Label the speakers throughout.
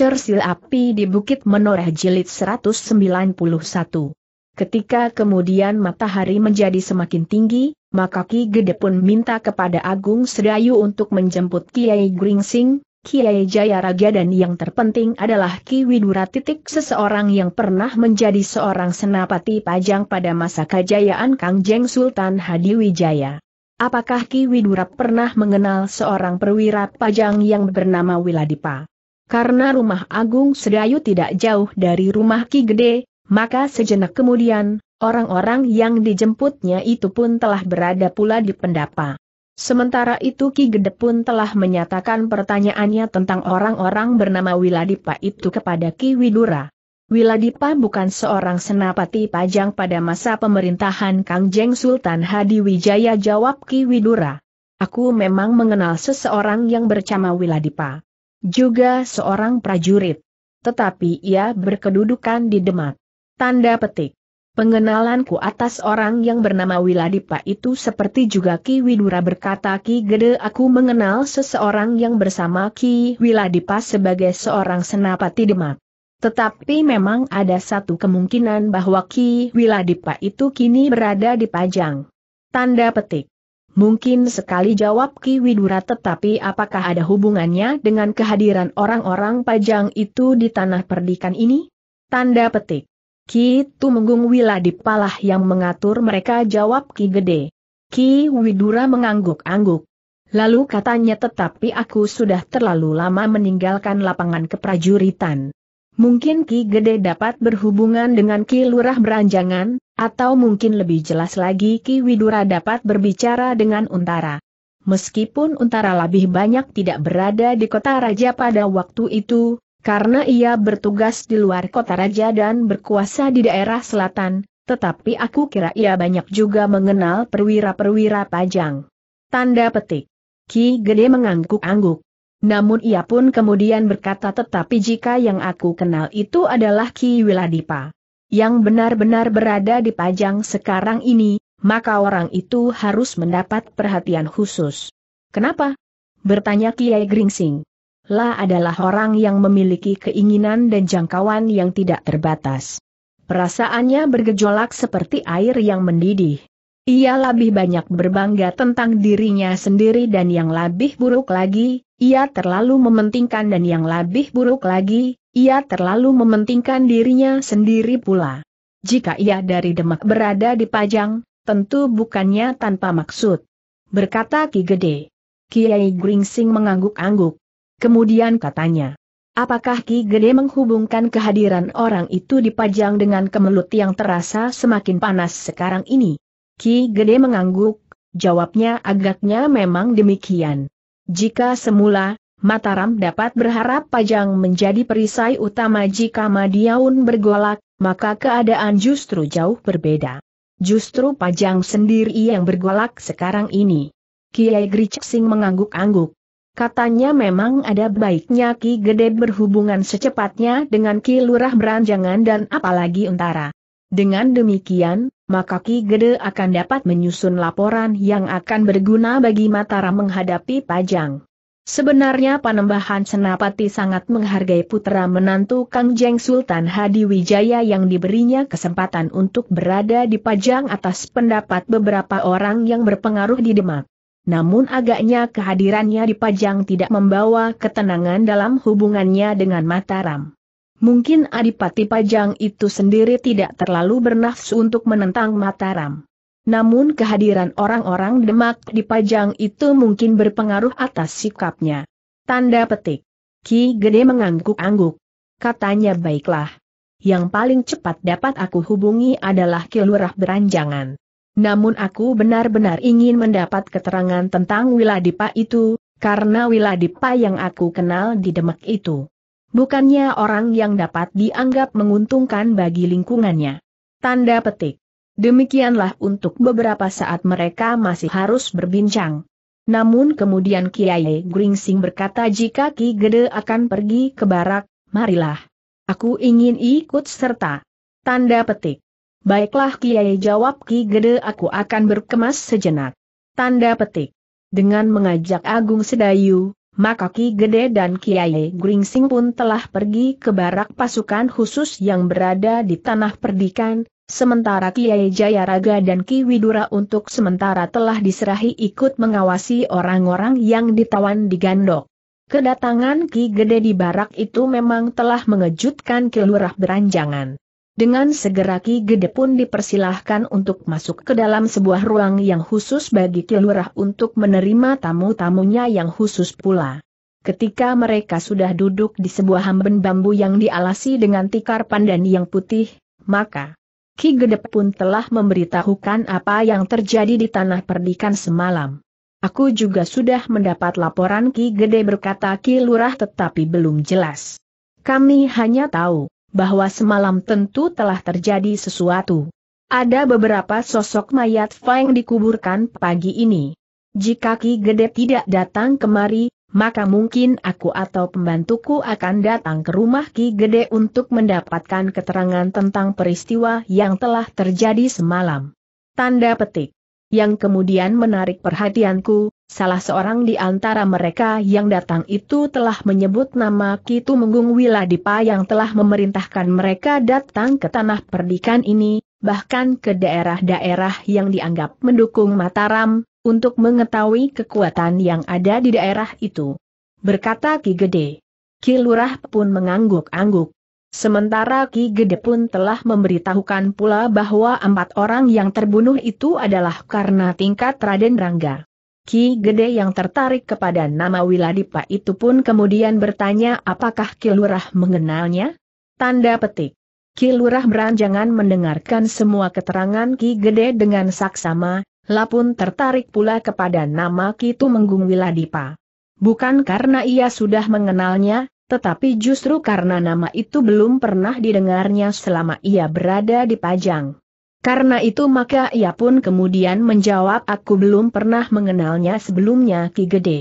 Speaker 1: Sil Api di Bukit Menoreh Jilid 191. Ketika kemudian matahari menjadi semakin tinggi, maka Ki Gede pun minta kepada Agung Sedayu untuk menjemput Kiai Gringsing, Kiai Jayaraja dan yang terpenting adalah Ki Widura titik seseorang yang pernah menjadi seorang senapati pajang pada masa kejayaan Kang Jeng Sultan Hadiwijaya. Apakah Ki Widura pernah mengenal seorang perwira pajang yang bernama Wiladipa? Karena rumah Agung Sedayu tidak jauh dari rumah Ki Gede, maka sejenak kemudian, orang-orang yang dijemputnya itu pun telah berada pula di pendapa. Sementara itu Ki Gede pun telah menyatakan pertanyaannya tentang orang-orang bernama Wiladipa itu kepada Ki Widura. Wiladipa bukan seorang senapati pajang pada masa pemerintahan Kang Jeng Sultan Hadi Wijaya jawab Ki Widura. Aku memang mengenal seseorang yang bercama Wiladipa juga seorang prajurit. Tetapi ia berkedudukan di Demak. Tanda petik. Pengenalanku atas orang yang bernama Wiladipa itu seperti juga Ki Widura berkata Ki Gede aku mengenal seseorang yang bersama Ki Wiladipa sebagai seorang senapati Demak. Tetapi memang ada satu kemungkinan bahwa Ki Wiladipa itu kini berada di Pajang. Tanda petik. Mungkin sekali jawab Ki Widura tetapi apakah ada hubungannya dengan kehadiran orang-orang pajang itu di tanah perdikan ini? Tanda petik. Ki Tumenggung Wiladipalah yang mengatur mereka jawab Ki Gede. Ki Widura mengangguk-angguk. Lalu katanya tetapi aku sudah terlalu lama meninggalkan lapangan keprajuritan. Mungkin Ki Gede dapat berhubungan dengan Ki Lurah Beranjangan, atau mungkin lebih jelas lagi Ki Widura dapat berbicara dengan Untara. Meskipun Untara lebih banyak tidak berada di kota raja pada waktu itu, karena ia bertugas di luar kota raja dan berkuasa di daerah selatan, tetapi aku kira ia banyak juga mengenal perwira-perwira pajang. Tanda petik. Ki Gede mengangguk-angguk. Namun ia pun kemudian berkata tetapi jika yang aku kenal itu adalah Ki Wiladipa. Yang benar-benar berada di Pajang sekarang ini, maka orang itu harus mendapat perhatian khusus. Kenapa? Bertanya Kiai Gringsing. La adalah orang yang memiliki keinginan dan jangkauan yang tidak terbatas. Perasaannya bergejolak seperti air yang mendidih. Ia lebih banyak berbangga tentang dirinya sendiri dan yang lebih buruk lagi, ia terlalu mementingkan dan yang lebih buruk lagi, ia terlalu mementingkan dirinya sendiri pula. Jika ia dari Demak berada di Pajang, tentu bukannya tanpa maksud. Berkata Ki Gede. Kiai Gringsing mengangguk-angguk. Kemudian katanya, apakah Ki Gede menghubungkan kehadiran orang itu di Pajang dengan kemelut yang terasa semakin panas sekarang ini? Ki Gede mengangguk, jawabnya agaknya memang demikian. Jika semula, Mataram dapat berharap Pajang menjadi perisai utama jika Madiaun bergolak, maka keadaan justru jauh berbeda. Justru Pajang sendiri yang bergolak sekarang ini. Kiai Griceksing mengangguk-angguk. Katanya memang ada baiknya Ki Gede berhubungan secepatnya dengan Ki Lurah Beranjangan dan apalagi Untara. Dengan demikian, maka Ki Gede akan dapat menyusun laporan yang akan berguna bagi Mataram menghadapi Pajang. Sebenarnya Panembahan Senapati sangat menghargai putra menantu Kangjeng Sultan Hadi Wijaya yang diberinya kesempatan untuk berada di Pajang atas pendapat beberapa orang yang berpengaruh di Demak. Namun agaknya kehadirannya di Pajang tidak membawa ketenangan dalam hubungannya dengan Mataram. Mungkin Adipati Pajang itu sendiri tidak terlalu bernafsu untuk menentang Mataram. Namun kehadiran orang-orang Demak di Pajang itu mungkin berpengaruh atas sikapnya. Tanda petik. Ki Gede mengangguk-angguk. Katanya baiklah. Yang paling cepat dapat aku hubungi adalah Ki Beranjangan. Namun aku benar-benar ingin mendapat keterangan tentang Wiladipa itu, karena Wiladipa yang aku kenal di Demak itu Bukannya orang yang dapat dianggap menguntungkan bagi lingkungannya. Tanda petik. Demikianlah untuk beberapa saat mereka masih harus berbincang. Namun kemudian Kiai Gringsing berkata jika Ki Gede akan pergi ke barak, marilah. Aku ingin ikut serta. Tanda petik. Baiklah Kiai jawab Ki Gede aku akan berkemas sejenak. Tanda petik. Dengan mengajak Agung Sedayu, maka Ki Gede dan Kiai Gringsing pun telah pergi ke barak pasukan khusus yang berada di tanah perdikan, sementara Kiai Jayaraga dan Ki Widura untuk sementara telah diserahi ikut mengawasi orang-orang yang ditawan di Gandok. Kedatangan Ki Gede di barak itu memang telah mengejutkan kelurah Beranjangan. Dengan segera Ki Gede pun dipersilahkan untuk masuk ke dalam sebuah ruang yang khusus bagi Kilurah untuk menerima tamu-tamunya yang khusus pula. Ketika mereka sudah duduk di sebuah hamben bambu yang dialasi dengan tikar pandan yang putih, maka Ki Gede pun telah memberitahukan apa yang terjadi di tanah perdikan semalam. Aku juga sudah mendapat laporan Ki Gede berkata Ki Lurah tetapi belum jelas. Kami hanya tahu bahwa semalam tentu telah terjadi sesuatu. Ada beberapa sosok mayat Feng dikuburkan pagi ini. Jika Ki Gede tidak datang kemari, maka mungkin aku atau pembantuku akan datang ke rumah Ki Gede untuk mendapatkan keterangan tentang peristiwa yang telah terjadi semalam. Tanda petik yang kemudian menarik perhatianku, salah seorang di antara mereka yang datang itu telah menyebut nama Kitu Menggung Wiladipa yang telah memerintahkan mereka datang ke tanah perdikan ini, bahkan ke daerah-daerah yang dianggap mendukung Mataram, untuk mengetahui kekuatan yang ada di daerah itu. Berkata Ki Gede. Ki Lurah pun mengangguk-angguk. Sementara Ki Gede pun telah memberitahukan pula bahwa empat orang yang terbunuh itu adalah karena tingkat Raden Rangga. Ki Gede yang tertarik kepada nama Wiladipa itu pun kemudian bertanya apakah Kilurah mengenalnya? Tanda petik. Kilurah beranjangan mendengarkan semua keterangan Ki Gede dengan saksama, lapun tertarik pula kepada nama Ki Tumenggung Wiladipa. Bukan karena ia sudah mengenalnya, tetapi justru karena nama itu belum pernah didengarnya selama ia berada di Pajang. Karena itu maka ia pun kemudian menjawab aku belum pernah mengenalnya sebelumnya Ki Gede.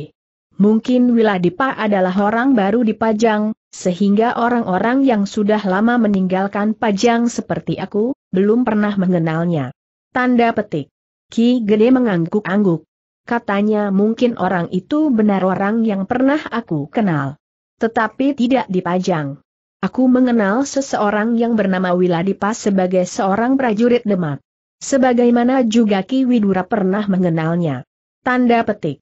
Speaker 1: Mungkin Wiladipa adalah orang baru di Pajang, sehingga orang-orang yang sudah lama meninggalkan Pajang seperti aku, belum pernah mengenalnya. Tanda petik. Ki Gede mengangguk-angguk. Katanya mungkin orang itu benar orang yang pernah aku kenal. Tetapi tidak dipajang. Aku mengenal seseorang yang bernama Wiladipas sebagai seorang prajurit demak. Sebagaimana juga Ki Widura pernah mengenalnya. Tanda petik.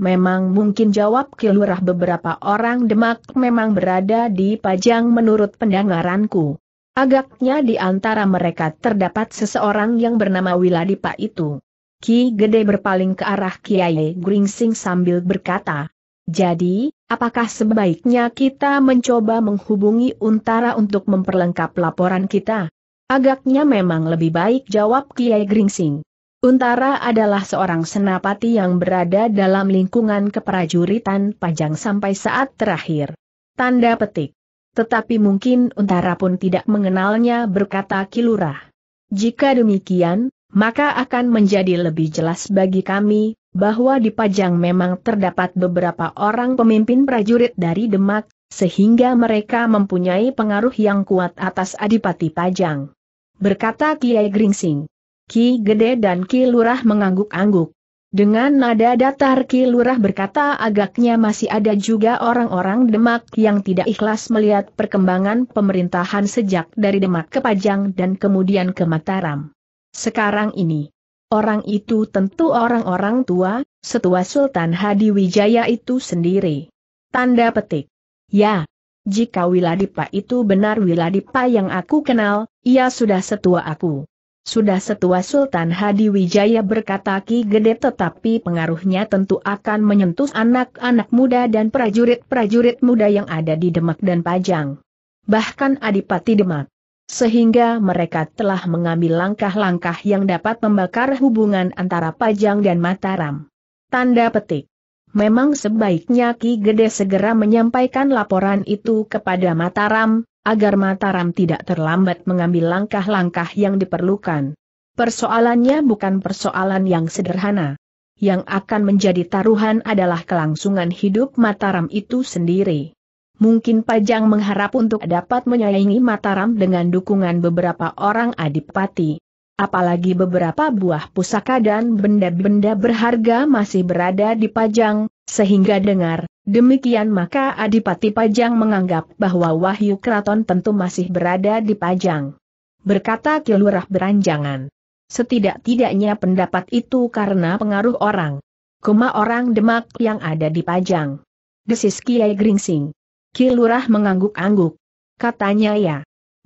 Speaker 1: Memang mungkin jawab Kilurah beberapa orang demak memang berada di pajang menurut pendengaranku. Agaknya di antara mereka terdapat seseorang yang bernama Wiladipa itu. Ki Gede berpaling ke arah Kiai Gringsing sambil berkata, Jadi, Apakah sebaiknya kita mencoba menghubungi Untara untuk memperlengkap laporan kita? Agaknya memang lebih baik jawab Kiai Gringsing. Untara adalah seorang senapati yang berada dalam lingkungan keprajuritan panjang sampai saat terakhir. Tanda petik. Tetapi mungkin Untara pun tidak mengenalnya berkata Kilurah. Jika demikian, maka akan menjadi lebih jelas bagi kami bahwa di Pajang memang terdapat beberapa orang pemimpin prajurit dari Demak, sehingga mereka mempunyai pengaruh yang kuat atas Adipati Pajang. Berkata Kiai Gringsing. Ki Gede dan Ki Lurah mengangguk-angguk. Dengan nada datar Ki Lurah berkata agaknya masih ada juga orang-orang Demak yang tidak ikhlas melihat perkembangan pemerintahan sejak dari Demak ke Pajang dan kemudian ke Mataram. Sekarang ini, Orang itu tentu orang-orang tua, setua Sultan Hadi Wijaya itu sendiri. Tanda petik. Ya, jika Wiladipa itu benar Wiladipa yang aku kenal, ia sudah setua aku. Sudah setua Sultan Hadi Wijaya berkata Ki Gede tetapi pengaruhnya tentu akan menyentuh anak-anak muda dan prajurit-prajurit muda yang ada di Demak dan Pajang. Bahkan Adipati Demak sehingga mereka telah mengambil langkah-langkah yang dapat membakar hubungan antara Pajang dan Mataram. Tanda petik. Memang sebaiknya Ki Gede segera menyampaikan laporan itu kepada Mataram, agar Mataram tidak terlambat mengambil langkah-langkah yang diperlukan. Persoalannya bukan persoalan yang sederhana. Yang akan menjadi taruhan adalah kelangsungan hidup Mataram itu sendiri mungkin Pajang mengharap untuk dapat menyaingi Mataram dengan dukungan beberapa orang adipati. Apalagi beberapa buah pusaka dan benda-benda berharga masih berada di Pajang, sehingga dengar, demikian maka Adipati Pajang menganggap bahwa Wahyu Keraton tentu masih berada di Pajang. Berkata Kilurah Beranjangan. Setidak-tidaknya pendapat itu karena pengaruh orang. Kuma orang Demak yang ada di Pajang. Desis Kiai Gringsing. Kilurah mengangguk-angguk. Katanya ya.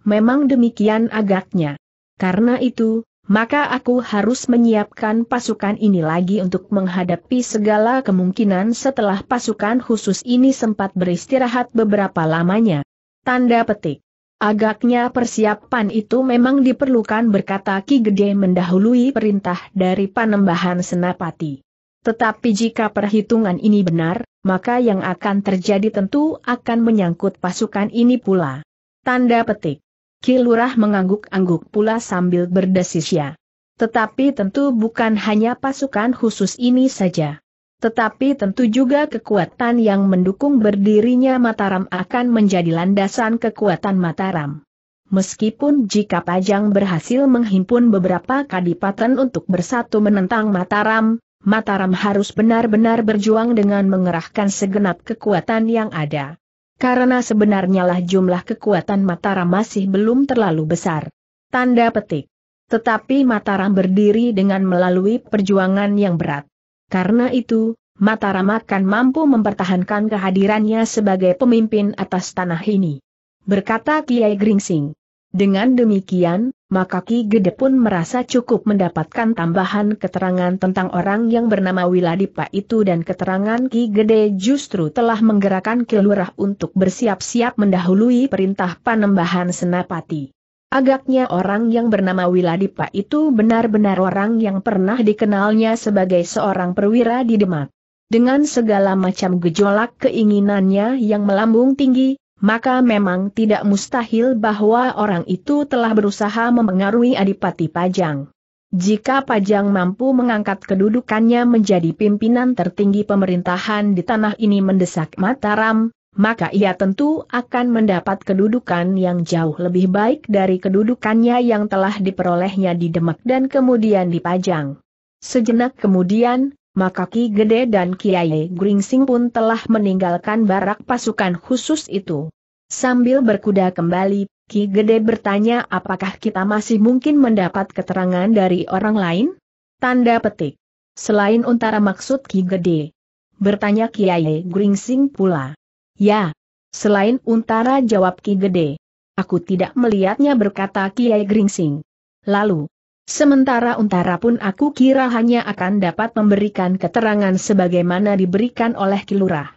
Speaker 1: Memang demikian agaknya. Karena itu, maka aku harus menyiapkan pasukan ini lagi untuk menghadapi segala kemungkinan setelah pasukan khusus ini sempat beristirahat beberapa lamanya. Tanda petik. Agaknya persiapan itu memang diperlukan berkata Ki Gede mendahului perintah dari Panembahan Senapati. Tetapi jika perhitungan ini benar, maka yang akan terjadi tentu akan menyangkut pasukan ini pula. Tanda petik. Kilurah mengangguk-angguk pula sambil berdesisya. Tetapi tentu bukan hanya pasukan khusus ini saja. Tetapi tentu juga kekuatan yang mendukung berdirinya Mataram akan menjadi landasan kekuatan Mataram. Meskipun jika Pajang berhasil menghimpun beberapa kadipaten untuk bersatu menentang Mataram, Mataram harus benar-benar berjuang dengan mengerahkan segenap kekuatan yang ada. Karena sebenarnya lah jumlah kekuatan Mataram masih belum terlalu besar. Tanda petik. Tetapi Mataram berdiri dengan melalui perjuangan yang berat. Karena itu, Mataram akan mampu mempertahankan kehadirannya sebagai pemimpin atas tanah ini. Berkata Kiai Gringsing. Dengan demikian, maka Ki Gede pun merasa cukup mendapatkan tambahan keterangan tentang orang yang bernama Wiladipa itu dan keterangan Ki Gede justru telah menggerakkan kilurah untuk bersiap-siap mendahului perintah panembahan Senapati. Agaknya orang yang bernama Wiladipa itu benar-benar orang yang pernah dikenalnya sebagai seorang perwira di Demak. Dengan segala macam gejolak keinginannya yang melambung tinggi, maka memang tidak mustahil bahwa orang itu telah berusaha memengaruhi Adipati Pajang. Jika Pajang mampu mengangkat kedudukannya menjadi pimpinan tertinggi pemerintahan di tanah ini mendesak Mataram, maka ia tentu akan mendapat kedudukan yang jauh lebih baik dari kedudukannya yang telah diperolehnya di Demak dan kemudian di Pajang. Sejenak kemudian, maka Ki Gede dan Kiai Gringsing pun telah meninggalkan barak pasukan khusus itu. Sambil berkuda kembali, Ki Gede bertanya apakah kita masih mungkin mendapat keterangan dari orang lain? Tanda petik. Selain untara maksud Ki Gede. Bertanya Kiai Gringsing pula. Ya, selain untara jawab Ki Gede. Aku tidak melihatnya berkata Kiai Gringsing. Lalu, Sementara untara pun aku kira hanya akan dapat memberikan keterangan sebagaimana diberikan oleh kilurah.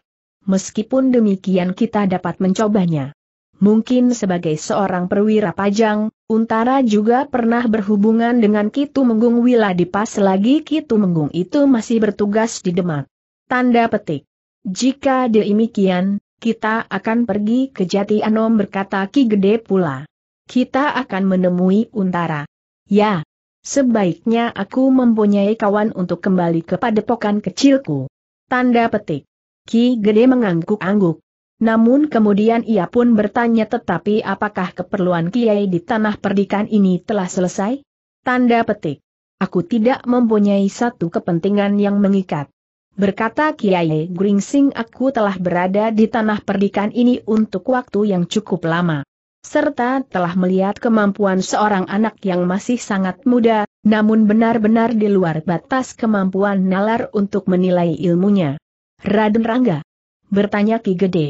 Speaker 1: Meskipun demikian kita dapat mencobanya. Mungkin sebagai seorang perwira pajang, Untara juga pernah berhubungan dengan Kitu Menggung wiladipas, lagi Kitu Menggung itu masih bertugas di Demak. Tanda petik. Jika demikian, kita akan pergi ke Jati Anom berkata Ki Gede pula. Kita akan menemui Untara. Ya, Sebaiknya aku mempunyai kawan untuk kembali kepada padepokan kecilku. Tanda petik. Ki Gede mengangguk-angguk. Namun kemudian ia pun bertanya tetapi apakah keperluan Kiai di tanah perdikan ini telah selesai? Tanda petik. Aku tidak mempunyai satu kepentingan yang mengikat. Berkata Kiai Gringsing aku telah berada di tanah perdikan ini untuk waktu yang cukup lama serta telah melihat kemampuan seorang anak yang masih sangat muda, namun benar-benar di luar batas kemampuan nalar untuk menilai ilmunya. Raden Rangga? Bertanya Ki Gede.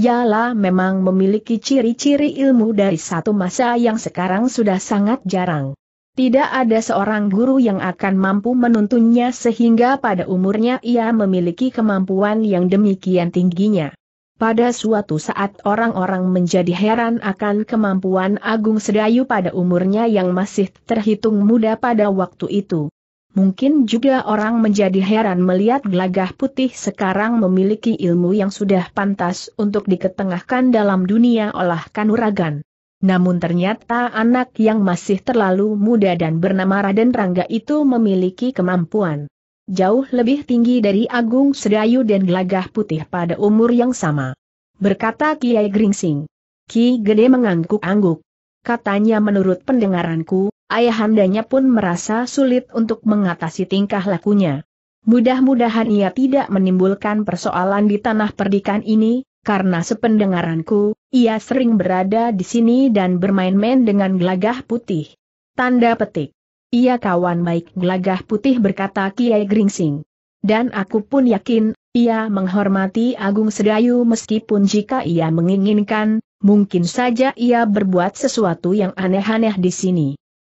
Speaker 1: Yala memang memiliki ciri-ciri ilmu dari satu masa yang sekarang sudah sangat jarang. Tidak ada seorang guru yang akan mampu menuntunnya sehingga pada umurnya ia memiliki kemampuan yang demikian tingginya. Pada suatu saat orang-orang menjadi heran akan kemampuan Agung Sedayu pada umurnya yang masih terhitung muda pada waktu itu. Mungkin juga orang menjadi heran melihat gelagah putih sekarang memiliki ilmu yang sudah pantas untuk diketengahkan dalam dunia olah kanuragan. Namun ternyata anak yang masih terlalu muda dan bernama Raden Rangga itu memiliki kemampuan jauh lebih tinggi dari Agung Sedayu dan Gelagah Putih pada umur yang sama. Berkata Kiai Gringsing. Ki Gede mengangguk-angguk. Katanya menurut pendengaranku, ayahandanya pun merasa sulit untuk mengatasi tingkah lakunya. Mudah-mudahan ia tidak menimbulkan persoalan di tanah perdikan ini, karena sependengaranku, ia sering berada di sini dan bermain-main dengan gelagah putih. Tanda petik. Iya kawan baik gelagah putih berkata Kiai Gringsing. Dan aku pun yakin, ia menghormati Agung Sedayu meskipun jika ia menginginkan, mungkin saja ia berbuat sesuatu yang aneh-aneh di sini.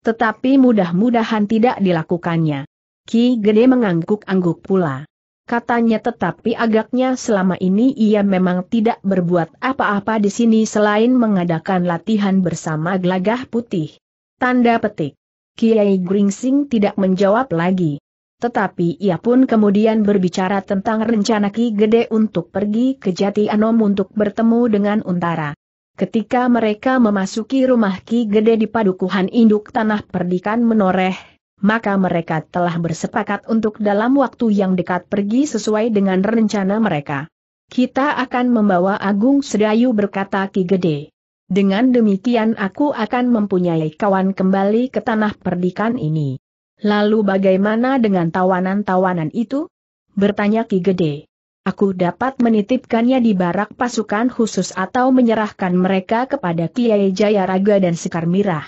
Speaker 1: Tetapi mudah-mudahan tidak dilakukannya. Ki Gede mengangguk-angguk pula. Katanya tetapi agaknya selama ini ia memang tidak berbuat apa-apa di sini selain mengadakan latihan bersama gelagah putih. Tanda petik. Kiai Gringsing tidak menjawab lagi. Tetapi ia pun kemudian berbicara tentang rencana Ki Gede untuk pergi ke Jati Anom untuk bertemu dengan Untara. Ketika mereka memasuki rumah Ki Gede di padukuhan induk tanah perdikan menoreh, maka mereka telah bersepakat untuk dalam waktu yang dekat pergi sesuai dengan rencana mereka. Kita akan membawa Agung Sedayu berkata Ki Gede. Dengan demikian aku akan mempunyai kawan kembali ke tanah perdikan ini. Lalu bagaimana dengan tawanan-tawanan itu? Bertanya Ki Gede. Aku dapat menitipkannya di barak pasukan khusus atau menyerahkan mereka kepada Kiai Jayaraga dan Sekar Mirah.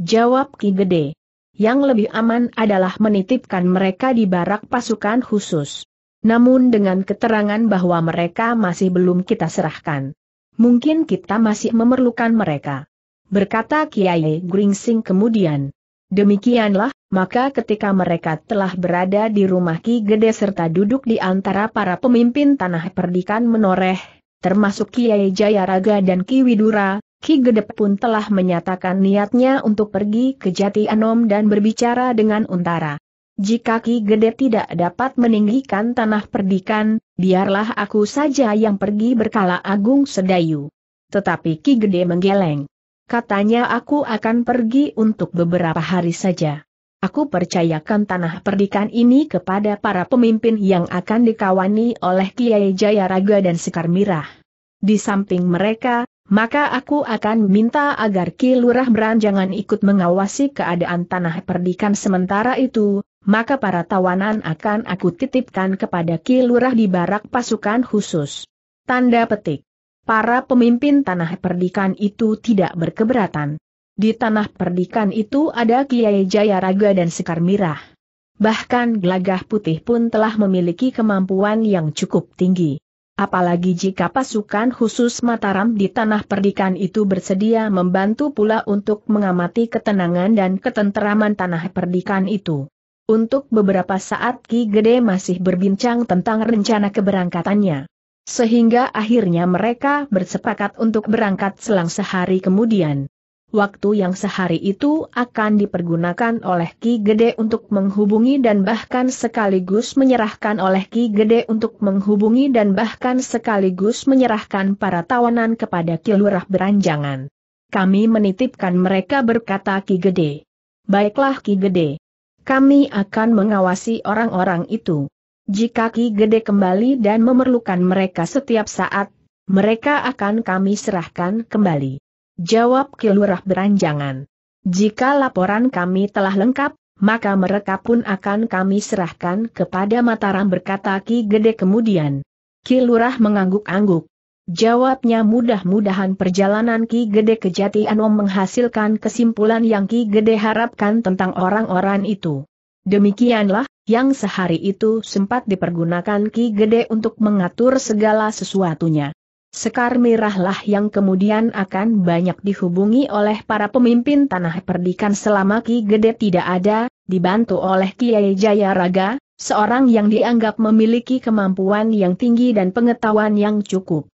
Speaker 1: Jawab Ki Gede. Yang lebih aman adalah menitipkan mereka di barak pasukan khusus. Namun dengan keterangan bahwa mereka masih belum kita serahkan mungkin kita masih memerlukan mereka. Berkata Kiai Gringsing kemudian. Demikianlah, maka ketika mereka telah berada di rumah Ki Gede serta duduk di antara para pemimpin tanah perdikan menoreh, termasuk Kiai Jayaraga dan Ki Widura, Ki Gede pun telah menyatakan niatnya untuk pergi ke Jati Anom dan berbicara dengan Untara. Jika Ki Gede tidak dapat meninggikan tanah perdikan, biarlah aku saja yang pergi berkala Agung Sedayu. Tetapi Ki Gede menggeleng. Katanya aku akan pergi untuk beberapa hari saja. Aku percayakan tanah perdikan ini kepada para pemimpin yang akan dikawani oleh Kiai Jayaraga dan Sekar Mirah. Di samping mereka, maka aku akan minta agar Ki Lurah Beranjangan ikut mengawasi keadaan tanah perdikan sementara itu, maka para tawanan akan aku titipkan kepada Ki di barak pasukan khusus. Tanda petik. Para pemimpin tanah perdikan itu tidak berkeberatan. Di tanah perdikan itu ada Kiai Jayaraga dan Sekar Mirah. Bahkan Gelagah Putih pun telah memiliki kemampuan yang cukup tinggi. Apalagi jika pasukan khusus Mataram di tanah perdikan itu bersedia membantu pula untuk mengamati ketenangan dan ketenteraman tanah perdikan itu. Untuk beberapa saat Ki Gede masih berbincang tentang rencana keberangkatannya. Sehingga akhirnya mereka bersepakat untuk berangkat selang sehari kemudian. Waktu yang sehari itu akan dipergunakan oleh Ki Gede untuk menghubungi dan bahkan sekaligus menyerahkan oleh Ki Gede untuk menghubungi dan bahkan sekaligus menyerahkan para tawanan kepada Ki Beranjangan. Kami menitipkan mereka berkata Ki Gede. Baiklah Ki Gede. Kami akan mengawasi orang-orang itu. Jika Ki Gede kembali dan memerlukan mereka setiap saat, mereka akan kami serahkan kembali. Jawab Ki Lurah beranjangan. Jika laporan kami telah lengkap, maka mereka pun akan kami serahkan kepada Mataram berkata Ki Gede kemudian. Ki mengangguk-angguk. Jawabnya mudah-mudahan perjalanan Ki Gede ke Jati Anom menghasilkan kesimpulan yang Ki Gede harapkan tentang orang-orang itu. Demikianlah, yang sehari itu sempat dipergunakan Ki Gede untuk mengatur segala sesuatunya. Sekar Mirahlah yang kemudian akan banyak dihubungi oleh para pemimpin tanah perdikan selama Ki Gede tidak ada, dibantu oleh Kiai Jayaraga, seorang yang dianggap memiliki kemampuan yang tinggi dan pengetahuan yang cukup.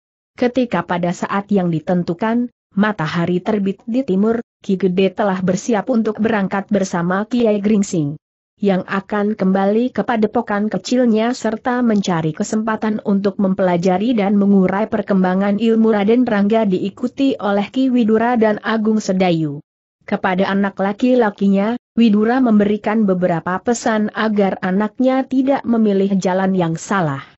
Speaker 1: Ketika pada saat yang ditentukan, matahari terbit di timur, Ki Gede telah bersiap untuk berangkat bersama Kiai Gringsing yang akan kembali kepada pokan kecilnya serta mencari kesempatan untuk mempelajari dan mengurai perkembangan ilmu Raden Rangga diikuti oleh Ki Widura dan Agung Sedayu. Kepada anak laki-lakinya, Widura memberikan beberapa pesan agar anaknya tidak memilih jalan yang salah.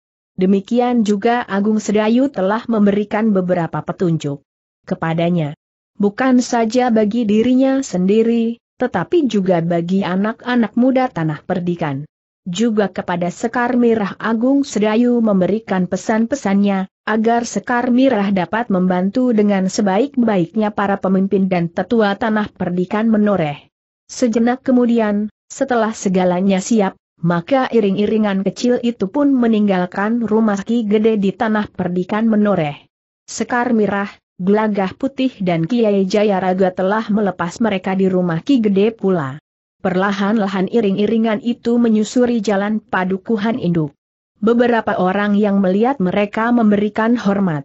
Speaker 1: Demikian juga Agung Sedayu telah memberikan beberapa petunjuk kepadanya. Bukan saja bagi dirinya sendiri, tetapi juga bagi anak-anak muda tanah perdikan. Juga kepada Sekar Mirah Agung Sedayu memberikan pesan-pesannya, agar Sekar Mirah dapat membantu dengan sebaik-baiknya para pemimpin dan tetua tanah perdikan menoreh. Sejenak kemudian, setelah segalanya siap, maka iring-iringan kecil itu pun meninggalkan rumah Ki Gede di tanah perdikan menoreh. Sekar Mirah, Gelagah Putih dan Kiai Jayaraga telah melepas mereka di rumah Ki Gede pula. Perlahan-lahan iring-iringan itu menyusuri jalan padukuhan induk. Beberapa orang yang melihat mereka memberikan hormat.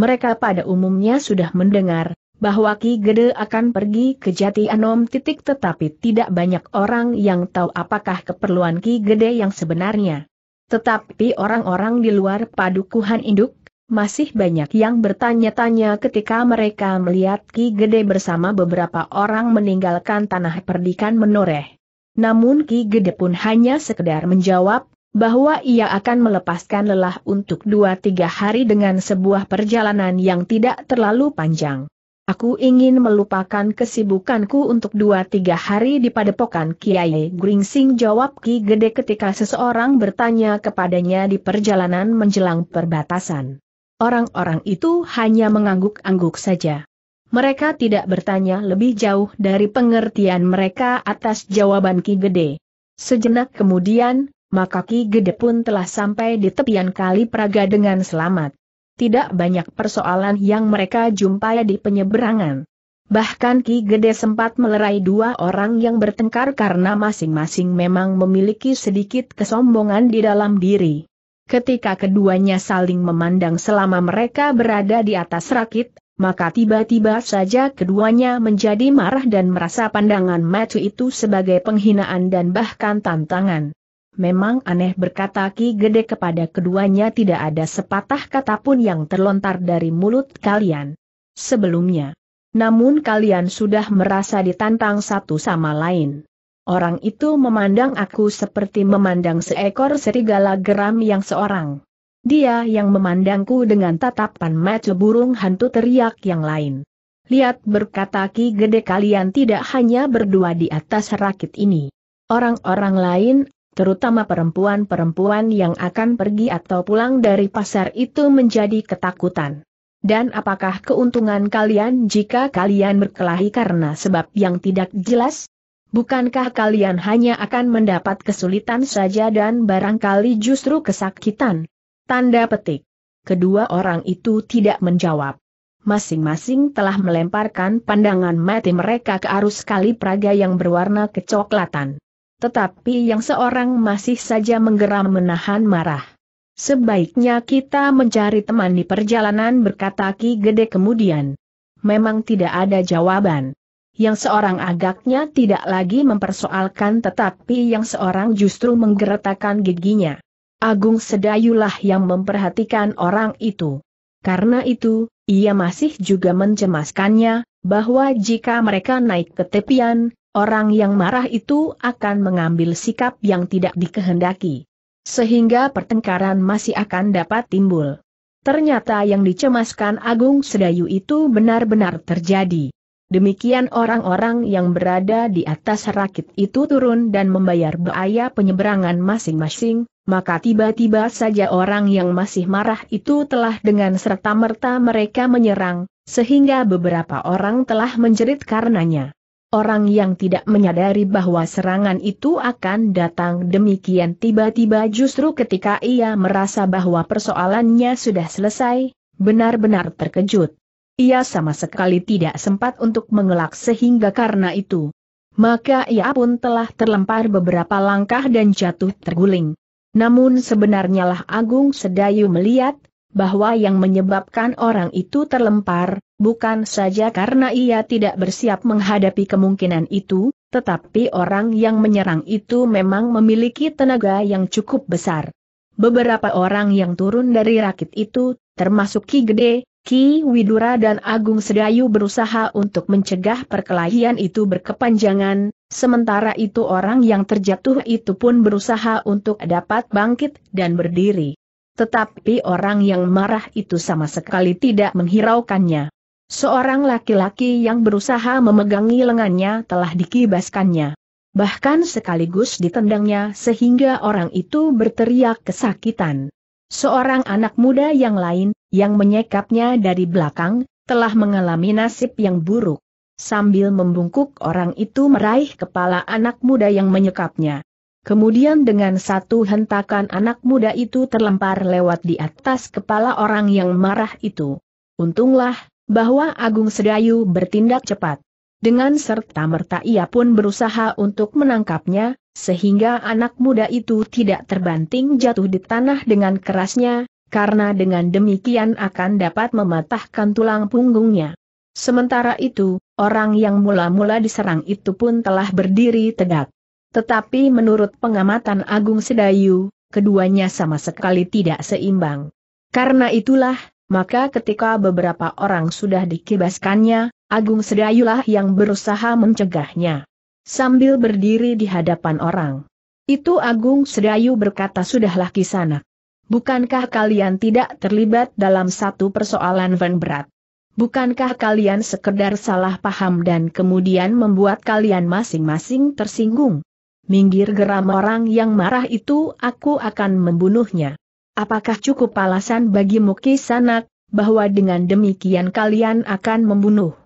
Speaker 1: Mereka pada umumnya sudah mendengar, bahwa Ki Gede akan pergi ke Jati Anom titik tetapi tidak banyak orang yang tahu apakah keperluan Ki Gede yang sebenarnya. Tetapi orang-orang di luar padukuhan induk, masih banyak yang bertanya-tanya ketika mereka melihat Ki Gede bersama beberapa orang meninggalkan tanah perdikan menoreh. Namun Ki Gede pun hanya sekedar menjawab, bahwa ia akan melepaskan lelah untuk dua tiga hari dengan sebuah perjalanan yang tidak terlalu panjang. Aku ingin melupakan kesibukanku untuk dua tiga hari di padepokan Kiai Gringsing jawab Ki Gede ketika seseorang bertanya kepadanya di perjalanan menjelang perbatasan. Orang-orang itu hanya mengangguk-angguk saja. Mereka tidak bertanya lebih jauh dari pengertian mereka atas jawaban Ki Gede. Sejenak kemudian, maka Ki Gede pun telah sampai di tepian kali Praga dengan selamat tidak banyak persoalan yang mereka jumpai di penyeberangan. Bahkan Ki Gede sempat melerai dua orang yang bertengkar karena masing-masing memang memiliki sedikit kesombongan di dalam diri. Ketika keduanya saling memandang selama mereka berada di atas rakit, maka tiba-tiba saja keduanya menjadi marah dan merasa pandangan mata itu sebagai penghinaan dan bahkan tantangan. Memang aneh berkata Ki Gede kepada keduanya tidak ada sepatah kata pun yang terlontar dari mulut kalian. Sebelumnya. Namun kalian sudah merasa ditantang satu sama lain. Orang itu memandang aku seperti memandang seekor serigala geram yang seorang. Dia yang memandangku dengan tatapan mata burung hantu teriak yang lain. Lihat berkata Ki Gede kalian tidak hanya berdua di atas rakit ini. Orang-orang lain terutama perempuan-perempuan yang akan pergi atau pulang dari pasar itu menjadi ketakutan. Dan apakah keuntungan kalian jika kalian berkelahi karena sebab yang tidak jelas? Bukankah kalian hanya akan mendapat kesulitan saja dan barangkali justru kesakitan? Tanda petik. Kedua orang itu tidak menjawab. Masing-masing telah melemparkan pandangan mati mereka ke arus kali Praga yang berwarna kecoklatan tetapi yang seorang masih saja menggeram menahan marah. Sebaiknya kita mencari teman di perjalanan berkata Ki Gede kemudian. Memang tidak ada jawaban. Yang seorang agaknya tidak lagi mempersoalkan tetapi yang seorang justru menggeretakan giginya. Agung Sedayulah yang memperhatikan orang itu. Karena itu, ia masih juga mencemaskannya, bahwa jika mereka naik ke tepian, Orang yang marah itu akan mengambil sikap yang tidak dikehendaki. Sehingga pertengkaran masih akan dapat timbul. Ternyata yang dicemaskan Agung Sedayu itu benar-benar terjadi. Demikian orang-orang yang berada di atas rakit itu turun dan membayar biaya penyeberangan masing-masing, maka tiba-tiba saja orang yang masih marah itu telah dengan serta-merta mereka menyerang, sehingga beberapa orang telah menjerit karenanya. Orang yang tidak menyadari bahwa serangan itu akan datang demikian tiba-tiba justru ketika ia merasa bahwa persoalannya sudah selesai, benar-benar terkejut. Ia sama sekali tidak sempat untuk mengelak sehingga karena itu. Maka ia pun telah terlempar beberapa langkah dan jatuh terguling. Namun sebenarnya lah Agung Sedayu melihat, bahwa yang menyebabkan orang itu terlempar, bukan saja karena ia tidak bersiap menghadapi kemungkinan itu, tetapi orang yang menyerang itu memang memiliki tenaga yang cukup besar. Beberapa orang yang turun dari rakit itu, termasuk Ki Gede, Ki Widura dan Agung Sedayu berusaha untuk mencegah perkelahian itu berkepanjangan, sementara itu orang yang terjatuh itu pun berusaha untuk dapat bangkit dan berdiri. Tetapi orang yang marah itu sama sekali tidak menghiraukannya. Seorang laki-laki yang berusaha memegangi lengannya telah dikibaskannya. Bahkan sekaligus ditendangnya sehingga orang itu berteriak kesakitan. Seorang anak muda yang lain, yang menyekapnya dari belakang, telah mengalami nasib yang buruk. Sambil membungkuk orang itu meraih kepala anak muda yang menyekapnya. Kemudian dengan satu hentakan anak muda itu terlempar lewat di atas kepala orang yang marah itu. Untunglah, bahwa Agung Sedayu bertindak cepat. Dengan serta-merta ia pun berusaha untuk menangkapnya, sehingga anak muda itu tidak terbanting jatuh di tanah dengan kerasnya, karena dengan demikian akan dapat mematahkan tulang punggungnya. Sementara itu, orang yang mula-mula diserang itu pun telah berdiri tegak. Tetapi menurut pengamatan Agung Sedayu, keduanya sama sekali tidak seimbang. Karena itulah, maka ketika beberapa orang sudah dikibaskannya, Agung Sedayulah yang berusaha mencegahnya. Sambil berdiri di hadapan orang. Itu Agung Sedayu berkata sudahlah kisana. Bukankah kalian tidak terlibat dalam satu persoalan van berat? Bukankah kalian sekedar salah paham dan kemudian membuat kalian masing-masing tersinggung? Minggir geram orang yang marah itu aku akan membunuhnya. Apakah cukup alasan bagi bagimu Sanak, bahwa dengan demikian kalian akan membunuh?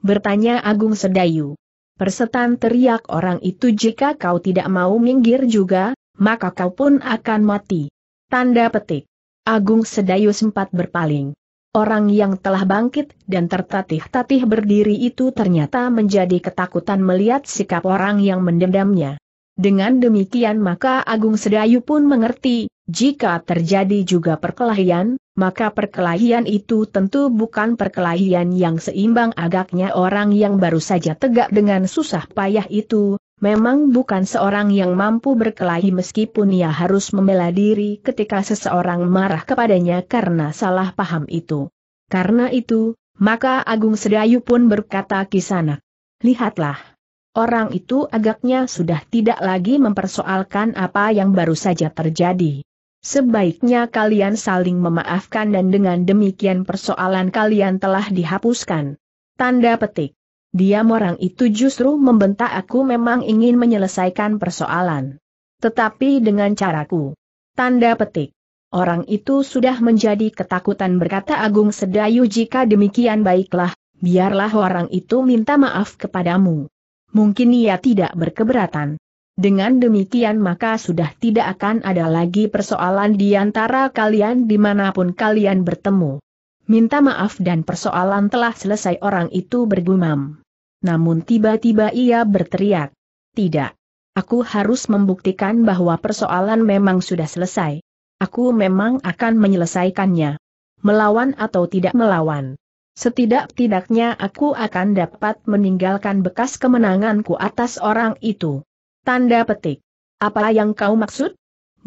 Speaker 1: Bertanya Agung Sedayu. Persetan teriak orang itu jika kau tidak mau minggir juga, maka kau pun akan mati. Tanda petik. Agung Sedayu sempat berpaling. Orang yang telah bangkit dan tertatih-tatih berdiri itu ternyata menjadi ketakutan melihat sikap orang yang mendendamnya. Dengan demikian maka Agung Sedayu pun mengerti, jika terjadi juga perkelahian, maka perkelahian itu tentu bukan perkelahian yang seimbang agaknya orang yang baru saja tegak dengan susah payah itu, memang bukan seorang yang mampu berkelahi meskipun ia harus membela diri ketika seseorang marah kepadanya karena salah paham itu. Karena itu, maka Agung Sedayu pun berkata kisana, lihatlah. Orang itu agaknya sudah tidak lagi mempersoalkan apa yang baru saja terjadi. Sebaiknya kalian saling memaafkan dan dengan demikian persoalan kalian telah dihapuskan. Tanda petik. Diam orang itu justru membentak aku memang ingin menyelesaikan persoalan. Tetapi dengan caraku. Tanda petik. Orang itu sudah menjadi ketakutan berkata Agung Sedayu jika demikian baiklah, biarlah orang itu minta maaf kepadamu mungkin ia tidak berkeberatan. Dengan demikian maka sudah tidak akan ada lagi persoalan di antara kalian dimanapun kalian bertemu. Minta maaf dan persoalan telah selesai orang itu bergumam. Namun tiba-tiba ia berteriak. Tidak. Aku harus membuktikan bahwa persoalan memang sudah selesai. Aku memang akan menyelesaikannya. Melawan atau tidak melawan. Setidak-tidaknya aku akan dapat meninggalkan bekas kemenanganku atas orang itu. Tanda petik. Apa yang kau maksud?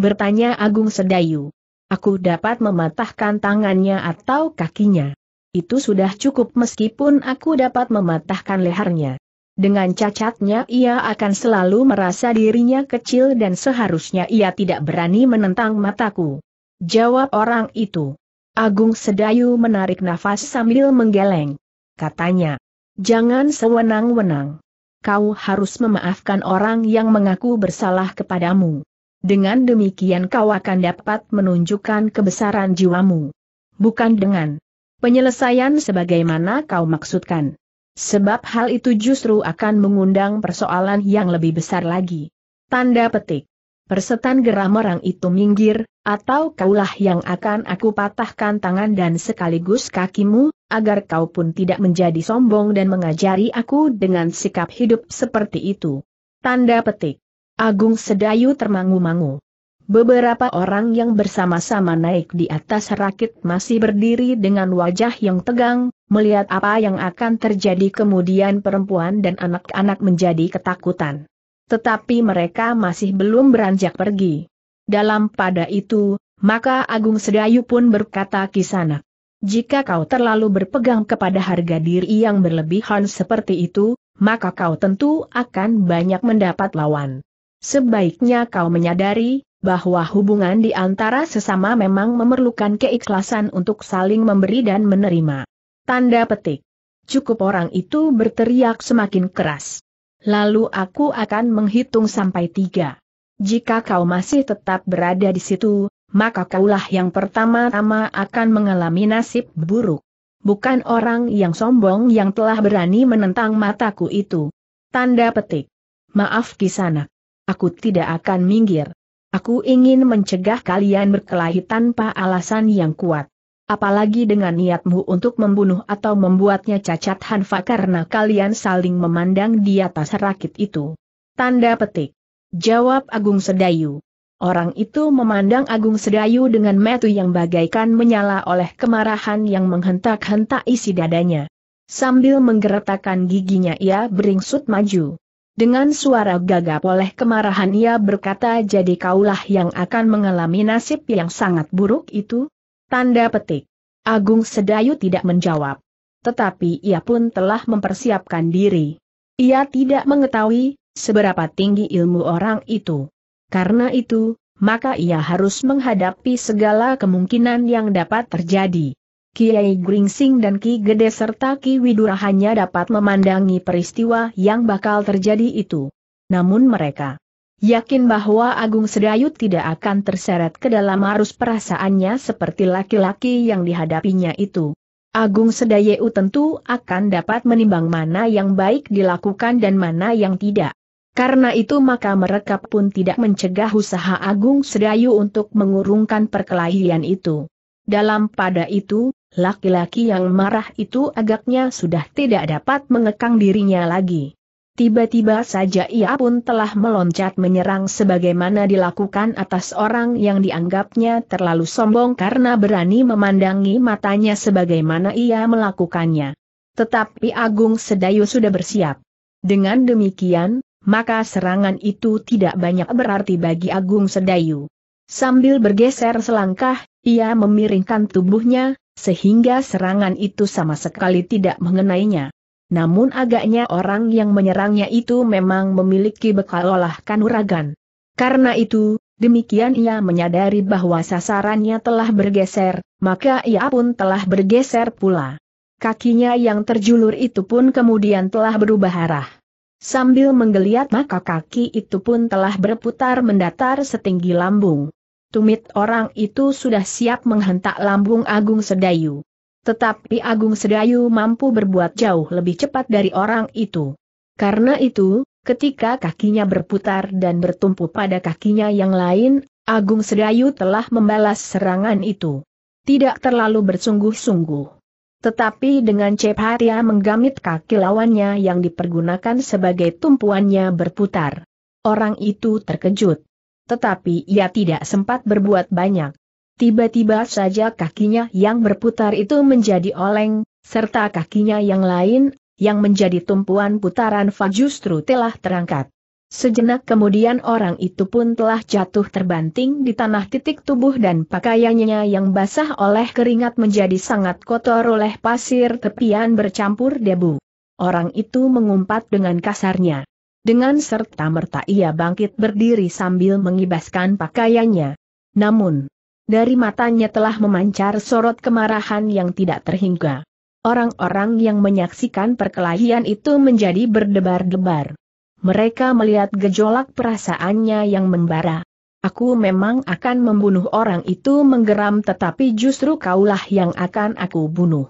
Speaker 1: Bertanya Agung Sedayu. Aku dapat mematahkan tangannya atau kakinya. Itu sudah cukup meskipun aku dapat mematahkan lehernya. Dengan cacatnya ia akan selalu merasa dirinya kecil dan seharusnya ia tidak berani menentang mataku. Jawab orang itu. Agung Sedayu menarik nafas sambil menggeleng. Katanya, jangan sewenang-wenang. Kau harus memaafkan orang yang mengaku bersalah kepadamu. Dengan demikian kau akan dapat menunjukkan kebesaran jiwamu. Bukan dengan penyelesaian sebagaimana kau maksudkan. Sebab hal itu justru akan mengundang persoalan yang lebih besar lagi. Tanda petik. Persetan geram orang itu minggir, atau kaulah yang akan aku patahkan tangan dan sekaligus kakimu, agar kau pun tidak menjadi sombong dan mengajari aku dengan sikap hidup seperti itu. Tanda petik. Agung Sedayu termangu-mangu. Beberapa orang yang bersama-sama naik di atas rakit masih berdiri dengan wajah yang tegang, melihat apa yang akan terjadi kemudian perempuan dan anak-anak menjadi ketakutan tetapi mereka masih belum beranjak pergi. Dalam pada itu, maka Agung Sedayu pun berkata kisanak. Jika kau terlalu berpegang kepada harga diri yang berlebihan seperti itu, maka kau tentu akan banyak mendapat lawan. Sebaiknya kau menyadari, bahwa hubungan di antara sesama memang memerlukan keikhlasan untuk saling memberi dan menerima. Tanda petik. Cukup orang itu berteriak semakin keras lalu aku akan menghitung sampai tiga. Jika kau masih tetap berada di situ, maka kaulah yang pertama-tama akan mengalami nasib buruk. Bukan orang yang sombong yang telah berani menentang mataku itu. Tanda petik. Maaf kisana. Aku tidak akan minggir. Aku ingin mencegah kalian berkelahi tanpa alasan yang kuat. Apalagi dengan niatmu untuk membunuh atau membuatnya cacat Hanfa karena kalian saling memandang di atas rakit itu. Tanda petik. Jawab Agung Sedayu. Orang itu memandang Agung Sedayu dengan metu yang bagaikan menyala oleh kemarahan yang menghentak-hentak isi dadanya. Sambil menggeretakkan giginya ia beringsut maju. Dengan suara gagap oleh kemarahan ia berkata jadi kaulah yang akan mengalami nasib yang sangat buruk itu. Tanda petik. Agung Sedayu tidak menjawab. Tetapi ia pun telah mempersiapkan diri. Ia tidak mengetahui seberapa tinggi ilmu orang itu. Karena itu, maka ia harus menghadapi segala kemungkinan yang dapat terjadi. Kiai Gringsing dan Ki Gede serta Ki Widura hanya dapat memandangi peristiwa yang bakal terjadi itu. Namun mereka yakin bahwa Agung Sedayu tidak akan terseret ke dalam arus perasaannya seperti laki-laki yang dihadapinya itu. Agung Sedayu tentu akan dapat menimbang mana yang baik dilakukan dan mana yang tidak. Karena itu maka mereka pun tidak mencegah usaha Agung Sedayu untuk mengurungkan perkelahian itu. Dalam pada itu, laki-laki yang marah itu agaknya sudah tidak dapat mengekang dirinya lagi. Tiba-tiba saja ia pun telah meloncat menyerang sebagaimana dilakukan atas orang yang dianggapnya terlalu sombong karena berani memandangi matanya sebagaimana ia melakukannya. Tetapi Agung Sedayu sudah bersiap. Dengan demikian, maka serangan itu tidak banyak berarti bagi Agung Sedayu. Sambil bergeser selangkah, ia memiringkan tubuhnya, sehingga serangan itu sama sekali tidak mengenainya namun agaknya orang yang menyerangnya itu memang memiliki bekal olah kanuragan. Karena itu, demikian ia menyadari bahwa sasarannya telah bergeser, maka ia pun telah bergeser pula. Kakinya yang terjulur itu pun kemudian telah berubah arah. Sambil menggeliat maka kaki itu pun telah berputar mendatar setinggi lambung. Tumit orang itu sudah siap menghentak lambung Agung Sedayu. Tetapi Agung Sedayu mampu berbuat jauh lebih cepat dari orang itu. Karena itu, ketika kakinya berputar dan bertumpu pada kakinya yang lain, Agung Sedayu telah membalas serangan itu. Tidak terlalu bersungguh-sungguh. Tetapi dengan cepat ia menggamit kaki lawannya yang dipergunakan sebagai tumpuannya berputar. Orang itu terkejut. Tetapi ia tidak sempat berbuat banyak. Tiba-tiba saja kakinya yang berputar itu menjadi oleng, serta kakinya yang lain, yang menjadi tumpuan putaran Fa justru telah terangkat. Sejenak kemudian orang itu pun telah jatuh terbanting di tanah titik tubuh dan pakaiannya yang basah oleh keringat menjadi sangat kotor oleh pasir tepian bercampur debu. Orang itu mengumpat dengan kasarnya. Dengan serta-merta ia bangkit berdiri sambil mengibaskan pakaiannya. Namun, dari matanya telah memancar sorot kemarahan yang tidak terhingga. Orang-orang yang menyaksikan perkelahian itu menjadi berdebar-debar. Mereka melihat gejolak perasaannya yang membara. Aku memang akan membunuh orang itu menggeram tetapi justru kaulah yang akan aku bunuh.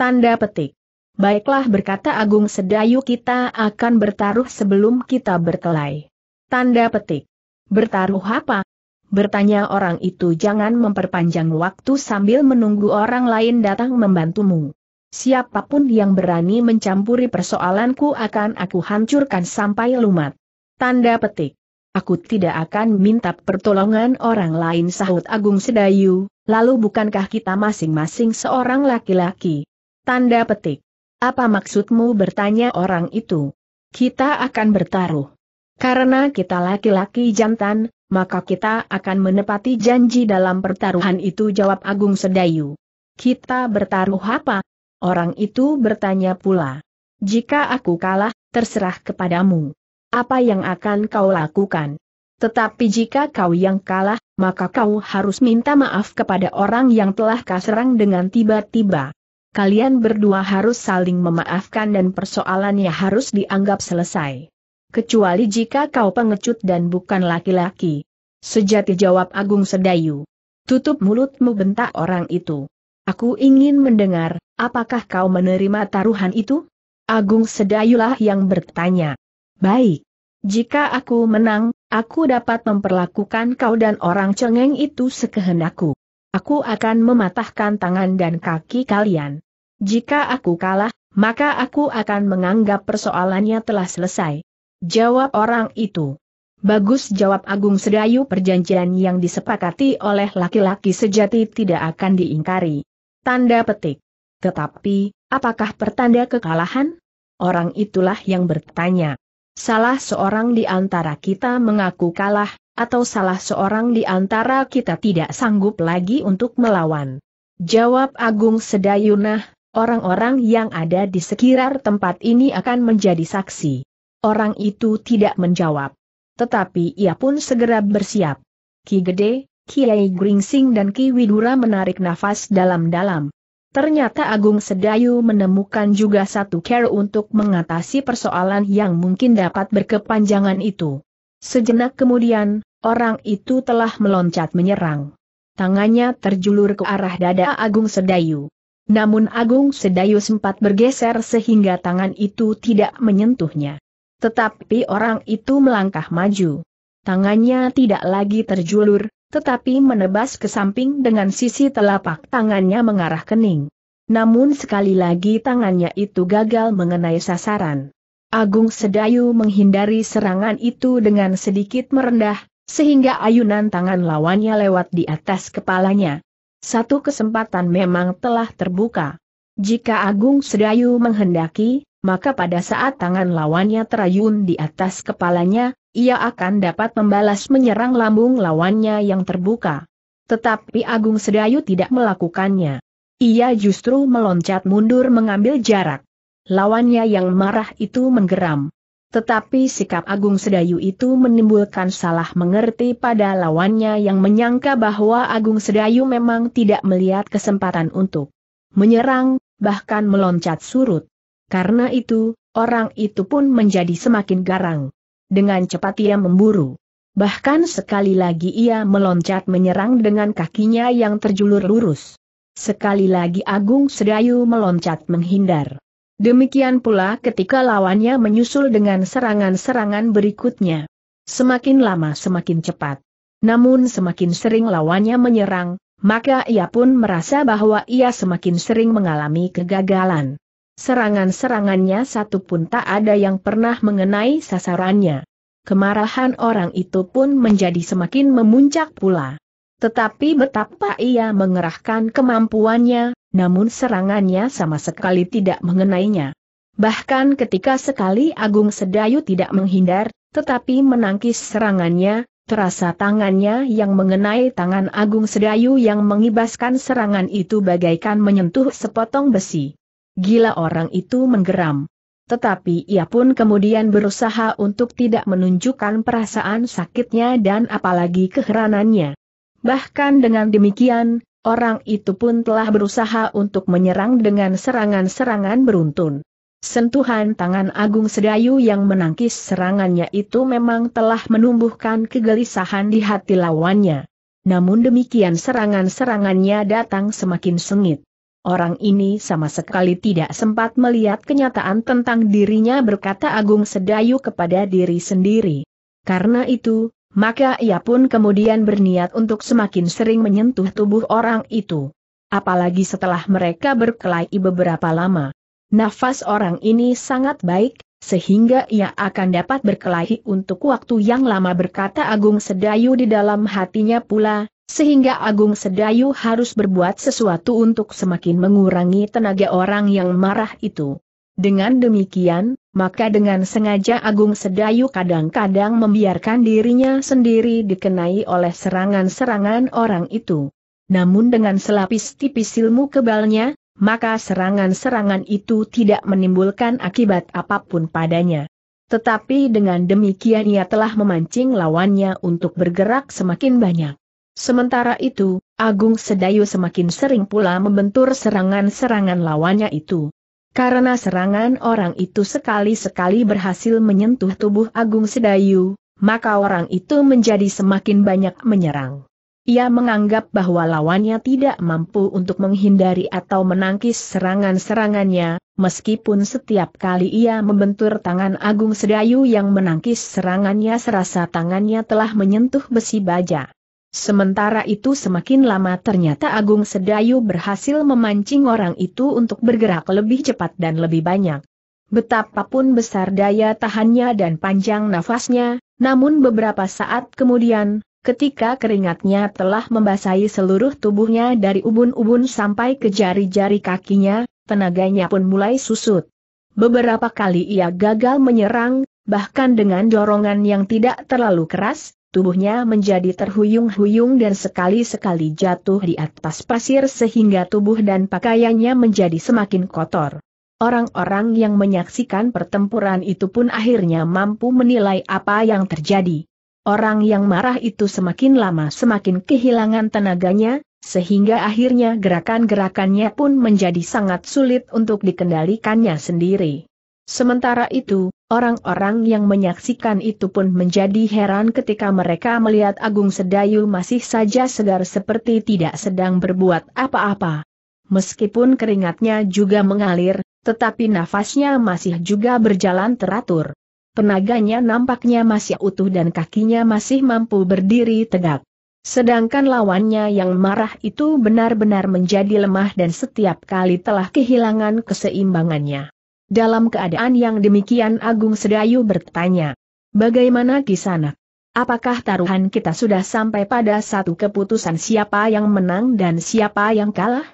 Speaker 1: Tanda petik. Baiklah berkata Agung Sedayu kita akan bertaruh sebelum kita berkelahi. Tanda petik. Bertaruh apa? bertanya orang itu jangan memperpanjang waktu sambil menunggu orang lain datang membantumu. Siapapun yang berani mencampuri persoalanku akan aku hancurkan sampai lumat. Tanda petik. Aku tidak akan minta pertolongan orang lain sahut Agung Sedayu, lalu bukankah kita masing-masing seorang laki-laki? Tanda petik. Apa maksudmu bertanya orang itu? Kita akan bertaruh. Karena kita laki-laki jantan, maka kita akan menepati janji dalam pertaruhan itu jawab Agung Sedayu. Kita bertaruh apa? Orang itu bertanya pula. Jika aku kalah, terserah kepadamu. Apa yang akan kau lakukan? Tetapi jika kau yang kalah, maka kau harus minta maaf kepada orang yang telah kaserang dengan tiba-tiba. Kalian berdua harus saling memaafkan dan persoalannya harus dianggap selesai kecuali jika kau pengecut dan bukan laki-laki. Sejati jawab Agung Sedayu. Tutup mulutmu bentak orang itu. Aku ingin mendengar, apakah kau menerima taruhan itu? Agung Sedayulah yang bertanya. Baik. Jika aku menang, aku dapat memperlakukan kau dan orang cengeng itu sekehendakku. Aku akan mematahkan tangan dan kaki kalian. Jika aku kalah, maka aku akan menganggap persoalannya telah selesai. Jawab orang itu. Bagus jawab Agung Sedayu perjanjian yang disepakati oleh laki-laki sejati tidak akan diingkari. Tanda petik. Tetapi, apakah pertanda kekalahan? Orang itulah yang bertanya. Salah seorang di antara kita mengaku kalah, atau salah seorang di antara kita tidak sanggup lagi untuk melawan. Jawab Agung Sedayunah, orang-orang yang ada di sekitar tempat ini akan menjadi saksi. Orang itu tidak menjawab. Tetapi ia pun segera bersiap. Ki Gede, Kiai Gringsing dan Ki Widura menarik nafas dalam-dalam. Ternyata Agung Sedayu menemukan juga satu care untuk mengatasi persoalan yang mungkin dapat berkepanjangan itu. Sejenak kemudian, orang itu telah meloncat menyerang. Tangannya terjulur ke arah dada Agung Sedayu. Namun Agung Sedayu sempat bergeser sehingga tangan itu tidak menyentuhnya. Tetapi orang itu melangkah maju. Tangannya tidak lagi terjulur, tetapi menebas ke samping dengan sisi telapak tangannya mengarah kening. Namun sekali lagi tangannya itu gagal mengenai sasaran. Agung Sedayu menghindari serangan itu dengan sedikit merendah, sehingga ayunan tangan lawannya lewat di atas kepalanya. Satu kesempatan memang telah terbuka. Jika Agung Sedayu menghendaki, maka pada saat tangan lawannya terayun di atas kepalanya, ia akan dapat membalas menyerang lambung lawannya yang terbuka. Tetapi Agung Sedayu tidak melakukannya. Ia justru meloncat mundur mengambil jarak. Lawannya yang marah itu menggeram. Tetapi sikap Agung Sedayu itu menimbulkan salah mengerti pada lawannya yang menyangka bahwa Agung Sedayu memang tidak melihat kesempatan untuk menyerang, bahkan meloncat surut. Karena itu, orang itu pun menjadi semakin garang. Dengan cepat ia memburu. Bahkan sekali lagi ia meloncat menyerang dengan kakinya yang terjulur lurus. Sekali lagi Agung Sedayu meloncat menghindar. Demikian pula ketika lawannya menyusul dengan serangan-serangan berikutnya. Semakin lama semakin cepat. Namun semakin sering lawannya menyerang, maka ia pun merasa bahwa ia semakin sering mengalami kegagalan. Serangan-serangannya satu pun tak ada yang pernah mengenai sasarannya. Kemarahan orang itu pun menjadi semakin memuncak pula. Tetapi betapa ia mengerahkan kemampuannya, namun serangannya sama sekali tidak mengenainya. Bahkan ketika sekali Agung Sedayu tidak menghindar, tetapi menangkis serangannya, terasa tangannya yang mengenai tangan Agung Sedayu yang mengibaskan serangan itu bagaikan menyentuh sepotong besi. Gila orang itu menggeram. Tetapi ia pun kemudian berusaha untuk tidak menunjukkan perasaan sakitnya dan apalagi keheranannya. Bahkan dengan demikian, orang itu pun telah berusaha untuk menyerang dengan serangan-serangan beruntun. Sentuhan tangan Agung Sedayu yang menangkis serangannya itu memang telah menumbuhkan kegelisahan di hati lawannya. Namun demikian serangan-serangannya datang semakin sengit. Orang ini sama sekali tidak sempat melihat kenyataan tentang dirinya berkata Agung Sedayu kepada diri sendiri. Karena itu, maka ia pun kemudian berniat untuk semakin sering menyentuh tubuh orang itu. Apalagi setelah mereka berkelahi beberapa lama. Nafas orang ini sangat baik, sehingga ia akan dapat berkelahi untuk waktu yang lama berkata Agung Sedayu di dalam hatinya pula, sehingga Agung Sedayu harus berbuat sesuatu untuk semakin mengurangi tenaga orang yang marah itu. Dengan demikian, maka dengan sengaja Agung Sedayu kadang-kadang membiarkan dirinya sendiri dikenai oleh serangan-serangan orang itu. Namun dengan selapis tipis ilmu kebalnya, maka serangan-serangan itu tidak menimbulkan akibat apapun padanya. Tetapi dengan demikian ia telah memancing lawannya untuk bergerak semakin banyak. Sementara itu, Agung Sedayu semakin sering pula membentur serangan-serangan lawannya itu. Karena serangan orang itu sekali-sekali berhasil menyentuh tubuh Agung Sedayu, maka orang itu menjadi semakin banyak menyerang. Ia menganggap bahwa lawannya tidak mampu untuk menghindari atau menangkis serangan-serangannya, meskipun setiap kali ia membentur tangan Agung Sedayu yang menangkis serangannya serasa tangannya telah menyentuh besi baja. Sementara itu semakin lama ternyata Agung Sedayu berhasil memancing orang itu untuk bergerak lebih cepat dan lebih banyak. Betapapun besar daya tahannya dan panjang nafasnya, namun beberapa saat kemudian, ketika keringatnya telah membasahi seluruh tubuhnya dari ubun-ubun sampai ke jari-jari kakinya, tenaganya pun mulai susut. Beberapa kali ia gagal menyerang, bahkan dengan dorongan yang tidak terlalu keras, tubuhnya menjadi terhuyung-huyung dan sekali-sekali jatuh di atas pasir sehingga tubuh dan pakaiannya menjadi semakin kotor. Orang-orang yang menyaksikan pertempuran itu pun akhirnya mampu menilai apa yang terjadi. Orang yang marah itu semakin lama semakin kehilangan tenaganya, sehingga akhirnya gerakan-gerakannya pun menjadi sangat sulit untuk dikendalikannya sendiri. Sementara itu, orang-orang yang menyaksikan itu pun menjadi heran ketika mereka melihat Agung Sedayu masih saja segar seperti tidak sedang berbuat apa-apa. Meskipun keringatnya juga mengalir, tetapi nafasnya masih juga berjalan teratur. Penaganya nampaknya masih utuh dan kakinya masih mampu berdiri tegak. Sedangkan lawannya yang marah itu benar-benar menjadi lemah dan setiap kali telah kehilangan keseimbangannya. Dalam keadaan yang demikian Agung Sedayu bertanya, bagaimana kisana? Apakah taruhan kita sudah sampai pada satu keputusan siapa yang menang dan siapa yang kalah?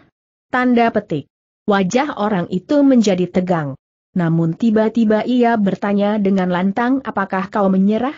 Speaker 1: Tanda petik. Wajah orang itu menjadi tegang. Namun tiba-tiba ia bertanya dengan lantang apakah kau menyerah?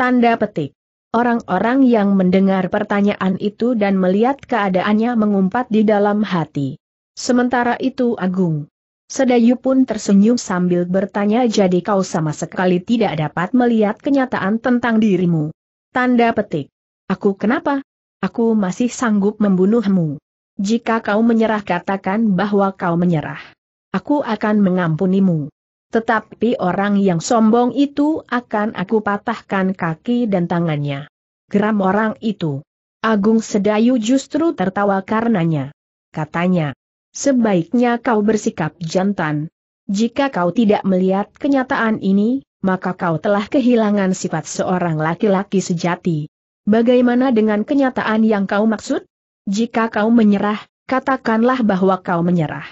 Speaker 1: Tanda petik. Orang-orang yang mendengar pertanyaan itu dan melihat keadaannya mengumpat di dalam hati. Sementara itu Agung Sedayu pun tersenyum sambil bertanya jadi kau sama sekali tidak dapat melihat kenyataan tentang dirimu. Tanda petik. Aku kenapa? Aku masih sanggup membunuhmu. Jika kau menyerah katakan bahwa kau menyerah. Aku akan mengampunimu. Tetapi orang yang sombong itu akan aku patahkan kaki dan tangannya. Geram orang itu. Agung Sedayu justru tertawa karenanya. Katanya, Sebaiknya kau bersikap jantan. Jika kau tidak melihat kenyataan ini, maka kau telah kehilangan sifat seorang laki-laki sejati. Bagaimana dengan kenyataan yang kau maksud? Jika kau menyerah, katakanlah bahwa kau menyerah.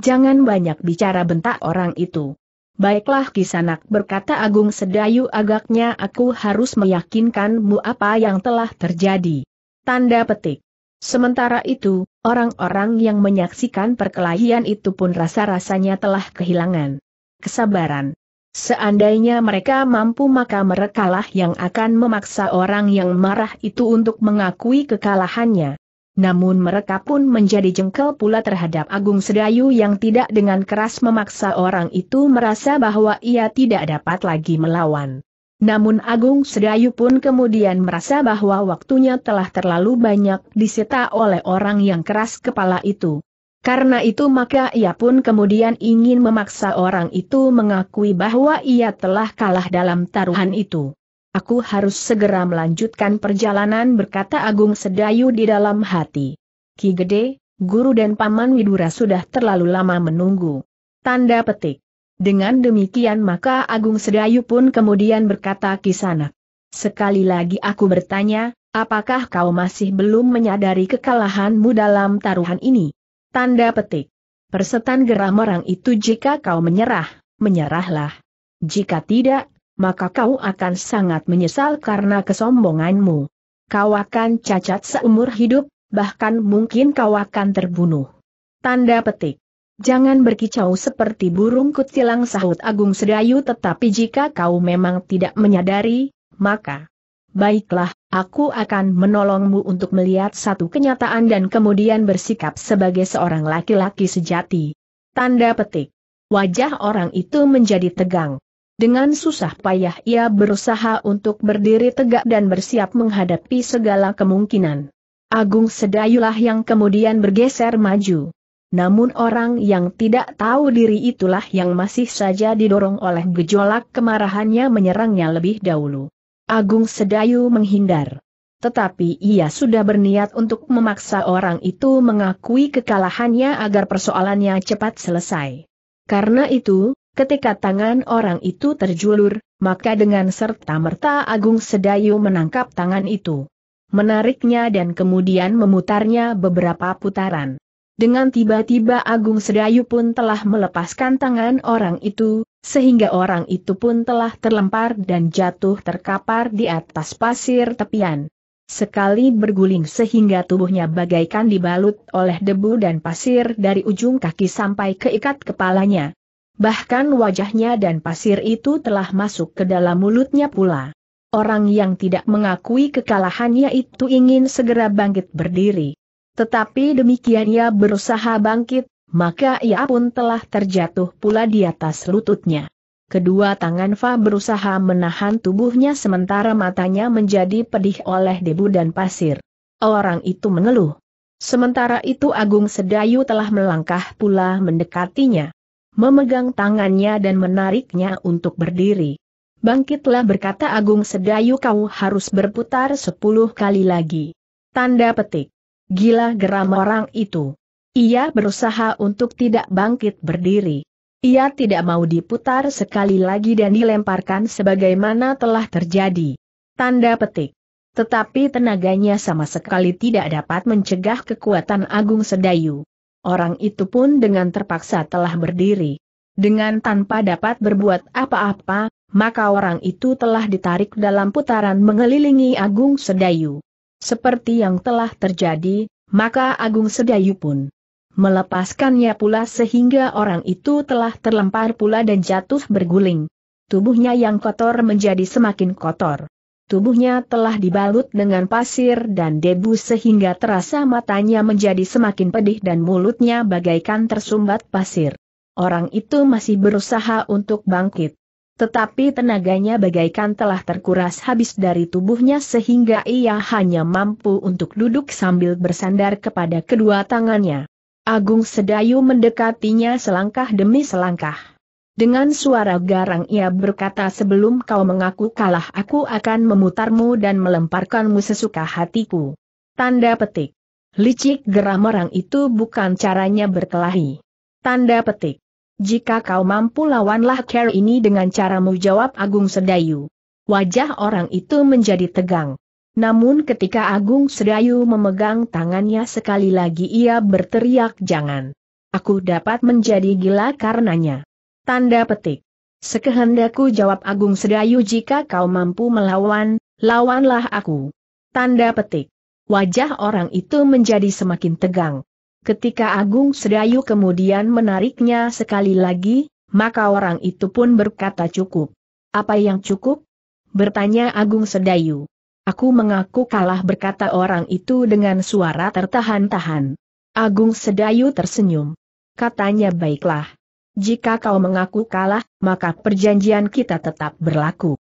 Speaker 1: Jangan banyak bicara bentak orang itu. Baiklah Kisanak berkata Agung Sedayu agaknya aku harus meyakinkanmu apa yang telah terjadi. Tanda petik. Sementara itu, orang-orang yang menyaksikan perkelahian itu pun rasa-rasanya telah kehilangan kesabaran. Seandainya mereka mampu maka merekalah yang akan memaksa orang yang marah itu untuk mengakui kekalahannya. Namun mereka pun menjadi jengkel pula terhadap Agung Sedayu yang tidak dengan keras memaksa orang itu merasa bahwa ia tidak dapat lagi melawan. Namun Agung Sedayu pun kemudian merasa bahwa waktunya telah terlalu banyak disita oleh orang yang keras kepala itu. Karena itu maka ia pun kemudian ingin memaksa orang itu mengakui bahwa ia telah kalah dalam taruhan itu. Aku harus segera melanjutkan perjalanan berkata Agung Sedayu di dalam hati. Ki Gede, Guru dan Paman Widura sudah terlalu lama menunggu. Tanda petik. Dengan demikian maka Agung Sedayu pun kemudian berkata kisana. Sekali lagi aku bertanya, apakah kau masih belum menyadari kekalahanmu dalam taruhan ini? Tanda petik. Persetan gerah merang itu jika kau menyerah, menyerahlah. Jika tidak, maka kau akan sangat menyesal karena kesombonganmu. Kau akan cacat seumur hidup, bahkan mungkin kau akan terbunuh. Tanda petik. Jangan berkicau seperti burung kutilang sahut Agung Sedayu tetapi jika kau memang tidak menyadari, maka Baiklah, aku akan menolongmu untuk melihat satu kenyataan dan kemudian bersikap sebagai seorang laki-laki sejati. Tanda petik. Wajah orang itu menjadi tegang. Dengan susah payah ia berusaha untuk berdiri tegak dan bersiap menghadapi segala kemungkinan. Agung Sedayulah yang kemudian bergeser maju. Namun orang yang tidak tahu diri itulah yang masih saja didorong oleh gejolak kemarahannya menyerangnya lebih dahulu. Agung Sedayu menghindar. Tetapi ia sudah berniat untuk memaksa orang itu mengakui kekalahannya agar persoalannya cepat selesai. Karena itu, ketika tangan orang itu terjulur, maka dengan serta-merta Agung Sedayu menangkap tangan itu. Menariknya dan kemudian memutarnya beberapa putaran dengan tiba-tiba Agung Sedayu pun telah melepaskan tangan orang itu, sehingga orang itu pun telah terlempar dan jatuh terkapar di atas pasir tepian. Sekali berguling sehingga tubuhnya bagaikan dibalut oleh debu dan pasir dari ujung kaki sampai ke ikat kepalanya. Bahkan wajahnya dan pasir itu telah masuk ke dalam mulutnya pula. Orang yang tidak mengakui kekalahannya itu ingin segera bangkit berdiri. Tetapi demikian ia berusaha bangkit, maka ia pun telah terjatuh pula di atas lututnya. Kedua tangan Fa berusaha menahan tubuhnya sementara matanya menjadi pedih oleh debu dan pasir. Orang itu mengeluh. Sementara itu Agung Sedayu telah melangkah pula mendekatinya. Memegang tangannya dan menariknya untuk berdiri. Bangkitlah berkata Agung Sedayu kau harus berputar sepuluh kali lagi. Tanda petik. Gila geram orang itu. Ia berusaha untuk tidak bangkit berdiri. Ia tidak mau diputar sekali lagi dan dilemparkan sebagaimana telah terjadi. Tanda petik. Tetapi tenaganya sama sekali tidak dapat mencegah kekuatan Agung Sedayu. Orang itu pun dengan terpaksa telah berdiri. Dengan tanpa dapat berbuat apa-apa, maka orang itu telah ditarik dalam putaran mengelilingi Agung Sedayu. Seperti yang telah terjadi, maka Agung Sedayu pun melepaskannya pula sehingga orang itu telah terlempar pula dan jatuh berguling. Tubuhnya yang kotor menjadi semakin kotor. Tubuhnya telah dibalut dengan pasir dan debu sehingga terasa matanya menjadi semakin pedih dan mulutnya bagaikan tersumbat pasir. Orang itu masih berusaha untuk bangkit. Tetapi tenaganya bagaikan telah terkuras habis dari tubuhnya sehingga ia hanya mampu untuk duduk sambil bersandar kepada kedua tangannya. Agung Sedayu mendekatinya selangkah demi selangkah. Dengan suara garang ia berkata sebelum kau mengaku kalah aku akan memutarmu dan melemparkanmu sesuka hatiku. Tanda petik. Licik geram orang itu bukan caranya berkelahi. Tanda petik. Jika kau mampu lawanlah care ini dengan caramu jawab Agung Sedayu. Wajah orang itu menjadi tegang. Namun ketika Agung Sedayu memegang tangannya sekali lagi ia berteriak jangan. Aku dapat menjadi gila karenanya. Tanda petik. Sekehendakku jawab Agung Sedayu jika kau mampu melawan, lawanlah aku. Tanda petik. Wajah orang itu menjadi semakin tegang. Ketika Agung Sedayu kemudian menariknya sekali lagi, maka orang itu pun berkata cukup. Apa yang cukup? Bertanya Agung Sedayu. Aku mengaku kalah berkata orang itu dengan suara tertahan-tahan. Agung Sedayu tersenyum. Katanya baiklah. Jika kau mengaku kalah, maka perjanjian kita tetap berlaku.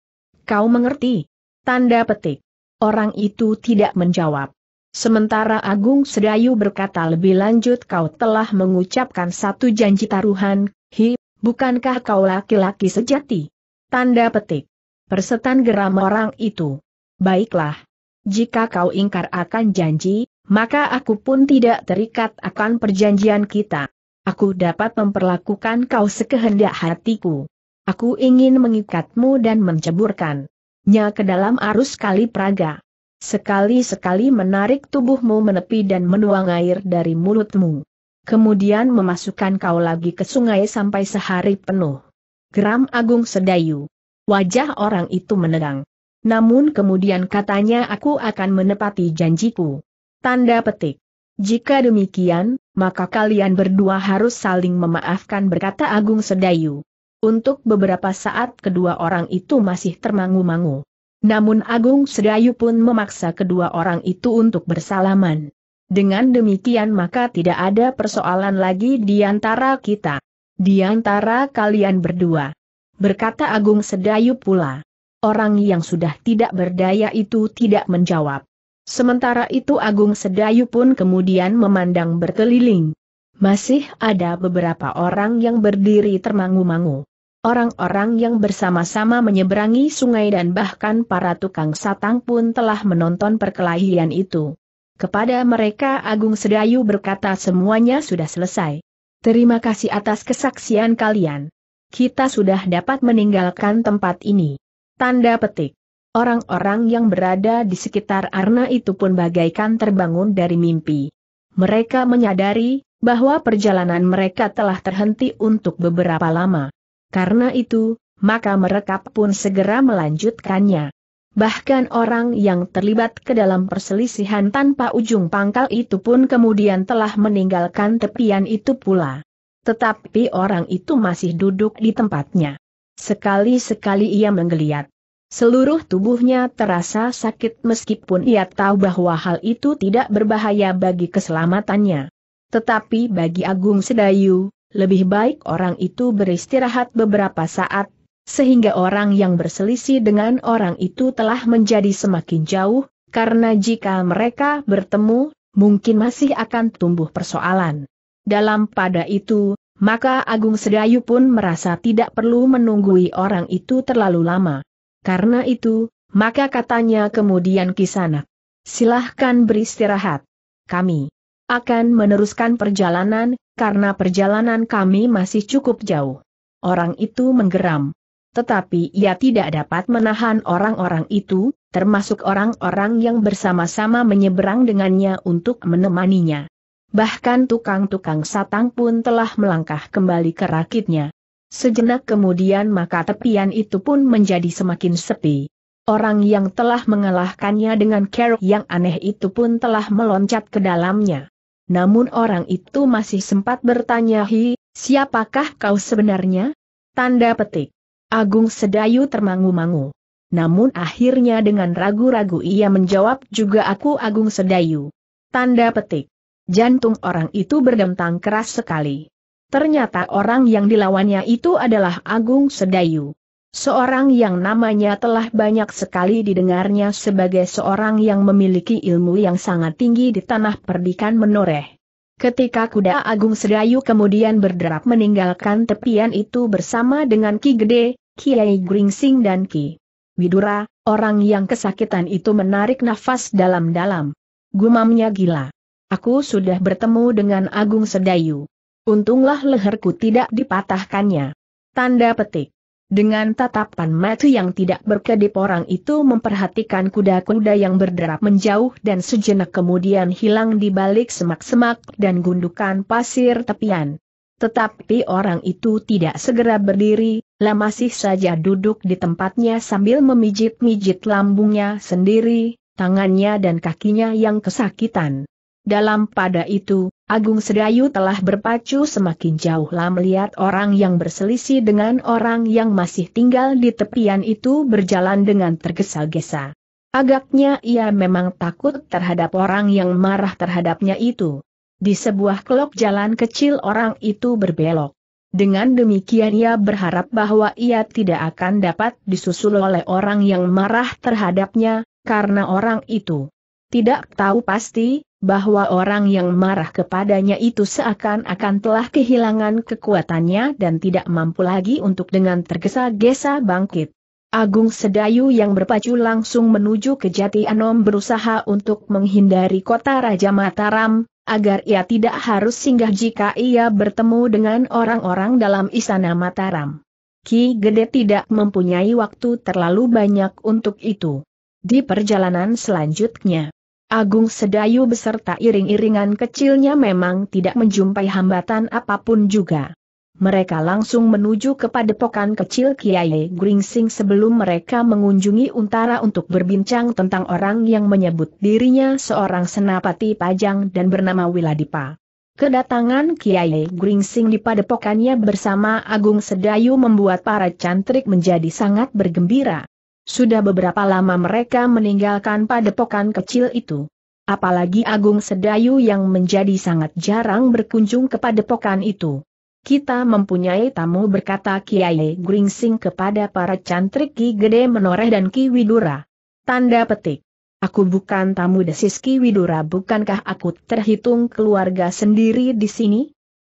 Speaker 1: Kau mengerti? Tanda petik. Orang itu tidak menjawab. Sementara Agung Sedayu berkata lebih lanjut kau telah mengucapkan satu janji taruhan, hi, bukankah kau laki-laki sejati? Tanda petik. Persetan geram orang itu. Baiklah. Jika kau ingkar akan janji, maka aku pun tidak terikat akan perjanjian kita. Aku dapat memperlakukan kau sekehendak hatiku. Aku ingin mengikatmu dan menceburkannya ke dalam arus kali Praga. Sekali-sekali menarik tubuhmu menepi dan menuang air dari mulutmu. Kemudian memasukkan kau lagi ke sungai sampai sehari penuh. Geram Agung Sedayu. Wajah orang itu menerang. Namun kemudian katanya aku akan menepati janjiku. Tanda petik. Jika demikian, maka kalian berdua harus saling memaafkan berkata Agung Sedayu. Untuk beberapa saat kedua orang itu masih termangu-mangu. Namun Agung Sedayu pun memaksa kedua orang itu untuk bersalaman. Dengan demikian maka tidak ada persoalan lagi di antara kita. Di antara kalian berdua. Berkata Agung Sedayu pula. Orang yang sudah tidak berdaya itu tidak menjawab. Sementara itu Agung Sedayu pun kemudian memandang berkeliling. Masih ada beberapa orang yang berdiri termangu-mangu. Orang-orang yang bersama-sama menyeberangi sungai dan bahkan para tukang satang pun telah menonton perkelahian itu. Kepada mereka Agung Sedayu berkata semuanya sudah selesai. Terima kasih atas kesaksian kalian. Kita sudah dapat meninggalkan tempat ini. Tanda petik. Orang-orang yang berada di sekitar Arna itu pun bagaikan terbangun dari mimpi. Mereka menyadari bahwa perjalanan mereka telah terhenti untuk beberapa lama. Karena itu, maka mereka pun segera melanjutkannya. Bahkan orang yang terlibat ke dalam perselisihan tanpa ujung pangkal itu pun kemudian telah meninggalkan tepian itu pula. Tetapi orang itu masih duduk di tempatnya. Sekali-sekali ia menggeliat. Seluruh tubuhnya terasa sakit meskipun ia tahu bahwa hal itu tidak berbahaya bagi keselamatannya. Tetapi bagi Agung Sedayu, lebih baik orang itu beristirahat beberapa saat, sehingga orang yang berselisih dengan orang itu telah menjadi semakin jauh, karena jika mereka bertemu, mungkin masih akan tumbuh persoalan. Dalam pada itu, maka Agung Sedayu pun merasa tidak perlu menunggui orang itu terlalu lama. Karena itu, maka katanya kemudian kisana, silahkan beristirahat. Kami akan meneruskan perjalanan, karena perjalanan kami masih cukup jauh. Orang itu menggeram. Tetapi ia tidak dapat menahan orang-orang itu, termasuk orang-orang yang bersama-sama menyeberang dengannya untuk menemaninya. Bahkan tukang-tukang satang pun telah melangkah kembali ke rakitnya. Sejenak kemudian maka tepian itu pun menjadi semakin sepi. Orang yang telah mengalahkannya dengan keruk yang aneh itu pun telah meloncat ke dalamnya namun orang itu masih sempat bertanya Hi, siapakah kau sebenarnya? Tanda petik. Agung Sedayu termangu-mangu. Namun akhirnya dengan ragu-ragu ia menjawab juga aku Agung Sedayu. Tanda petik. Jantung orang itu berdentang keras sekali. Ternyata orang yang dilawannya itu adalah Agung Sedayu. Seorang yang namanya telah banyak sekali didengarnya sebagai seorang yang memiliki ilmu yang sangat tinggi di tanah perdikan menoreh. Ketika kuda Agung Sedayu kemudian berderap meninggalkan tepian itu bersama dengan Ki Gede, Kiai Gringsing dan Ki Widura, orang yang kesakitan itu menarik nafas dalam-dalam. Gumamnya gila. Aku sudah bertemu dengan Agung Sedayu. Untunglah leherku tidak dipatahkannya. Tanda petik. Dengan tatapan mata yang tidak berkedip orang itu memperhatikan kuda-kuda yang berderap menjauh dan sejenak kemudian hilang di balik semak-semak dan gundukan pasir tepian. Tetapi orang itu tidak segera berdiri, lah masih saja duduk di tempatnya sambil memijit-mijit lambungnya sendiri, tangannya dan kakinya yang kesakitan. Dalam pada itu, Agung Sedayu telah berpacu semakin jauhlah melihat orang yang berselisih dengan orang yang masih tinggal di tepian itu berjalan dengan tergesa-gesa. Agaknya ia memang takut terhadap orang yang marah terhadapnya itu. Di sebuah kelok jalan kecil orang itu berbelok. Dengan demikian ia berharap bahwa ia tidak akan dapat disusul oleh orang yang marah terhadapnya, karena orang itu tidak tahu pasti, bahwa orang yang marah kepadanya itu seakan-akan telah kehilangan kekuatannya dan tidak mampu lagi untuk dengan tergesa-gesa bangkit. Agung Sedayu yang berpacu langsung menuju ke Jati Anom berusaha untuk menghindari kota Raja Mataram, agar ia tidak harus singgah jika ia bertemu dengan orang-orang dalam istana Mataram. Ki Gede tidak mempunyai waktu terlalu banyak untuk itu. Di perjalanan selanjutnya, Agung Sedayu beserta iring-iringan kecilnya memang tidak menjumpai hambatan apapun juga. Mereka langsung menuju kepada padepokan kecil Kiai Gringsing sebelum mereka mengunjungi Untara untuk berbincang tentang orang yang menyebut dirinya seorang senapati pajang dan bernama Wiladipa. Kedatangan Kiai Gringsing di padepokannya bersama Agung Sedayu membuat para cantrik menjadi sangat bergembira. Sudah beberapa lama mereka meninggalkan padepokan kecil itu. Apalagi Agung Sedayu yang menjadi sangat jarang berkunjung ke padepokan itu. Kita mempunyai tamu berkata Kiai Gringsing kepada para cantrik Ki Gede Menoreh dan Ki Widura. Tanda petik. Aku bukan tamu desis Ki Widura bukankah aku terhitung keluarga sendiri di sini?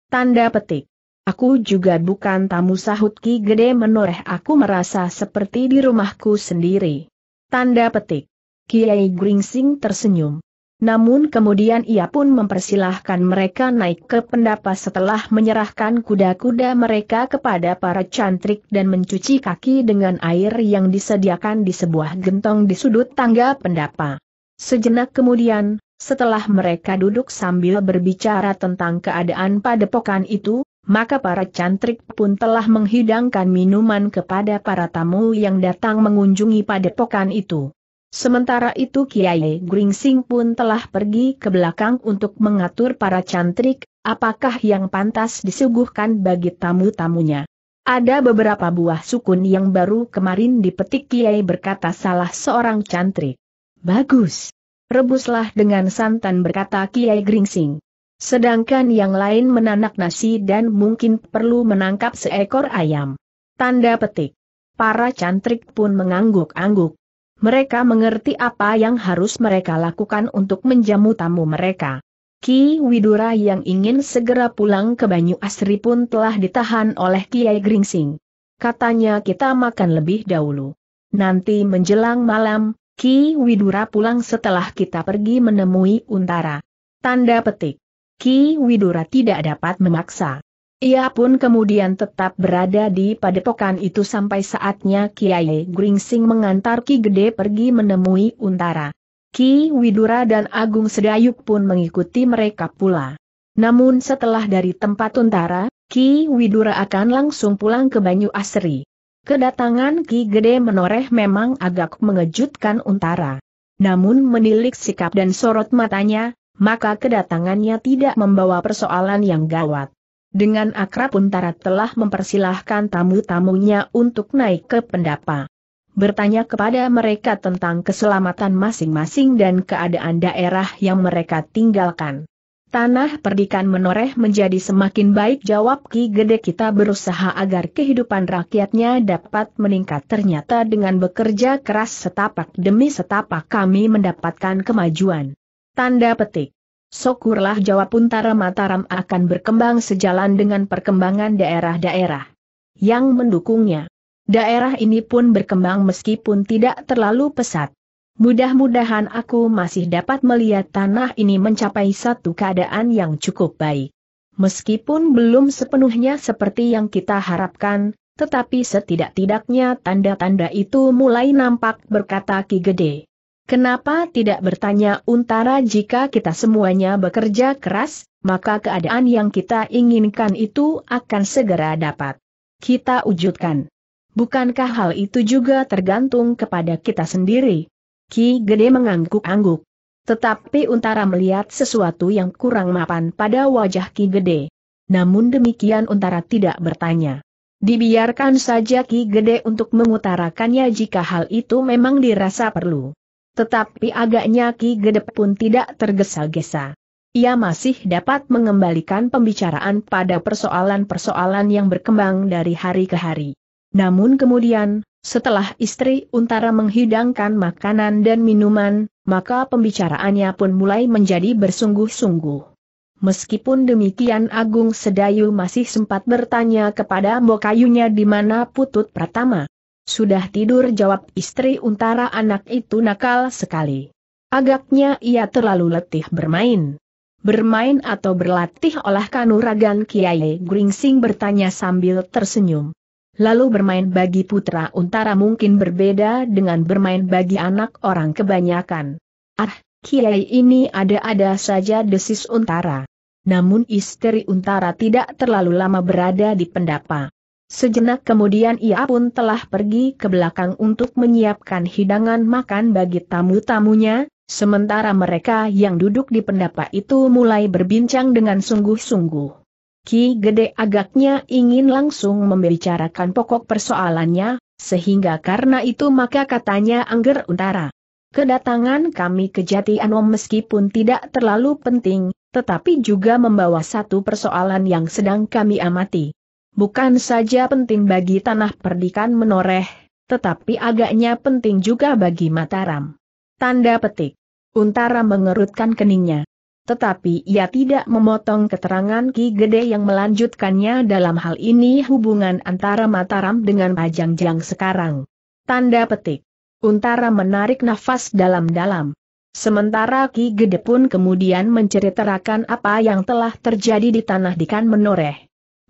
Speaker 1: Tanda petik. Aku juga bukan tamu sahut Ki Gede menoreh aku merasa seperti di rumahku sendiri. Tanda petik. Kiai Gringsing tersenyum. Namun kemudian ia pun mempersilahkan mereka naik ke pendapa setelah menyerahkan kuda-kuda mereka kepada para cantrik dan mencuci kaki dengan air yang disediakan di sebuah gentong di sudut tangga pendapa. Sejenak kemudian, setelah mereka duduk sambil berbicara tentang keadaan padepokan itu, maka para cantrik pun telah menghidangkan minuman kepada para tamu yang datang mengunjungi padepokan itu. Sementara itu Kiai Gringsing pun telah pergi ke belakang untuk mengatur para cantrik, apakah yang pantas disuguhkan bagi tamu-tamunya. Ada beberapa buah sukun yang baru kemarin dipetik Kiai berkata salah seorang cantrik. Bagus. Rebuslah dengan santan berkata Kiai Gringsing. Sedangkan yang lain menanak nasi dan mungkin perlu menangkap seekor ayam. Tanda petik. Para cantrik pun mengangguk-angguk. Mereka mengerti apa yang harus mereka lakukan untuk menjamu tamu mereka. Ki Widura yang ingin segera pulang ke Banyu Asri pun telah ditahan oleh Kiai Gringsing. Katanya kita makan lebih dahulu. Nanti menjelang malam, Ki Widura pulang setelah kita pergi menemui Untara. Tanda petik. Ki Widura tidak dapat memaksa. Ia pun kemudian tetap berada di padepokan itu sampai saatnya Kiai Gringsing mengantar Ki Gede pergi menemui Untara. Ki Widura dan Agung Sedayuk pun mengikuti mereka pula. Namun setelah dari tempat Untara, Ki Widura akan langsung pulang ke Banyu Asri. Kedatangan Ki Gede menoreh memang agak mengejutkan Untara. Namun menilik sikap dan sorot matanya, maka kedatangannya tidak membawa persoalan yang gawat. Dengan akrab Untara telah mempersilahkan tamu-tamunya untuk naik ke pendapa. Bertanya kepada mereka tentang keselamatan masing-masing dan keadaan daerah yang mereka tinggalkan. Tanah perdikan menoreh menjadi semakin baik jawab Ki Gede kita berusaha agar kehidupan rakyatnya dapat meningkat ternyata dengan bekerja keras setapak demi setapak kami mendapatkan kemajuan. Tanda petik. Syukurlah Jawa Puntara Mataram akan berkembang sejalan dengan perkembangan daerah-daerah yang mendukungnya. Daerah ini pun berkembang meskipun tidak terlalu pesat. Mudah-mudahan aku masih dapat melihat tanah ini mencapai satu keadaan yang cukup baik. Meskipun belum sepenuhnya seperti yang kita harapkan, tetapi setidak-tidaknya tanda-tanda itu mulai nampak berkata Ki Gede. Kenapa tidak bertanya untara jika kita semuanya bekerja keras, maka keadaan yang kita inginkan itu akan segera dapat kita wujudkan. Bukankah hal itu juga tergantung kepada kita sendiri? Ki Gede mengangguk-angguk. Tetapi Untara melihat sesuatu yang kurang mapan pada wajah Ki Gede. Namun demikian Untara tidak bertanya. Dibiarkan saja Ki Gede untuk mengutarakannya jika hal itu memang dirasa perlu. Tetapi agaknya Ki Gede pun tidak tergesa-gesa. Ia masih dapat mengembalikan pembicaraan pada persoalan-persoalan yang berkembang dari hari ke hari. Namun kemudian, setelah istri Untara menghidangkan makanan dan minuman, maka pembicaraannya pun mulai menjadi bersungguh-sungguh. Meskipun demikian Agung Sedayu masih sempat bertanya kepada Mbokayunya di mana Putut pertama. Sudah tidur jawab istri untara anak itu nakal sekali. Agaknya ia terlalu letih bermain. Bermain atau berlatih olah kanuragan Kiai Gringsing bertanya sambil tersenyum. Lalu bermain bagi putra untara mungkin berbeda dengan bermain bagi anak orang kebanyakan. Ah, Kiai ini ada-ada saja desis untara. Namun istri untara tidak terlalu lama berada di pendapa. Sejenak kemudian ia pun telah pergi ke belakang untuk menyiapkan hidangan makan bagi tamu-tamunya, sementara mereka yang duduk di pendapa itu mulai berbincang dengan sungguh-sungguh. Ki Gede agaknya ingin langsung membicarakan pokok persoalannya, sehingga karena itu maka katanya Angger Untara. Kedatangan kami ke Jati Anom meskipun tidak terlalu penting, tetapi juga membawa satu persoalan yang sedang kami amati bukan saja penting bagi tanah perdikan menoreh, tetapi agaknya penting juga bagi Mataram. Tanda petik. Untara mengerutkan keningnya. Tetapi ia tidak memotong keterangan Ki Gede yang melanjutkannya dalam hal ini hubungan antara Mataram dengan Majang-Jang sekarang. Tanda petik. Untara menarik nafas dalam-dalam. Sementara Ki Gede pun kemudian menceritakan apa yang telah terjadi di tanah Dikan Menoreh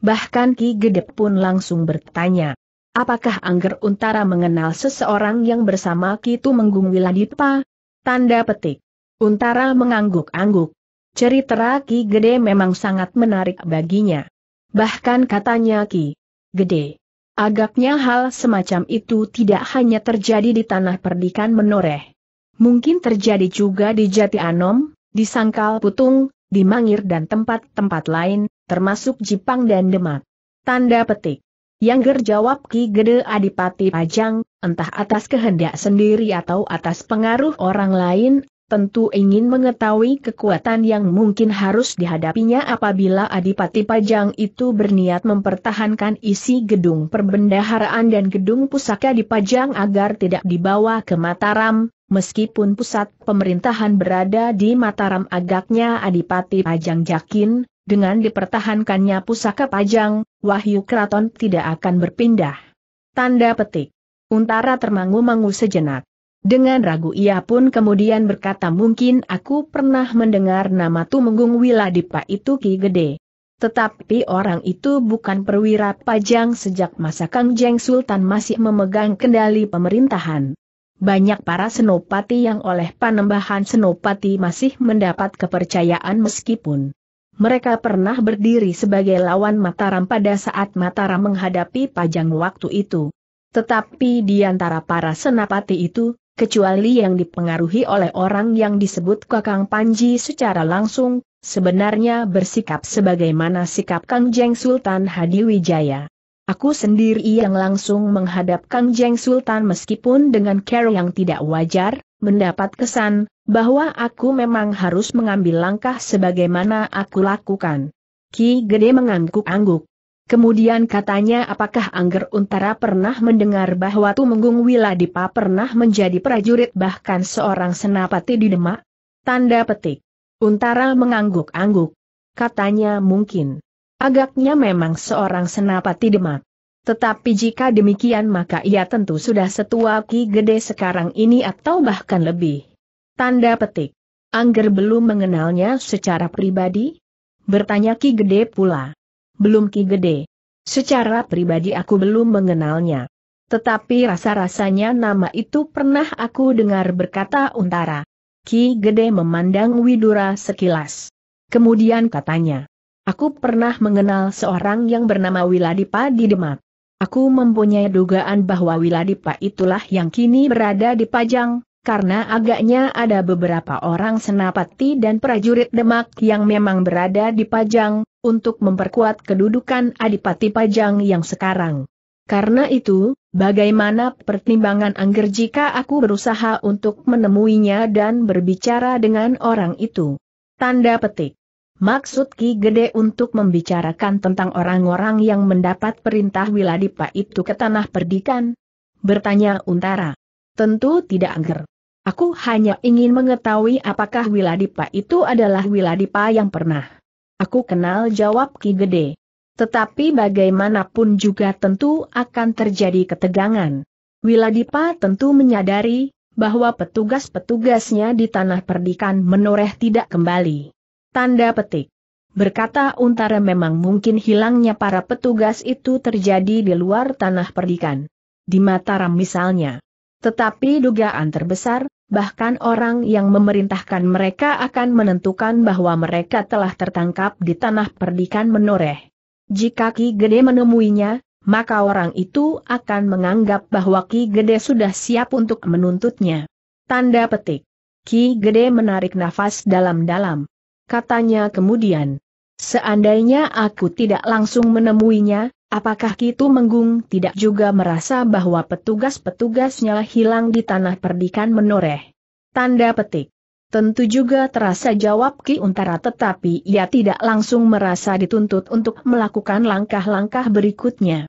Speaker 1: bahkan Ki Gede pun langsung bertanya. Apakah Angger Untara mengenal seseorang yang bersama Kitu Menggung Wiladipa? Tanda petik. Untara mengangguk-angguk. Cerita Ki Gede memang sangat menarik baginya. Bahkan katanya Ki Gede. Agaknya hal semacam itu tidak hanya terjadi di tanah perdikan menoreh. Mungkin terjadi juga di Jati Anom, di Sangkal Putung, di Mangir dan tempat-tempat lain, termasuk Jipang dan Demak. Tanda petik. yang jawab Ki Gede Adipati Pajang, entah atas kehendak sendiri atau atas pengaruh orang lain, tentu ingin mengetahui kekuatan yang mungkin harus dihadapinya apabila Adipati Pajang itu berniat mempertahankan isi gedung perbendaharaan dan gedung pusaka di Pajang agar tidak dibawa ke Mataram, meskipun pusat pemerintahan berada di Mataram agaknya Adipati Pajang yakin, dengan dipertahankannya pusaka pajang, Wahyu Keraton tidak akan berpindah. Tanda petik. Untara termangu-mangu sejenak. Dengan ragu ia pun kemudian berkata mungkin aku pernah mendengar nama Tumenggung Wiladipa itu Ki Gede. Tetapi orang itu bukan perwira pajang sejak masa Kang Jeng Sultan masih memegang kendali pemerintahan. Banyak para senopati yang oleh panembahan senopati masih mendapat kepercayaan meskipun mereka pernah berdiri sebagai lawan Mataram pada saat Mataram menghadapi Pajang waktu itu. Tetapi di antara para senapati itu, kecuali yang dipengaruhi oleh orang yang disebut Kakang Panji secara langsung, sebenarnya bersikap sebagaimana sikap Kang Jeng Sultan Hadiwijaya. Aku sendiri yang langsung menghadap Kang Jeng Sultan meskipun dengan care yang tidak wajar, mendapat kesan, bahwa aku memang harus mengambil langkah sebagaimana aku lakukan. Ki Gede mengangguk-angguk. Kemudian katanya apakah Angger Untara pernah mendengar bahwa Tumenggung Wiladipa pernah menjadi prajurit bahkan seorang senapati di Demak? Tanda petik. Untara mengangguk-angguk. Katanya mungkin. Agaknya memang seorang senapati Demak. Tetapi jika demikian maka ia tentu sudah setua Ki Gede sekarang ini atau bahkan lebih. Tanda petik. Angger belum mengenalnya secara pribadi? Bertanya Ki Gede pula. Belum Ki Gede. Secara pribadi aku belum mengenalnya. Tetapi rasa-rasanya nama itu pernah aku dengar berkata Untara. Ki Gede memandang Widura sekilas. Kemudian katanya, aku pernah mengenal seorang yang bernama Wiladipa di Demak. Aku mempunyai dugaan bahwa Wiladipa itulah yang kini berada di Pajang, karena agaknya ada beberapa orang senapati dan prajurit Demak yang memang berada di Pajang, untuk memperkuat kedudukan Adipati Pajang yang sekarang. Karena itu, bagaimana pertimbangan Angger jika aku berusaha untuk menemuinya dan berbicara dengan orang itu? Tanda petik. Maksud Ki Gede untuk membicarakan tentang orang-orang yang mendapat perintah Wiladipa itu ke tanah perdikan? Bertanya Untara. Tentu tidak angger. Aku hanya ingin mengetahui apakah Wiladipa itu adalah Wiladipa yang pernah. Aku kenal jawab Ki Gede. Tetapi bagaimanapun juga tentu akan terjadi ketegangan. Wiladipa tentu menyadari bahwa petugas-petugasnya di tanah perdikan menoreh tidak kembali. Tanda petik. Berkata Untara memang mungkin hilangnya para petugas itu terjadi di luar tanah perdikan. Di Mataram misalnya. Tetapi dugaan terbesar, bahkan orang yang memerintahkan mereka akan menentukan bahwa mereka telah tertangkap di tanah perdikan menoreh. Jika Ki Gede menemuinya, maka orang itu akan menganggap bahwa Ki Gede sudah siap untuk menuntutnya. Tanda petik. Ki Gede menarik nafas dalam-dalam katanya kemudian. Seandainya aku tidak langsung menemuinya, apakah Kitu Menggung tidak juga merasa bahwa petugas-petugasnya hilang di tanah perdikan menoreh? Tanda petik. Tentu juga terasa jawab Ki Untara tetapi ia tidak langsung merasa dituntut untuk melakukan langkah-langkah berikutnya.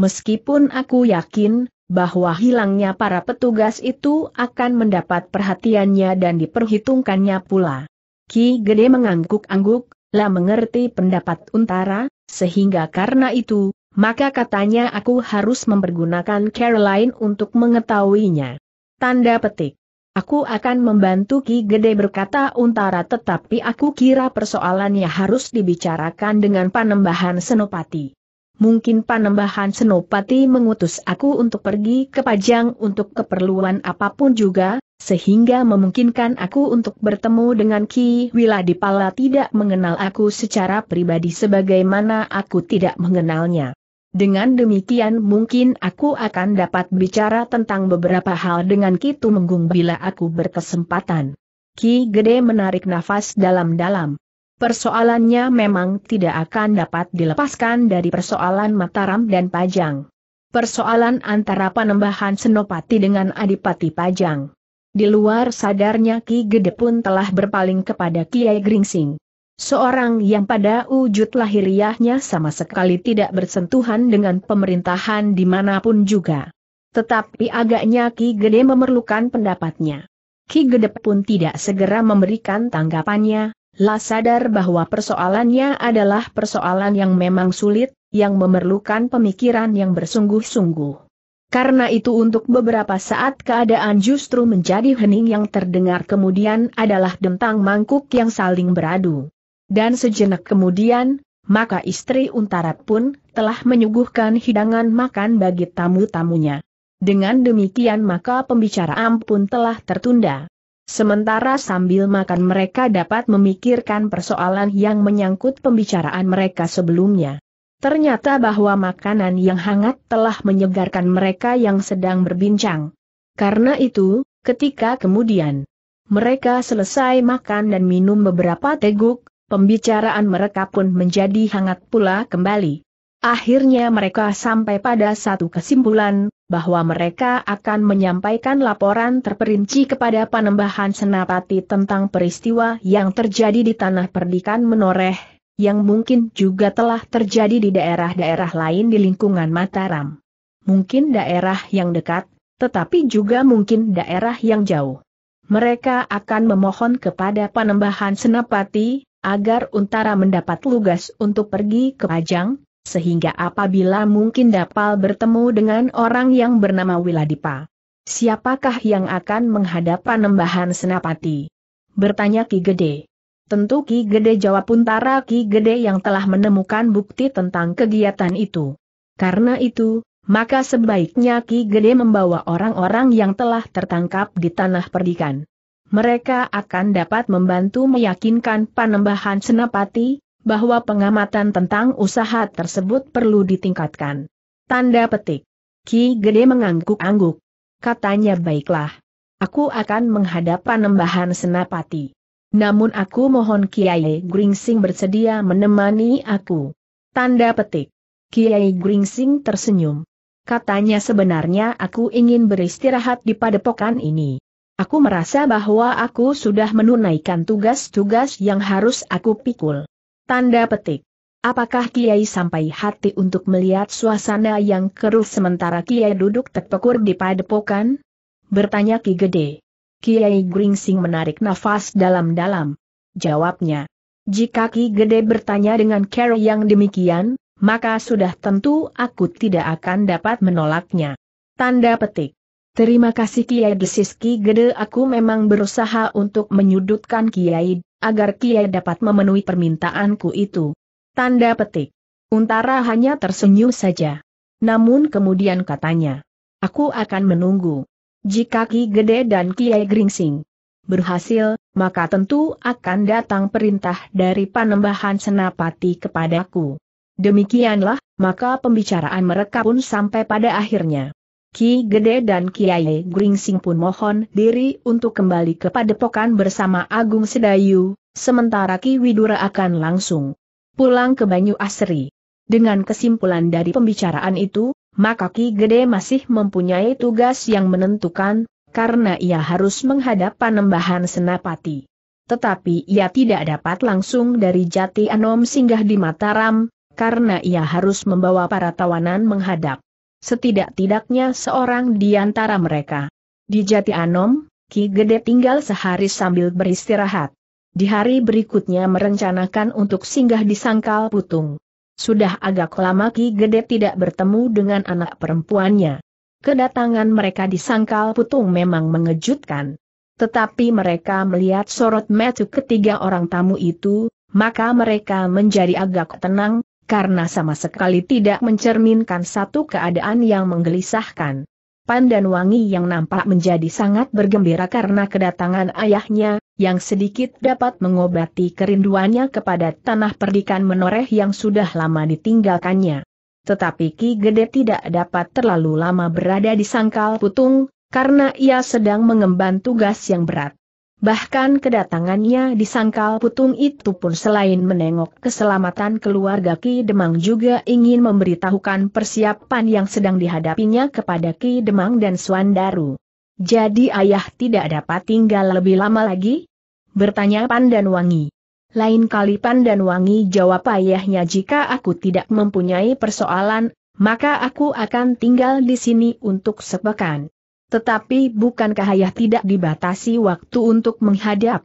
Speaker 1: Meskipun aku yakin, bahwa hilangnya para petugas itu akan mendapat perhatiannya dan diperhitungkannya pula. Ki Gede mengangguk-angguk, lah mengerti pendapat Untara, sehingga karena itu, maka katanya aku harus mempergunakan Caroline untuk mengetahuinya. Tanda petik. Aku akan membantu Ki Gede berkata Untara tetapi aku kira persoalannya harus dibicarakan dengan panembahan Senopati mungkin Panembahan Senopati mengutus aku untuk pergi ke Pajang untuk keperluan apapun juga, sehingga memungkinkan aku untuk bertemu dengan Ki Wiladipala tidak mengenal aku secara pribadi sebagaimana aku tidak mengenalnya. Dengan demikian mungkin aku akan dapat bicara tentang beberapa hal dengan Ki Tumenggung bila aku berkesempatan. Ki Gede menarik nafas dalam-dalam. Persoalannya memang tidak akan dapat dilepaskan dari persoalan Mataram dan Pajang. Persoalan antara penembahan Senopati dengan Adipati Pajang. Di luar sadarnya Ki Gede pun telah berpaling kepada Kiai Gringsing. Seorang yang pada wujud lahiriahnya sama sekali tidak bersentuhan dengan pemerintahan dimanapun juga. Tetapi agaknya Ki Gede memerlukan pendapatnya. Ki Gede pun tidak segera memberikan tanggapannya, lah sadar bahwa persoalannya adalah persoalan yang memang sulit, yang memerlukan pemikiran yang bersungguh-sungguh. Karena itu untuk beberapa saat keadaan justru menjadi hening yang terdengar kemudian adalah dentang mangkuk yang saling beradu. Dan sejenak kemudian, maka istri Untara pun telah menyuguhkan hidangan makan bagi tamu-tamunya. Dengan demikian maka pembicaraan pun telah tertunda. Sementara sambil makan mereka dapat memikirkan persoalan yang menyangkut pembicaraan mereka sebelumnya. Ternyata bahwa makanan yang hangat telah menyegarkan mereka yang sedang berbincang. Karena itu, ketika kemudian mereka selesai makan dan minum beberapa teguk, pembicaraan mereka pun menjadi hangat pula kembali. Akhirnya mereka sampai pada satu kesimpulan, bahwa mereka akan menyampaikan laporan terperinci kepada Panembahan Senapati tentang peristiwa yang terjadi di Tanah Perdikan Menoreh, yang mungkin juga telah terjadi di daerah-daerah lain di lingkungan Mataram. Mungkin daerah yang dekat, tetapi juga mungkin daerah yang jauh. Mereka akan memohon kepada Panembahan Senapati, agar Untara mendapat lugas untuk pergi ke Pajang, sehingga apabila mungkin dapat bertemu dengan orang yang bernama Wiladipa. Siapakah yang akan menghadap panembahan Senapati? Bertanya Ki Gede. Tentu Ki Gede jawab Puntara Ki Gede yang telah menemukan bukti tentang kegiatan itu. Karena itu, maka sebaiknya Ki Gede membawa orang-orang yang telah tertangkap di tanah perdikan. Mereka akan dapat membantu meyakinkan panembahan Senapati, bahwa pengamatan tentang usaha tersebut perlu ditingkatkan. Tanda petik. Ki Gede mengangguk-angguk. Katanya baiklah. Aku akan menghadap panembahan senapati. Namun aku mohon Kiai Gringsing bersedia menemani aku. Tanda petik. Kiai Gringsing tersenyum. Katanya sebenarnya aku ingin beristirahat di padepokan ini. Aku merasa bahwa aku sudah menunaikan tugas-tugas yang harus aku pikul. Tanda petik. Apakah Kiai sampai hati untuk melihat suasana yang keruh sementara Kiai duduk terpekur di padepokan? Bertanya Ki Gede. Kiai Gringsing menarik nafas dalam-dalam. Jawabnya. Jika Ki Gede bertanya dengan care yang demikian, maka sudah tentu aku tidak akan dapat menolaknya. Tanda petik. Terima kasih Kiai Desis Ki Gede aku memang berusaha untuk menyudutkan Kiai agar Kiai dapat memenuhi permintaanku itu. Tanda petik. Untara hanya tersenyum saja. Namun kemudian katanya, aku akan menunggu. Jika Ki Gede dan Kiai Gringsing berhasil, maka tentu akan datang perintah dari panembahan senapati kepadaku. Demikianlah, maka pembicaraan mereka pun sampai pada akhirnya. Ki Gede dan Kiai Gringsing pun mohon diri untuk kembali ke padepokan bersama Agung Sedayu, sementara Ki Widura akan langsung pulang ke Banyu Asri. Dengan kesimpulan dari pembicaraan itu, maka Ki Gede masih mempunyai tugas yang menentukan, karena ia harus menghadap panembahan Senapati. Tetapi ia tidak dapat langsung dari Jati Anom singgah di Mataram, karena ia harus membawa para tawanan menghadap Setidak-tidaknya seorang di antara mereka. Di Jati Anom, Ki Gede tinggal sehari sambil beristirahat. Di hari berikutnya merencanakan untuk singgah di Sangkal Putung. Sudah agak lama Ki Gede tidak bertemu dengan anak perempuannya. Kedatangan mereka di Sangkal Putung memang mengejutkan. Tetapi mereka melihat sorot metu ketiga orang tamu itu, maka mereka menjadi agak tenang, karena sama sekali tidak mencerminkan satu keadaan yang menggelisahkan. Pan dan Wangi yang nampak menjadi sangat bergembira karena kedatangan ayahnya, yang sedikit dapat mengobati kerinduannya kepada tanah perdikan menoreh yang sudah lama ditinggalkannya. Tetapi Ki Gede tidak dapat terlalu lama berada di sangkal putung, karena ia sedang mengemban tugas yang berat. Bahkan kedatangannya disangkal putung itu pun selain menengok keselamatan keluarga Ki Demang juga ingin memberitahukan persiapan yang sedang dihadapinya kepada Ki Demang dan Suandaru. Jadi ayah tidak dapat tinggal lebih lama lagi? Bertanya Pandan Wangi. Lain kali Pandan Wangi jawab ayahnya jika aku tidak mempunyai persoalan, maka aku akan tinggal di sini untuk sepekan. Tetapi bukankah ayah tidak dibatasi waktu untuk menghadap?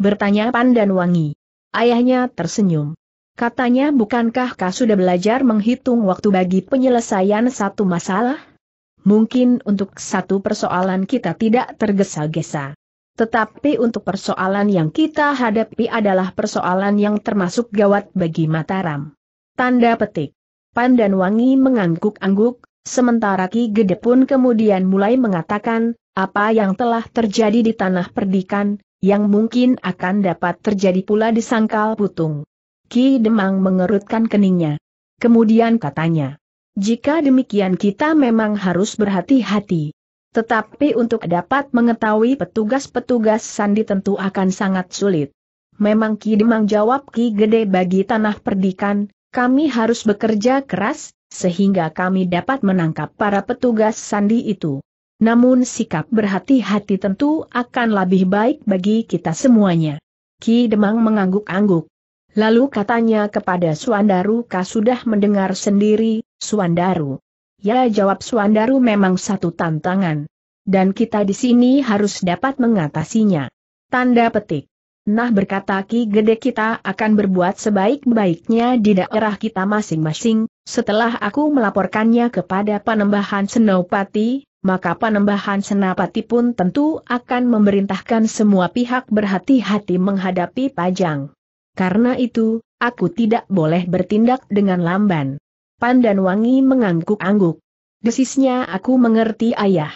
Speaker 1: Bertanya Pandan Wangi. Ayahnya tersenyum. Katanya bukankah kau sudah belajar menghitung waktu bagi penyelesaian satu masalah? Mungkin untuk satu persoalan kita tidak tergesa-gesa. Tetapi untuk persoalan yang kita hadapi adalah persoalan yang termasuk gawat bagi Mataram. Tanda petik. Pandan Wangi mengangguk-angguk, Sementara Ki Gede pun kemudian mulai mengatakan, apa yang telah terjadi di tanah perdikan, yang mungkin akan dapat terjadi pula di sangkal putung. Ki Demang mengerutkan keningnya. Kemudian katanya, jika demikian kita memang harus berhati-hati. Tetapi untuk dapat mengetahui petugas-petugas sandi tentu akan sangat sulit. Memang Ki Demang jawab Ki Gede bagi tanah perdikan, kami harus bekerja keras, sehingga kami dapat menangkap para petugas sandi itu. Namun sikap berhati-hati tentu akan lebih baik bagi kita semuanya. Ki Demang mengangguk-angguk. Lalu katanya kepada Suandaru Ka sudah mendengar sendiri, Suandaru. Ya jawab Suandaru memang satu tantangan. Dan kita di sini harus dapat mengatasinya. Tanda petik. Nah berkata Ki Gede kita akan berbuat sebaik-baiknya di daerah kita masing-masing, setelah aku melaporkannya kepada Panembahan Senopati, maka Panembahan Senopati pun tentu akan memerintahkan semua pihak berhati-hati menghadapi Pajang. Karena itu, aku tidak boleh bertindak dengan lamban. Pandan Wangi mengangguk-angguk. Desisnya aku mengerti ayah.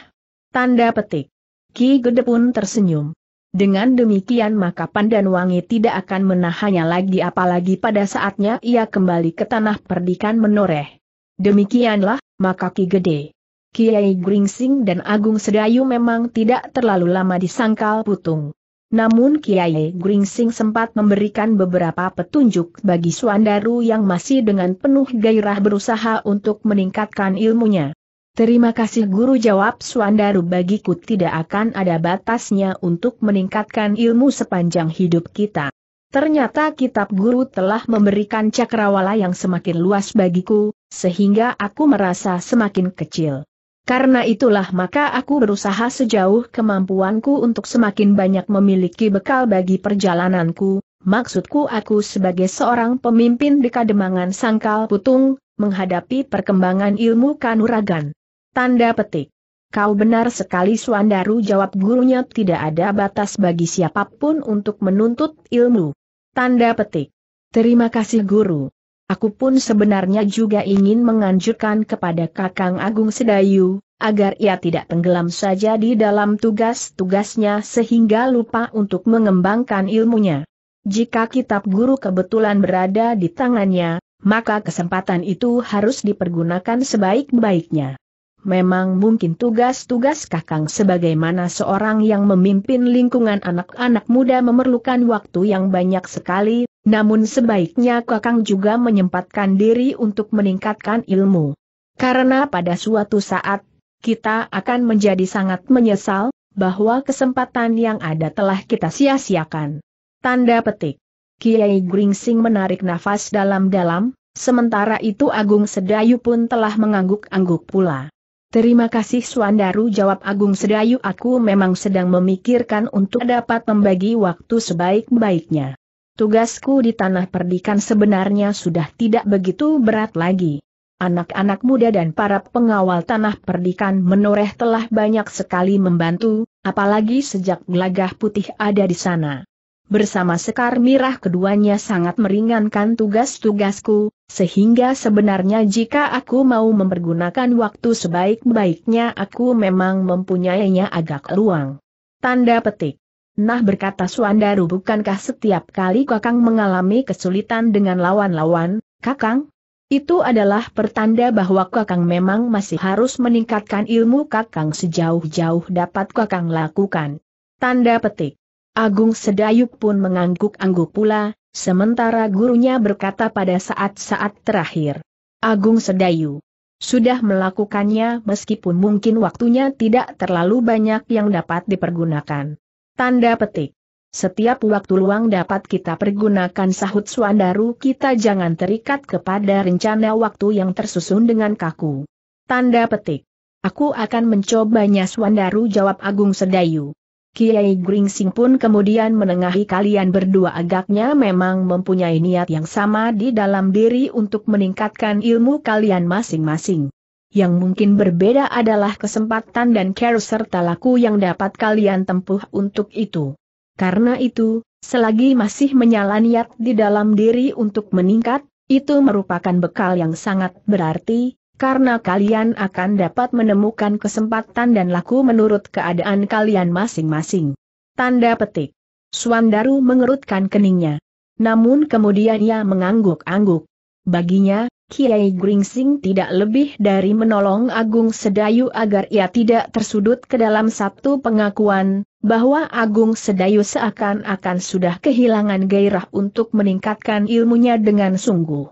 Speaker 1: Tanda petik. Ki Gede pun tersenyum. Dengan demikian maka Pandan wangi tidak akan menahannya lagi apalagi pada saatnya ia kembali ke tanah perdikan menoreh. Demikianlah, maka Ki Gede. Kiai Gringsing dan Agung Sedayu memang tidak terlalu lama disangkal putung. Namun Kiai Gringsing sempat memberikan beberapa petunjuk bagi Suandaru yang masih dengan penuh gairah berusaha untuk meningkatkan ilmunya. Terima kasih guru jawab Suandaru bagiku tidak akan ada batasnya untuk meningkatkan ilmu sepanjang hidup kita. Ternyata kitab guru telah memberikan cakrawala yang semakin luas bagiku, sehingga aku merasa semakin kecil. Karena itulah maka aku berusaha sejauh kemampuanku untuk semakin banyak memiliki bekal bagi perjalananku, maksudku aku sebagai seorang pemimpin di Kademangan Sangkal Putung, menghadapi perkembangan ilmu kanuragan. Tanda petik. Kau benar sekali Suandaru jawab gurunya tidak ada batas bagi siapapun untuk menuntut ilmu. Tanda petik. Terima kasih guru. Aku pun sebenarnya juga ingin menganjurkan kepada Kakang Agung Sedayu, agar ia tidak tenggelam saja di dalam tugas-tugasnya sehingga lupa untuk mengembangkan ilmunya. Jika kitab guru kebetulan berada di tangannya, maka kesempatan itu harus dipergunakan sebaik-baiknya memang mungkin tugas-tugas Kakang sebagaimana seorang yang memimpin lingkungan anak-anak muda memerlukan waktu yang banyak sekali, namun sebaiknya Kakang juga menyempatkan diri untuk meningkatkan ilmu. Karena pada suatu saat, kita akan menjadi sangat menyesal, bahwa kesempatan yang ada telah kita sia-siakan. Tanda petik. Kiai Gringsing menarik nafas dalam-dalam, sementara itu Agung Sedayu pun telah mengangguk-angguk pula. Terima kasih Suandaru jawab Agung Sedayu aku memang sedang memikirkan untuk dapat membagi waktu sebaik-baiknya. Tugasku di tanah perdikan sebenarnya sudah tidak begitu berat lagi. Anak-anak muda dan para pengawal tanah perdikan menoreh telah banyak sekali membantu, apalagi sejak gelagah putih ada di sana. Bersama Sekar Mirah keduanya sangat meringankan tugas-tugasku, sehingga sebenarnya jika aku mau mempergunakan waktu sebaik-baiknya aku memang mempunyainya agak ruang. Tanda petik. Nah berkata Suandaru bukankah setiap kali kakang mengalami kesulitan dengan lawan-lawan, kakang? Itu adalah pertanda bahwa kakang memang masih harus meningkatkan ilmu kakang sejauh-jauh dapat kakang lakukan. Tanda petik. Agung Sedayuk pun mengangguk-angguk pula, Sementara gurunya berkata pada saat-saat terakhir, Agung Sedayu sudah melakukannya meskipun mungkin waktunya tidak terlalu banyak yang dapat dipergunakan. Tanda petik. Setiap waktu luang dapat kita pergunakan sahut Suandaru kita jangan terikat kepada rencana waktu yang tersusun dengan kaku. Tanda petik. Aku akan mencobanya Suandaru jawab Agung Sedayu. Kiai Gringsing pun kemudian menengahi kalian berdua agaknya memang mempunyai niat yang sama di dalam diri untuk meningkatkan ilmu kalian masing-masing. Yang mungkin berbeda adalah kesempatan dan care serta laku yang dapat kalian tempuh untuk itu. Karena itu, selagi masih menyala niat di dalam diri untuk meningkat, itu merupakan bekal yang sangat berarti, karena kalian akan dapat menemukan kesempatan dan laku menurut keadaan kalian masing-masing. Tanda petik. Suandaru mengerutkan keningnya. Namun kemudian ia mengangguk-angguk. Baginya, Kiai Gringsing tidak lebih dari menolong Agung Sedayu agar ia tidak tersudut ke dalam satu pengakuan, bahwa Agung Sedayu seakan-akan sudah kehilangan gairah untuk meningkatkan ilmunya dengan sungguh.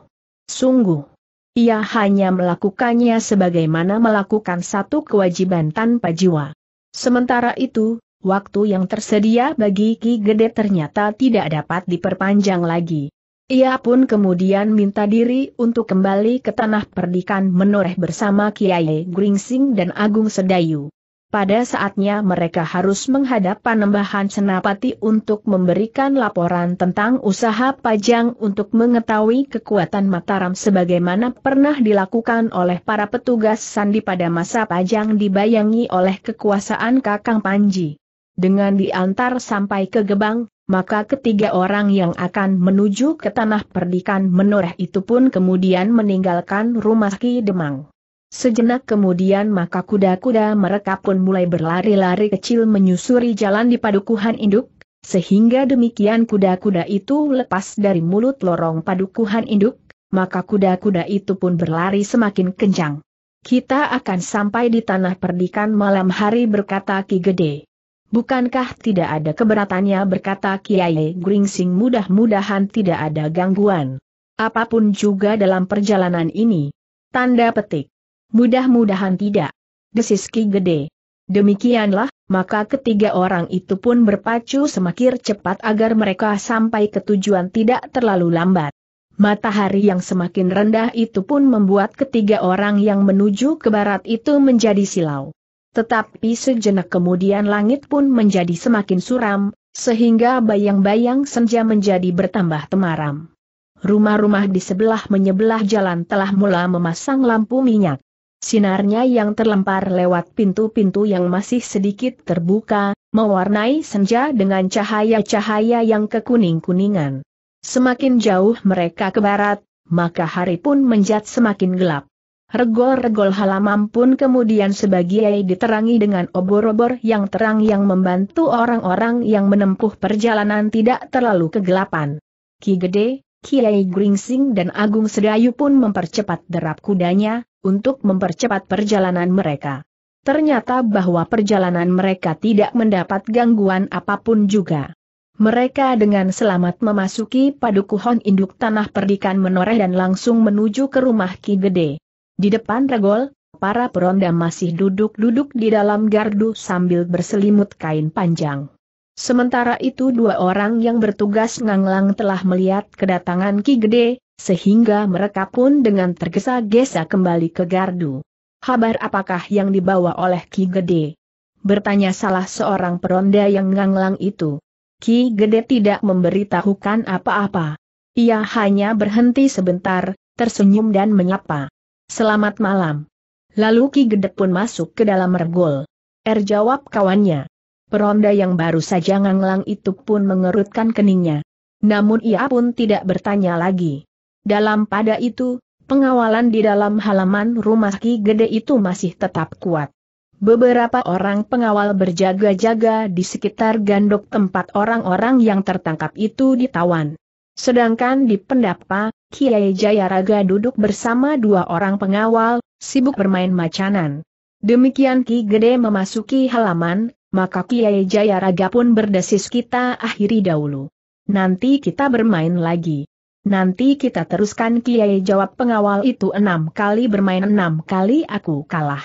Speaker 1: Sungguh. Ia hanya melakukannya sebagaimana melakukan satu kewajiban tanpa jiwa. Sementara itu, waktu yang tersedia bagi Ki Gede ternyata tidak dapat diperpanjang lagi. Ia pun kemudian minta diri untuk kembali ke tanah perdikan menoreh bersama Kiai Gringsing dan Agung Sedayu pada saatnya mereka harus menghadap Panembahan Senapati untuk memberikan laporan tentang usaha pajang untuk mengetahui kekuatan Mataram sebagaimana pernah dilakukan oleh para petugas sandi pada masa pajang dibayangi oleh kekuasaan Kakang Panji. Dengan diantar sampai ke Gebang, maka ketiga orang yang akan menuju ke tanah perdikan menoreh itu pun kemudian meninggalkan rumah Ki Demang. Sejenak kemudian maka kuda-kuda mereka pun mulai berlari-lari kecil menyusuri jalan di padukuhan induk, sehingga demikian kuda-kuda itu lepas dari mulut lorong padukuhan induk, maka kuda-kuda itu pun berlari semakin kencang. Kita akan sampai di tanah perdikan malam hari berkata Ki Gede. Bukankah tidak ada keberatannya berkata Kiai Gringsing mudah-mudahan tidak ada gangguan. Apapun juga dalam perjalanan ini. Tanda petik. Mudah-mudahan tidak. Desis Ki Gede. Demikianlah, maka ketiga orang itu pun berpacu semakin cepat agar mereka sampai ke tujuan tidak terlalu lambat. Matahari yang semakin rendah itu pun membuat ketiga orang yang menuju ke barat itu menjadi silau. Tetapi sejenak kemudian langit pun menjadi semakin suram, sehingga bayang-bayang senja menjadi bertambah temaram. Rumah-rumah di sebelah menyebelah jalan telah mula memasang lampu minyak. Sinarnya yang terlempar lewat pintu-pintu yang masih sedikit terbuka, mewarnai senja dengan cahaya-cahaya yang kekuning-kuningan. Semakin jauh mereka ke barat, maka hari pun menjat semakin gelap. Regol-regol halaman pun kemudian sebagian diterangi dengan obor-obor yang terang yang membantu orang-orang yang menempuh perjalanan tidak terlalu kegelapan. Ki Gede, Kiai Gringsing dan Agung Sedayu pun mempercepat derap kudanya, untuk mempercepat perjalanan mereka. Ternyata bahwa perjalanan mereka tidak mendapat gangguan apapun juga. Mereka dengan selamat memasuki padukuhon induk tanah perdikan menoreh dan langsung menuju ke rumah Ki Gede. Di depan regol, para peronda masih duduk-duduk di dalam gardu sambil berselimut kain panjang. Sementara itu dua orang yang bertugas nganglang telah melihat kedatangan Ki Gede, sehingga mereka pun dengan tergesa-gesa kembali ke gardu. Habar apakah yang dibawa oleh Ki Gede? Bertanya salah seorang peronda yang nganglang itu. Ki Gede tidak memberitahukan apa-apa. Ia hanya berhenti sebentar, tersenyum dan menyapa. Selamat malam. Lalu Ki Gede pun masuk ke dalam regol. Er jawab kawannya. Peronda yang baru saja nganglang itu pun mengerutkan keningnya. Namun ia pun tidak bertanya lagi. Dalam pada itu, pengawalan di dalam halaman rumah Ki Gede itu masih tetap kuat. Beberapa orang pengawal berjaga-jaga di sekitar gandok tempat orang-orang yang tertangkap itu ditawan. Sedangkan di pendapa, Kiai Jayaraga duduk bersama dua orang pengawal, sibuk bermain macanan. Demikian Ki Gede memasuki halaman, maka Kiai Jayaraga pun berdesis kita akhiri dahulu. Nanti kita bermain lagi. Nanti kita teruskan Kiai jawab pengawal itu enam kali bermain enam kali aku kalah.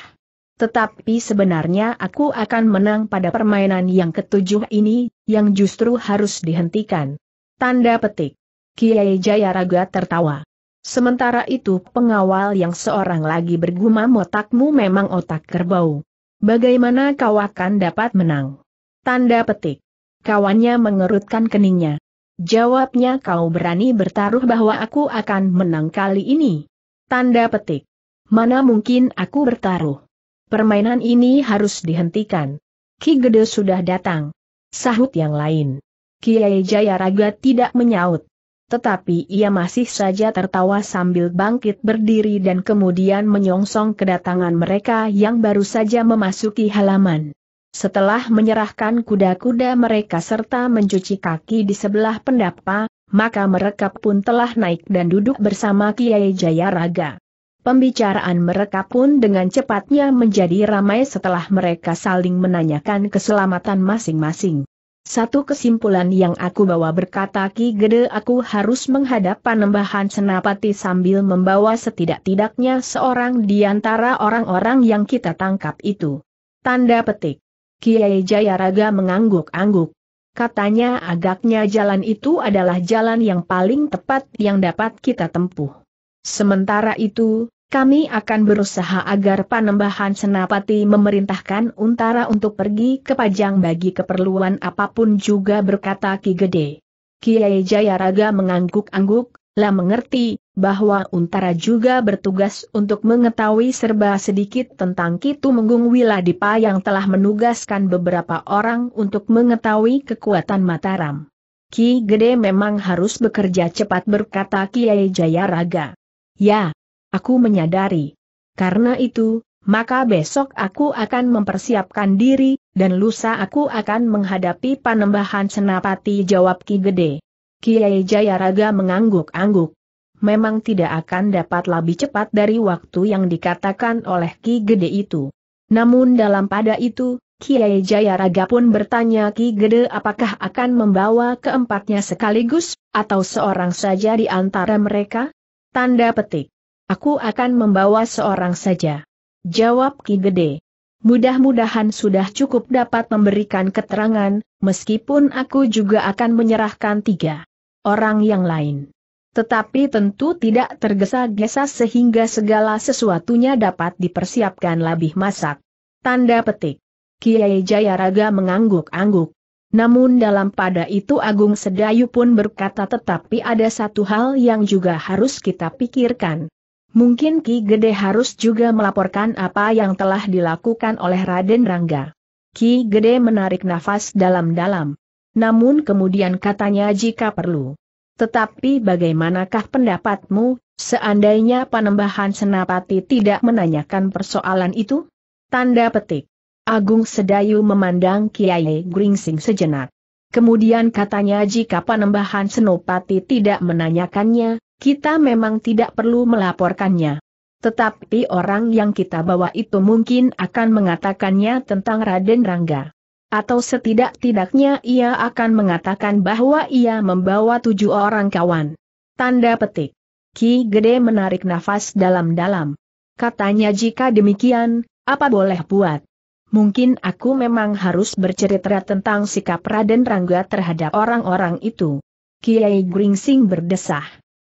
Speaker 1: Tetapi sebenarnya aku akan menang pada permainan yang ketujuh ini, yang justru harus dihentikan. Tanda petik. Kiai Jayaraga tertawa. Sementara itu pengawal yang seorang lagi bergumam otakmu memang otak kerbau. Bagaimana kau akan dapat menang? Tanda petik. Kawannya mengerutkan keningnya. Jawabnya kau berani bertaruh bahwa aku akan menang kali ini. Tanda petik. Mana mungkin aku bertaruh. Permainan ini harus dihentikan. Ki Gede sudah datang. Sahut yang lain. Kiai Jayaraga tidak menyaut. Tetapi ia masih saja tertawa sambil bangkit berdiri dan kemudian menyongsong kedatangan mereka yang baru saja memasuki halaman setelah menyerahkan kuda-kuda mereka serta mencuci kaki di sebelah pendapa, maka mereka pun telah naik dan duduk bersama Kiai Jayaraga. Pembicaraan mereka pun dengan cepatnya menjadi ramai setelah mereka saling menanyakan keselamatan masing-masing. Satu kesimpulan yang aku bawa berkata Ki Gede aku harus menghadap panembahan senapati sambil membawa setidak-tidaknya seorang di antara orang-orang yang kita tangkap itu. Tanda petik. Kiai Jayaraga mengangguk-angguk. Katanya agaknya jalan itu adalah jalan yang paling tepat yang dapat kita tempuh. Sementara itu, kami akan berusaha agar Panembahan Senapati memerintahkan Untara untuk pergi ke Pajang bagi keperluan apapun juga berkata Ki Gede. Kiai Jayaraga mengangguk-angguk, lah mengerti bahwa Untara juga bertugas untuk mengetahui serba sedikit tentang Kitu Menggung Wiladipa yang telah menugaskan beberapa orang untuk mengetahui kekuatan Mataram. Ki Gede memang harus bekerja cepat berkata Kiai Jayaraga. Ya, aku menyadari. Karena itu, maka besok aku akan mempersiapkan diri, dan lusa aku akan menghadapi panembahan senapati jawab Ki Gede. Kiai Jayaraga mengangguk-angguk. Memang tidak akan dapat lebih cepat dari waktu yang dikatakan oleh Ki Gede itu. Namun dalam pada itu, Kiai Jayaraga pun bertanya Ki Gede apakah akan membawa keempatnya sekaligus, atau seorang saja di antara mereka? Tanda petik. Aku akan membawa seorang saja. Jawab Ki Gede. Mudah-mudahan sudah cukup dapat memberikan keterangan, meskipun aku juga akan menyerahkan tiga orang yang lain. Tetapi tentu tidak tergesa-gesa sehingga segala sesuatunya dapat dipersiapkan lebih masak. Tanda petik. Kiai Jayaraga mengangguk-angguk. Namun dalam pada itu Agung Sedayu pun berkata tetapi ada satu hal yang juga harus kita pikirkan. Mungkin Ki Gede harus juga melaporkan apa yang telah dilakukan oleh Raden Rangga. Ki Gede menarik nafas dalam-dalam namun kemudian katanya jika perlu. Tetapi bagaimanakah pendapatmu, seandainya panembahan senapati tidak menanyakan persoalan itu? Tanda petik. Agung Sedayu memandang Kiai Gringsing sejenak. Kemudian katanya jika panembahan senopati tidak menanyakannya, kita memang tidak perlu melaporkannya. Tetapi orang yang kita bawa itu mungkin akan mengatakannya tentang Raden Rangga. Atau setidak-tidaknya ia akan mengatakan bahwa ia membawa tujuh orang kawan. Tanda petik. Ki Gede menarik nafas dalam-dalam. Katanya jika demikian, apa boleh buat? Mungkin aku memang harus bercerita tentang sikap Raden Rangga terhadap orang-orang itu. Kiai Gringsing berdesah.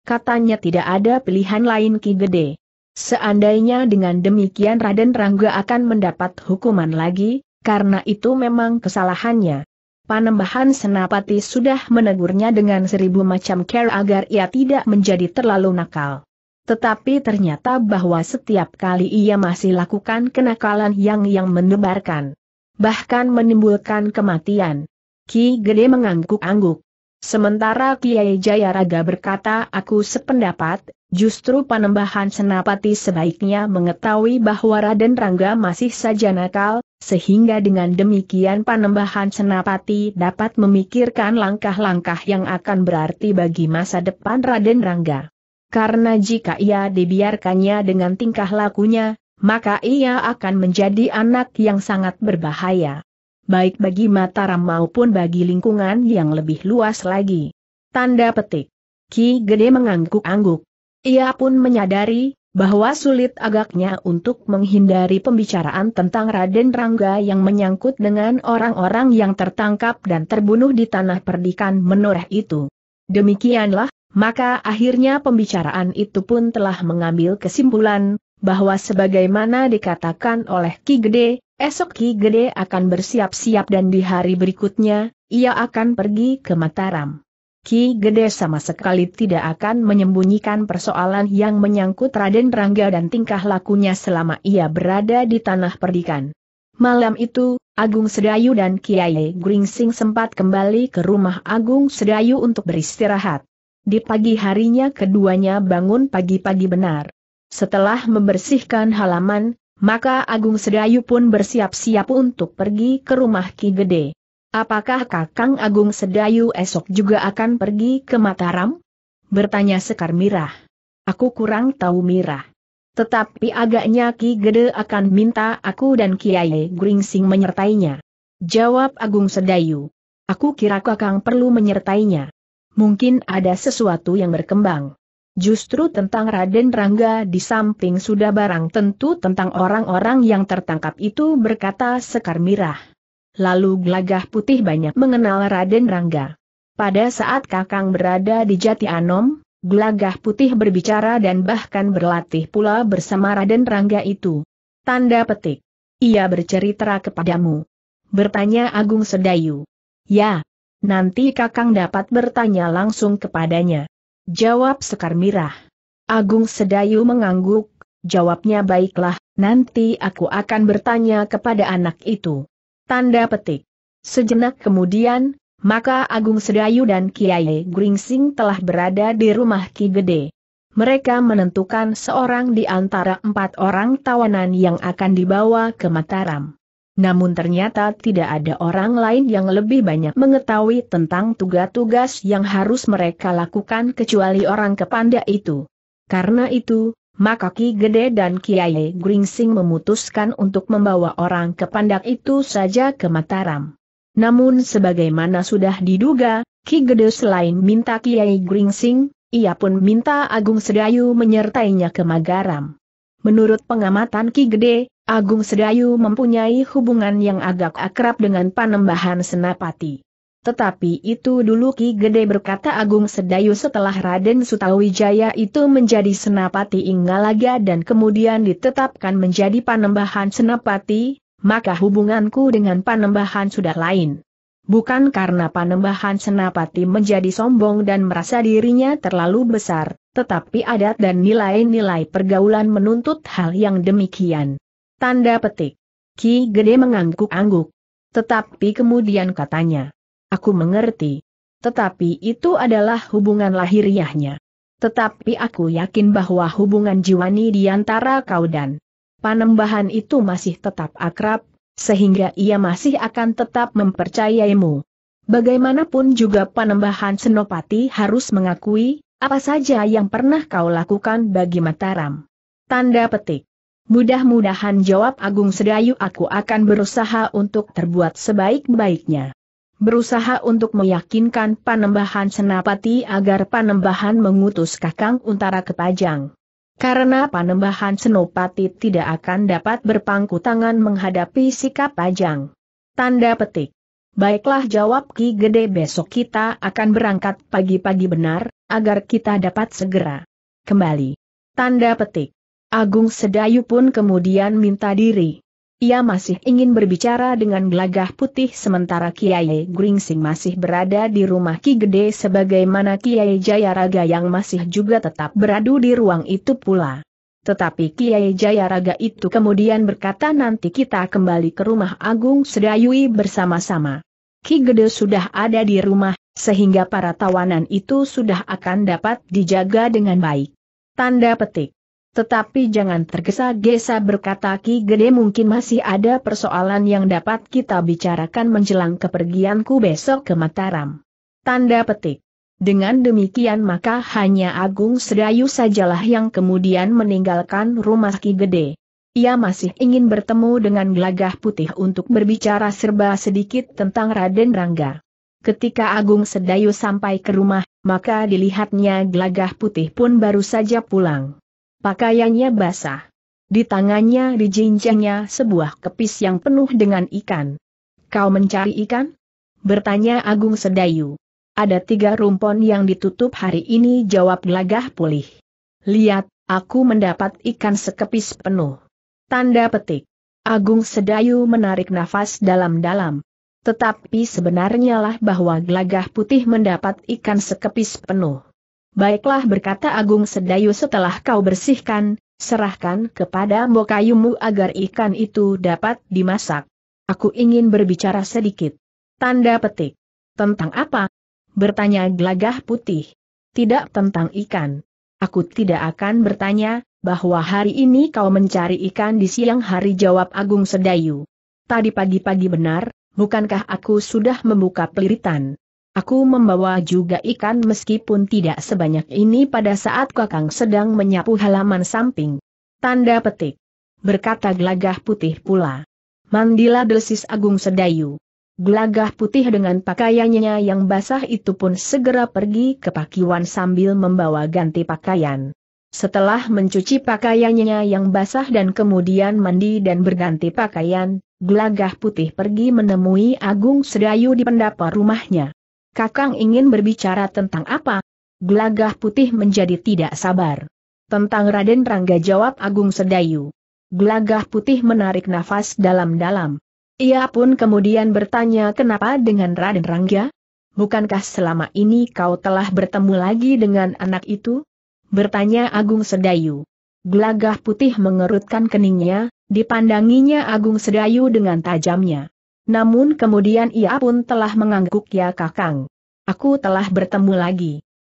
Speaker 1: Katanya tidak ada pilihan lain Ki Gede. Seandainya dengan demikian Raden Rangga akan mendapat hukuman lagi, karena itu memang kesalahannya. Panembahan Senapati sudah menegurnya dengan seribu macam care agar ia tidak menjadi terlalu nakal. Tetapi ternyata bahwa setiap kali ia masih lakukan kenakalan yang yang menebarkan. Bahkan menimbulkan kematian. Ki Gede mengangguk-angguk. Sementara Kiai Jayaraga berkata aku sependapat, justru panembahan Senapati sebaiknya mengetahui bahwa Raden Rangga masih saja nakal, sehingga dengan demikian Panembahan Senapati dapat memikirkan langkah-langkah yang akan berarti bagi masa depan Raden Rangga. Karena jika ia dibiarkannya dengan tingkah lakunya, maka ia akan menjadi anak yang sangat berbahaya. Baik bagi Mataram maupun bagi lingkungan yang lebih luas lagi. Tanda petik. Ki Gede mengangguk-angguk. Ia pun menyadari, bahwa sulit agaknya untuk menghindari pembicaraan tentang Raden Rangga yang menyangkut dengan orang-orang yang tertangkap dan terbunuh di tanah perdikan menoreh itu. Demikianlah, maka akhirnya pembicaraan itu pun telah mengambil kesimpulan, bahwa sebagaimana dikatakan oleh Ki Gede, esok Ki Gede akan bersiap-siap dan di hari berikutnya, ia akan pergi ke Mataram. Ki Gede sama sekali tidak akan menyembunyikan persoalan yang menyangkut Raden Rangga dan tingkah lakunya selama ia berada di tanah perdikan. Malam itu, Agung Sedayu dan Kiai Gringsing sempat kembali ke rumah Agung Sedayu untuk beristirahat. Di pagi harinya keduanya bangun pagi-pagi benar. Setelah membersihkan halaman, maka Agung Sedayu pun bersiap-siap untuk pergi ke rumah Ki Gede. Apakah Kakang Agung Sedayu esok juga akan pergi ke Mataram? Bertanya Sekar Mirah. Aku kurang tahu Mirah. Tetapi agaknya Ki Gede akan minta aku dan Kiai Gringsing menyertainya. Jawab Agung Sedayu. Aku kira Kakang perlu menyertainya. Mungkin ada sesuatu yang berkembang. Justru tentang Raden Rangga di samping sudah barang tentu tentang orang-orang yang tertangkap itu berkata Sekar Mirah. Lalu Gelagah Putih banyak mengenal Raden Rangga. Pada saat Kakang berada di Jati Anom, Gelagah Putih berbicara dan bahkan berlatih pula bersama Raden Rangga itu. Tanda petik. Ia bercerita kepadamu. Bertanya Agung Sedayu. Ya. Nanti Kakang dapat bertanya langsung kepadanya. Jawab Sekar Mirah. Agung Sedayu mengangguk, jawabnya baiklah, nanti aku akan bertanya kepada anak itu. Tanda petik. Sejenak kemudian, maka Agung Sedayu dan Kiai Gringsing telah berada di rumah Ki Gede. Mereka menentukan seorang di antara empat orang tawanan yang akan dibawa ke Mataram. Namun ternyata tidak ada orang lain yang lebih banyak mengetahui tentang tugas-tugas yang harus mereka lakukan kecuali orang kepanda itu. Karena itu, maka Ki Gede dan Kiai Gringsing memutuskan untuk membawa orang ke Pandak itu saja ke Mataram. Namun sebagaimana sudah diduga, Ki Gede selain minta Kiai Gringsing, ia pun minta Agung Sedayu menyertainya ke Magaram. Menurut pengamatan Ki Gede, Agung Sedayu mempunyai hubungan yang agak akrab dengan Panembahan Senapati. Tetapi itu dulu Ki Gede berkata Agung Sedayu setelah Raden Sutawijaya itu menjadi Senapati Inggalaga dan kemudian ditetapkan menjadi Panembahan Senapati, maka hubunganku dengan Panembahan sudah lain. Bukan karena Panembahan Senapati menjadi sombong dan merasa dirinya terlalu besar, tetapi adat dan nilai-nilai pergaulan menuntut hal yang demikian. Tanda petik. Ki Gede mengangguk-angguk. Tetapi kemudian katanya. Aku mengerti. Tetapi itu adalah hubungan lahiriahnya. Tetapi aku yakin bahwa hubungan jiwani di antara kau dan panembahan itu masih tetap akrab, sehingga ia masih akan tetap mempercayaimu. Bagaimanapun juga panembahan Senopati harus mengakui, apa saja yang pernah kau lakukan bagi Mataram. Tanda petik. Mudah-mudahan jawab Agung Sedayu aku akan berusaha untuk terbuat sebaik-baiknya berusaha untuk meyakinkan Panembahan Senapati agar Panembahan mengutus Kakang Untara ke Pajang. Karena Panembahan Senopati tidak akan dapat berpangku tangan menghadapi sikap Pajang. Tanda petik. Baiklah jawab Ki Gede besok kita akan berangkat pagi-pagi benar, agar kita dapat segera kembali. Tanda petik. Agung Sedayu pun kemudian minta diri. Ia masih ingin berbicara dengan gelagah putih sementara Kiai Gringsing masih berada di rumah Ki Gede sebagaimana Kiai Jayaraga yang masih juga tetap beradu di ruang itu pula. Tetapi Kiai Jayaraga itu kemudian berkata nanti kita kembali ke rumah Agung Sedayui bersama-sama. Ki Gede sudah ada di rumah, sehingga para tawanan itu sudah akan dapat dijaga dengan baik. Tanda petik. Tetapi jangan tergesa-gesa berkata Ki Gede mungkin masih ada persoalan yang dapat kita bicarakan menjelang kepergianku besok ke Mataram. Tanda petik. Dengan demikian maka hanya Agung Sedayu sajalah yang kemudian meninggalkan rumah Ki Gede. Ia masih ingin bertemu dengan gelagah putih untuk berbicara serba sedikit tentang Raden Rangga. Ketika Agung Sedayu sampai ke rumah, maka dilihatnya gelagah putih pun baru saja pulang. Pakaiannya basah. Di tangannya dijinjangnya sebuah kepis yang penuh dengan ikan. Kau mencari ikan? Bertanya Agung Sedayu. Ada tiga rumpon yang ditutup hari ini jawab gelagah pulih. Lihat, aku mendapat ikan sekepis penuh. Tanda petik. Agung Sedayu menarik nafas dalam-dalam. Tetapi sebenarnya lah bahwa gelagah putih mendapat ikan sekepis penuh. Baiklah berkata Agung Sedayu setelah kau bersihkan, serahkan kepada Mbokayumu agar ikan itu dapat dimasak. Aku ingin berbicara sedikit. Tanda petik. Tentang apa? Bertanya gelagah putih. Tidak tentang ikan. Aku tidak akan bertanya, bahwa hari ini kau mencari ikan di siang hari jawab Agung Sedayu. Tadi pagi-pagi benar, bukankah aku sudah membuka peliritan? Aku membawa juga ikan meskipun tidak sebanyak ini pada saat Kakang sedang menyapu halaman samping. Tanda petik. Berkata glagah putih pula. Mandilah Delsis Agung Sedayu. Gelagah putih dengan pakaiannya yang basah itu pun segera pergi ke pakiwan sambil membawa ganti pakaian. Setelah mencuci pakaiannya yang basah dan kemudian mandi dan berganti pakaian, Gelagah putih pergi menemui Agung Sedayu di pendapa rumahnya. Kakang ingin berbicara tentang apa? Gelagah putih menjadi tidak sabar. Tentang Raden Rangga jawab Agung Sedayu. Gelagah putih menarik nafas dalam-dalam. Ia pun kemudian bertanya kenapa dengan Raden Rangga? Bukankah selama ini kau telah bertemu lagi dengan anak itu? Bertanya Agung Sedayu. Gelagah putih mengerutkan keningnya, dipandanginya Agung Sedayu dengan tajamnya namun kemudian ia pun telah mengangguk ya kakang. Aku telah bertemu lagi.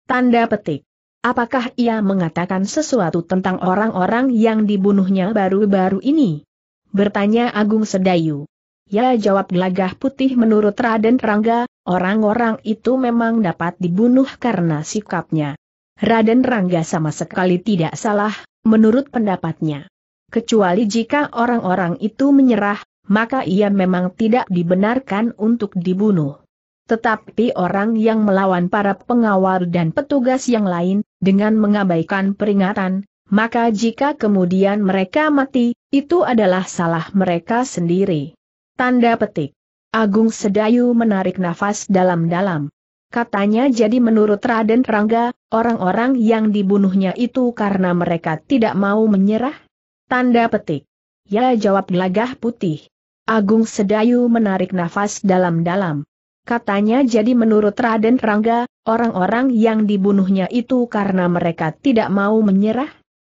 Speaker 1: Tanda petik. Apakah ia mengatakan sesuatu tentang orang-orang yang dibunuhnya baru-baru ini? Bertanya Agung Sedayu. Ya jawab gelagah putih menurut Raden Rangga, orang-orang itu memang dapat dibunuh karena sikapnya. Raden Rangga sama sekali tidak salah, menurut pendapatnya. Kecuali jika orang-orang itu menyerah, maka ia memang tidak dibenarkan untuk dibunuh. Tetapi orang yang melawan para pengawal dan petugas yang lain, dengan mengabaikan peringatan, maka jika kemudian mereka mati, itu adalah salah mereka sendiri. Tanda petik. Agung Sedayu menarik nafas dalam-dalam. Katanya jadi menurut Raden Rangga, orang-orang yang dibunuhnya itu karena mereka tidak mau menyerah? Tanda petik. Ya jawab gelagah putih. Agung Sedayu menarik nafas dalam-dalam. Katanya jadi menurut Raden Rangga, orang-orang yang dibunuhnya itu karena mereka tidak mau menyerah?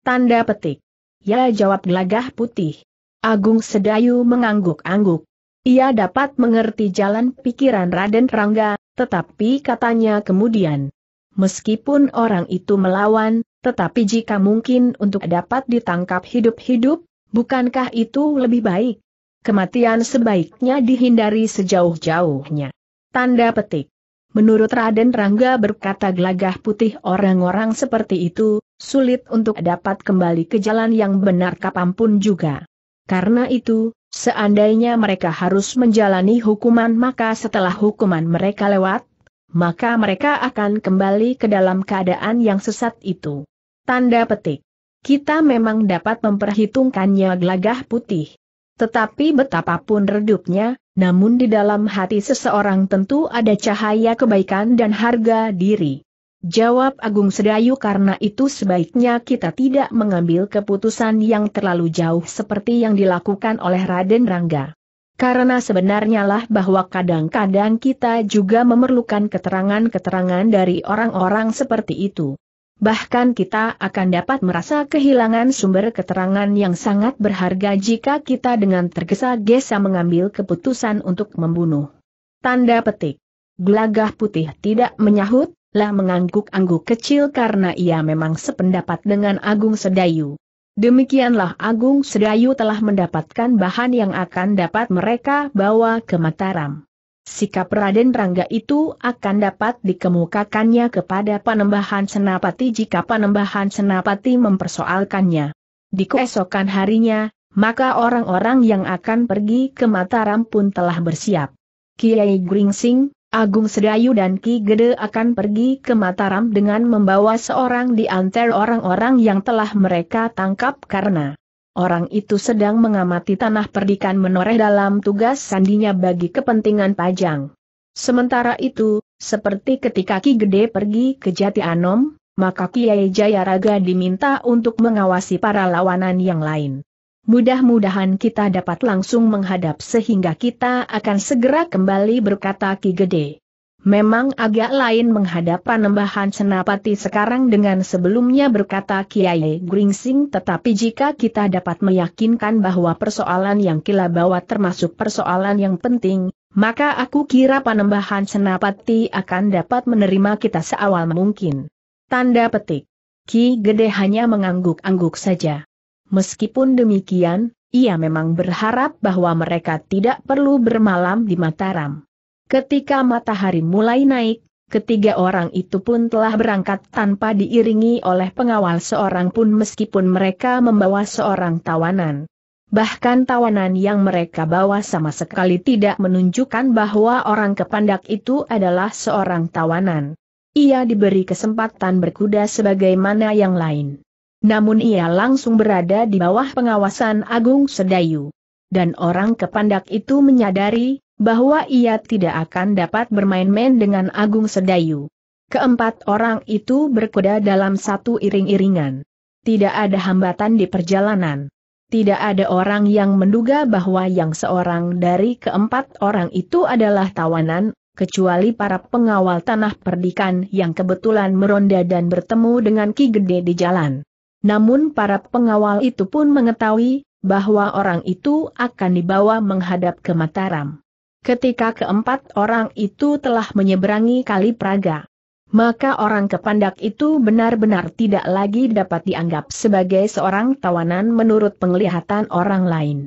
Speaker 1: Tanda petik. Ya jawab gelagah putih. Agung Sedayu mengangguk-angguk. Ia dapat mengerti jalan pikiran Raden Rangga, tetapi katanya kemudian. Meskipun orang itu melawan, tetapi jika mungkin untuk dapat ditangkap hidup-hidup, bukankah itu lebih baik? kematian sebaiknya dihindari sejauh-jauhnya. Tanda petik. Menurut Raden Rangga berkata gelagah putih orang-orang seperti itu, sulit untuk dapat kembali ke jalan yang benar kapanpun juga. Karena itu, seandainya mereka harus menjalani hukuman maka setelah hukuman mereka lewat, maka mereka akan kembali ke dalam keadaan yang sesat itu. Tanda petik. Kita memang dapat memperhitungkannya gelagah putih. Tetapi betapapun redupnya, namun di dalam hati seseorang tentu ada cahaya kebaikan dan harga diri. Jawab Agung Sedayu karena itu sebaiknya kita tidak mengambil keputusan yang terlalu jauh seperti yang dilakukan oleh Raden Rangga. Karena sebenarnya lah bahwa kadang-kadang kita juga memerlukan keterangan-keterangan dari orang-orang seperti itu. Bahkan kita akan dapat merasa kehilangan sumber keterangan yang sangat berharga jika kita dengan tergesa-gesa mengambil keputusan untuk membunuh. Tanda petik. Gelagah putih tidak menyahut, lah mengangguk-angguk kecil karena ia memang sependapat dengan Agung Sedayu. Demikianlah Agung Sedayu telah mendapatkan bahan yang akan dapat mereka bawa ke Mataram sikap Raden Rangga itu akan dapat dikemukakannya kepada Panembahan Senapati jika Panembahan Senapati mempersoalkannya. Di keesokan harinya, maka orang-orang yang akan pergi ke Mataram pun telah bersiap. Kiai Gringsing, Agung Sedayu dan Ki Gede akan pergi ke Mataram dengan membawa seorang di antara orang-orang yang telah mereka tangkap karena Orang itu sedang mengamati tanah perdikan menoreh dalam tugas sandinya bagi kepentingan pajang. Sementara itu, seperti ketika Ki Gede pergi ke Jati Anom, maka Kiai Jayaraga diminta untuk mengawasi para lawanan yang lain. Mudah-mudahan kita dapat langsung menghadap sehingga kita akan segera kembali berkata Ki Gede. Memang agak lain menghadap penambahan senapati sekarang dengan sebelumnya berkata Kiai Gringsing tetapi jika kita dapat meyakinkan bahwa persoalan yang kila bawa termasuk persoalan yang penting, maka aku kira panembahan senapati akan dapat menerima kita seawal mungkin. Tanda petik. Ki Gede hanya mengangguk-angguk saja. Meskipun demikian, ia memang berharap bahwa mereka tidak perlu bermalam di Mataram. Ketika matahari mulai naik, ketiga orang itu pun telah berangkat tanpa diiringi oleh pengawal seorang pun meskipun mereka membawa seorang tawanan. Bahkan tawanan yang mereka bawa sama sekali tidak menunjukkan bahwa orang kepandak itu adalah seorang tawanan. Ia diberi kesempatan berkuda sebagaimana yang lain. Namun ia langsung berada di bawah pengawasan Agung Sedayu. Dan orang kepandak itu menyadari, bahwa ia tidak akan dapat bermain-main dengan Agung Sedayu. Keempat orang itu berkuda dalam satu iring-iringan. Tidak ada hambatan di perjalanan. Tidak ada orang yang menduga bahwa yang seorang dari keempat orang itu adalah tawanan, kecuali para pengawal tanah perdikan yang kebetulan meronda dan bertemu dengan Ki Gede di jalan. Namun para pengawal itu pun mengetahui bahwa orang itu akan dibawa menghadap ke Mataram. Ketika keempat orang itu telah menyeberangi Kali Praga, maka orang kepandak itu benar-benar tidak lagi dapat dianggap sebagai seorang tawanan menurut penglihatan orang lain.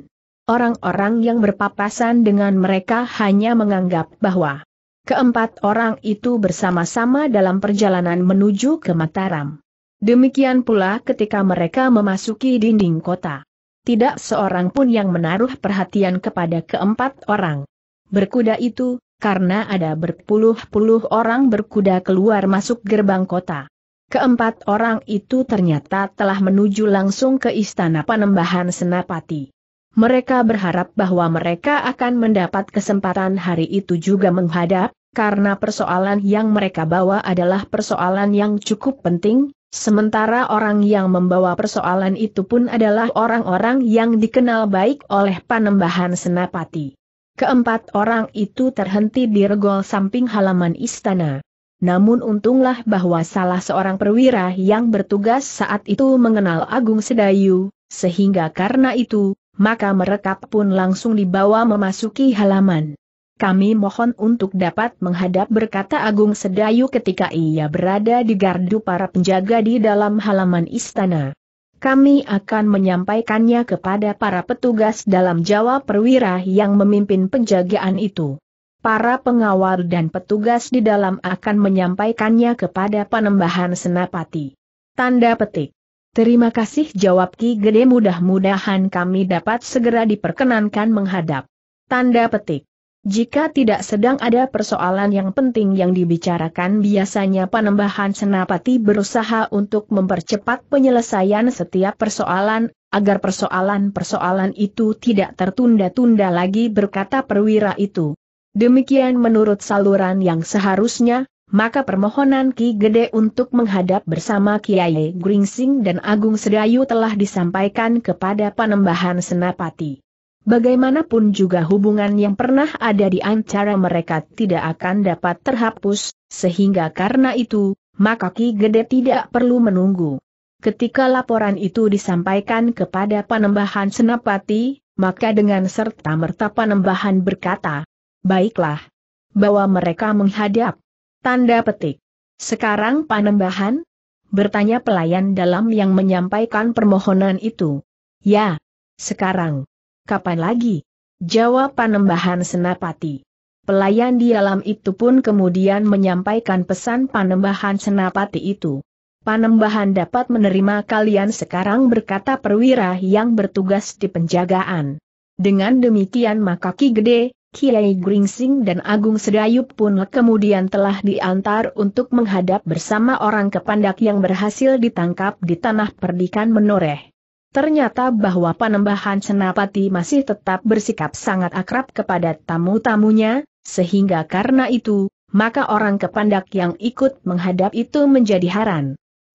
Speaker 1: Orang-orang yang berpapasan dengan mereka hanya menganggap bahwa keempat orang itu bersama-sama dalam perjalanan menuju ke Mataram. Demikian pula ketika mereka memasuki dinding kota. Tidak seorang pun yang menaruh perhatian kepada keempat orang berkuda itu, karena ada berpuluh-puluh orang berkuda keluar masuk gerbang kota. Keempat orang itu ternyata telah menuju langsung ke istana panembahan Senapati. Mereka berharap bahwa mereka akan mendapat kesempatan hari itu juga menghadap, karena persoalan yang mereka bawa adalah persoalan yang cukup penting, sementara orang yang membawa persoalan itu pun adalah orang-orang yang dikenal baik oleh panembahan Senapati. Keempat orang itu terhenti di regol samping halaman istana. Namun untunglah bahwa salah seorang perwira yang bertugas saat itu mengenal Agung Sedayu, sehingga karena itu, maka mereka pun langsung dibawa memasuki halaman. Kami mohon untuk dapat menghadap berkata Agung Sedayu ketika ia berada di gardu para penjaga di dalam halaman istana kami akan menyampaikannya kepada para petugas dalam jawab perwira yang memimpin penjagaan itu. Para pengawal dan petugas di dalam akan menyampaikannya kepada penembahan senapati. Tanda petik. Terima kasih jawab Ki Gede mudah-mudahan kami dapat segera diperkenankan menghadap. Tanda petik. Jika tidak sedang ada persoalan yang penting yang dibicarakan biasanya Panembahan Senapati berusaha untuk mempercepat penyelesaian setiap persoalan, agar persoalan-persoalan itu tidak tertunda-tunda lagi berkata perwira itu. Demikian menurut saluran yang seharusnya, maka permohonan Ki Gede untuk menghadap bersama Kiai Gringsing dan Agung Sedayu telah disampaikan kepada Panembahan Senapati. Bagaimanapun juga hubungan yang pernah ada di antara mereka tidak akan dapat terhapus, sehingga karena itu, maka Ki Gede tidak perlu menunggu. Ketika laporan itu disampaikan kepada Panembahan Senapati, maka dengan serta merta Panembahan berkata, Baiklah, bawa mereka menghadap. Tanda petik. Sekarang Panembahan? Bertanya pelayan dalam yang menyampaikan permohonan itu. Ya, sekarang kapan lagi? Jawab Panembahan Senapati. Pelayan di alam itu pun kemudian menyampaikan pesan Panembahan Senapati itu. Panembahan dapat menerima kalian sekarang berkata perwira yang bertugas di penjagaan. Dengan demikian maka Ki Gede, Kiai Gringsing dan Agung Sedayup pun kemudian telah diantar untuk menghadap bersama orang kepandak yang berhasil ditangkap di tanah perdikan menoreh. Ternyata bahwa Panembahan Senapati masih tetap bersikap sangat akrab kepada tamu-tamunya, sehingga karena itu, maka orang kepandak yang ikut menghadap itu menjadi haran.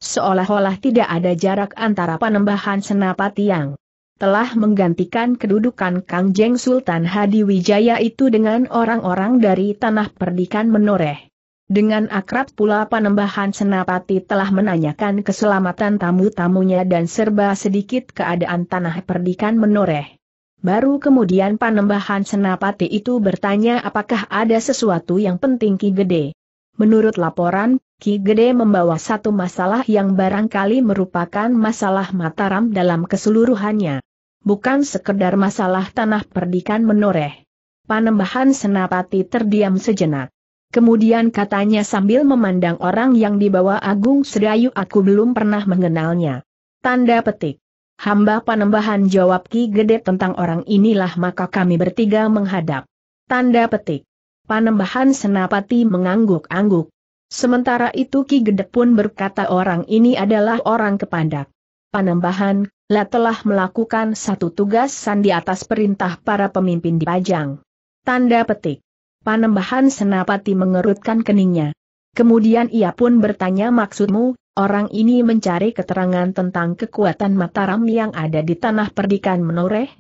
Speaker 1: Seolah-olah tidak ada jarak antara Panembahan Senapati yang telah menggantikan kedudukan Kang Jeng Sultan Hadi Wijaya itu dengan orang-orang dari tanah perdikan menoreh. Dengan akrab pula panembahan Senapati telah menanyakan keselamatan tamu-tamunya dan serba sedikit keadaan tanah perdikan menoreh. Baru kemudian panembahan Senapati itu bertanya apakah ada sesuatu yang penting Ki Gede. Menurut laporan, Ki Gede membawa satu masalah yang barangkali merupakan masalah Mataram dalam keseluruhannya. Bukan sekedar masalah tanah perdikan menoreh. Panembahan Senapati terdiam sejenak. Kemudian katanya sambil memandang orang yang dibawa Agung Sedayu aku belum pernah mengenalnya. Tanda petik. Hamba panembahan jawab Ki Gede tentang orang inilah maka kami bertiga menghadap. Tanda petik. Panembahan Senapati mengangguk-angguk. Sementara itu Ki Gede pun berkata orang ini adalah orang kepandak. Panembahan, lah telah melakukan satu tugasan di atas perintah para pemimpin di Pajang. Tanda petik. Panembahan Senapati mengerutkan keningnya. Kemudian ia pun bertanya maksudmu, orang ini mencari keterangan tentang kekuatan Mataram yang ada di tanah perdikan menoreh?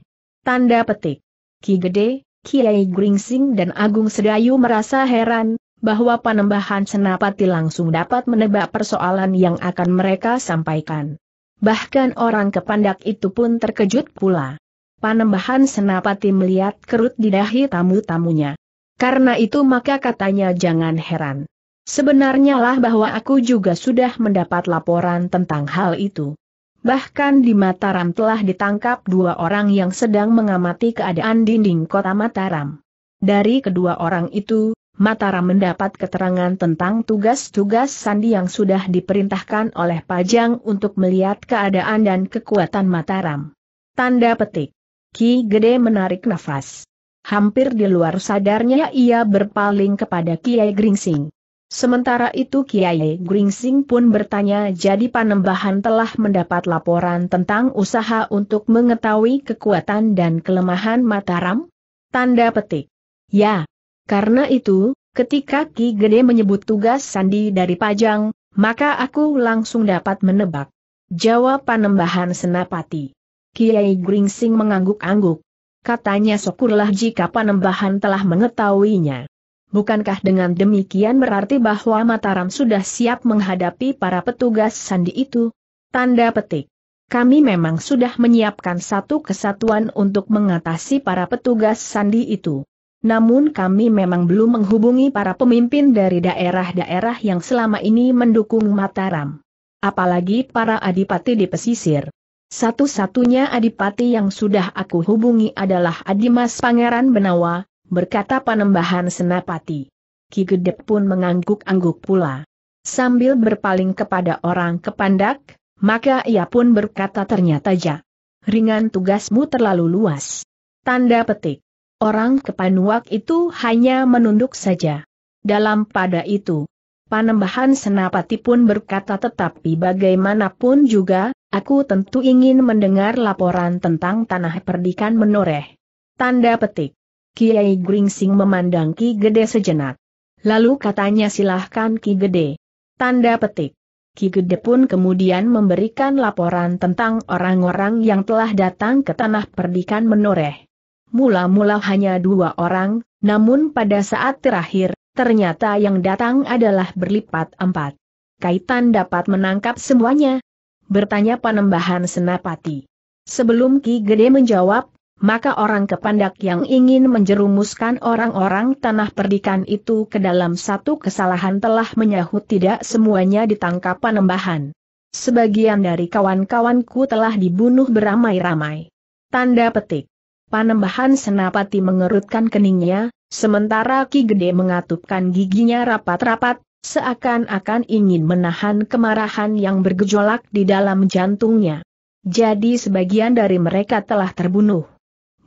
Speaker 1: Tanda petik. Ki Gede, Kiai Gringsing dan Agung Sedayu merasa heran, bahwa panembahan senapati langsung dapat menebak persoalan yang akan mereka sampaikan. Bahkan orang kepandak itu pun terkejut pula. Panembahan senapati melihat kerut di dahi tamu-tamunya. Karena itu maka katanya jangan heran. Sebenarnya lah bahwa aku juga sudah mendapat laporan tentang hal itu. Bahkan di Mataram telah ditangkap dua orang yang sedang mengamati keadaan dinding kota Mataram. Dari kedua orang itu, Mataram mendapat keterangan tentang tugas-tugas Sandi yang sudah diperintahkan oleh Pajang untuk melihat keadaan dan kekuatan Mataram. Tanda petik. Ki Gede menarik nafas. Hampir di luar sadarnya ia berpaling kepada Kiai Gringsing. Sementara itu Kiai Gringsing pun bertanya jadi Panembahan telah mendapat laporan tentang usaha untuk mengetahui kekuatan dan kelemahan Mataram? Tanda petik. Ya. Karena itu, ketika Ki Gede menyebut tugas sandi dari Pajang, maka aku langsung dapat menebak. Jawab Panembahan Senapati. Kiai Gringsing mengangguk-angguk katanya syukurlah jika panembahan telah mengetahuinya. Bukankah dengan demikian berarti bahwa Mataram sudah siap menghadapi para petugas sandi itu? Tanda petik. Kami memang sudah menyiapkan satu kesatuan untuk mengatasi para petugas sandi itu. Namun kami memang belum menghubungi para pemimpin dari daerah-daerah yang selama ini mendukung Mataram. Apalagi para adipati di pesisir. Satu-satunya adipati yang sudah aku hubungi adalah Adimas Pangeran Benawa, berkata Panembahan Senapati. Ki Gede pun mengangguk-angguk pula. Sambil berpaling kepada orang kepandak, maka ia pun berkata ternyata ja. Ringan tugasmu terlalu luas. Tanda petik. Orang kepanuak itu hanya menunduk saja. Dalam pada itu, Panembahan Senapati pun berkata tetapi bagaimanapun juga, Aku tentu ingin mendengar laporan tentang tanah perdikan menoreh. Tanda petik. Kiai Gringsing memandang Ki Gede sejenak. Lalu katanya silahkan Ki Gede. Tanda petik. Ki Gede pun kemudian memberikan laporan tentang orang-orang yang telah datang ke tanah perdikan menoreh. Mula-mula hanya dua orang, namun pada saat terakhir, ternyata yang datang adalah berlipat empat. Kaitan dapat menangkap semuanya, bertanya Panembahan Senapati. Sebelum Ki Gede menjawab, maka orang kepandak yang ingin menjerumuskan orang-orang tanah perdikan itu ke dalam satu kesalahan telah menyahut tidak semuanya ditangkap Panembahan. Sebagian dari kawan-kawanku telah dibunuh beramai-ramai. Tanda petik. Panembahan Senapati mengerutkan keningnya, sementara Ki Gede mengatupkan giginya rapat-rapat, seakan-akan ingin menahan kemarahan yang bergejolak di dalam jantungnya. Jadi sebagian dari mereka telah terbunuh.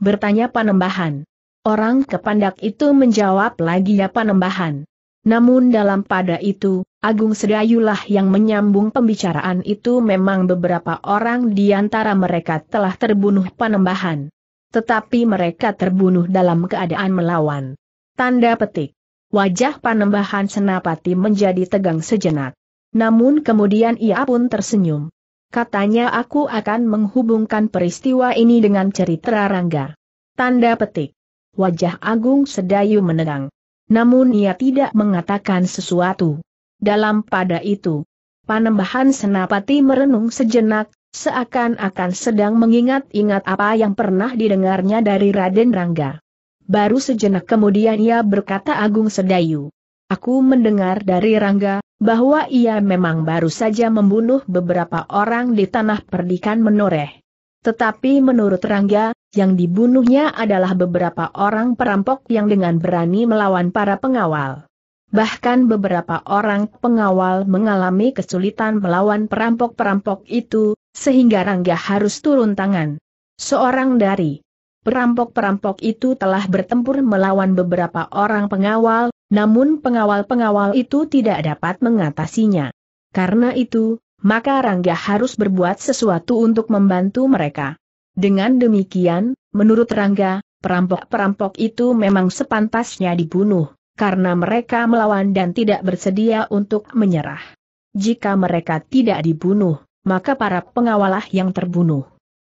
Speaker 1: Bertanya Panembahan. Orang kepandak itu menjawab lagi ya Panembahan. Namun dalam pada itu, Agung Sedayulah yang menyambung pembicaraan itu memang beberapa orang di antara mereka telah terbunuh Panembahan. Tetapi mereka terbunuh dalam keadaan melawan. Tanda petik. Wajah panembahan Senapati menjadi tegang sejenak. Namun kemudian ia pun tersenyum. Katanya aku akan menghubungkan peristiwa ini dengan cerita Rangga. Tanda petik. Wajah Agung Sedayu menegang. Namun ia tidak mengatakan sesuatu. Dalam pada itu, panembahan Senapati merenung sejenak, seakan-akan sedang mengingat-ingat apa yang pernah didengarnya dari Raden Rangga baru sejenak kemudian ia berkata Agung Sedayu. Aku mendengar dari Rangga, bahwa ia memang baru saja membunuh beberapa orang di tanah perdikan menoreh. Tetapi menurut Rangga, yang dibunuhnya adalah beberapa orang perampok yang dengan berani melawan para pengawal. Bahkan beberapa orang pengawal mengalami kesulitan melawan perampok-perampok itu, sehingga Rangga harus turun tangan. Seorang dari Perampok-perampok itu telah bertempur melawan beberapa orang pengawal, namun pengawal-pengawal itu tidak dapat mengatasinya. Karena itu, maka Rangga harus berbuat sesuatu untuk membantu mereka. Dengan demikian, menurut Rangga, perampok-perampok itu memang sepantasnya dibunuh, karena mereka melawan dan tidak bersedia untuk menyerah. Jika mereka tidak dibunuh, maka para pengawalah yang terbunuh.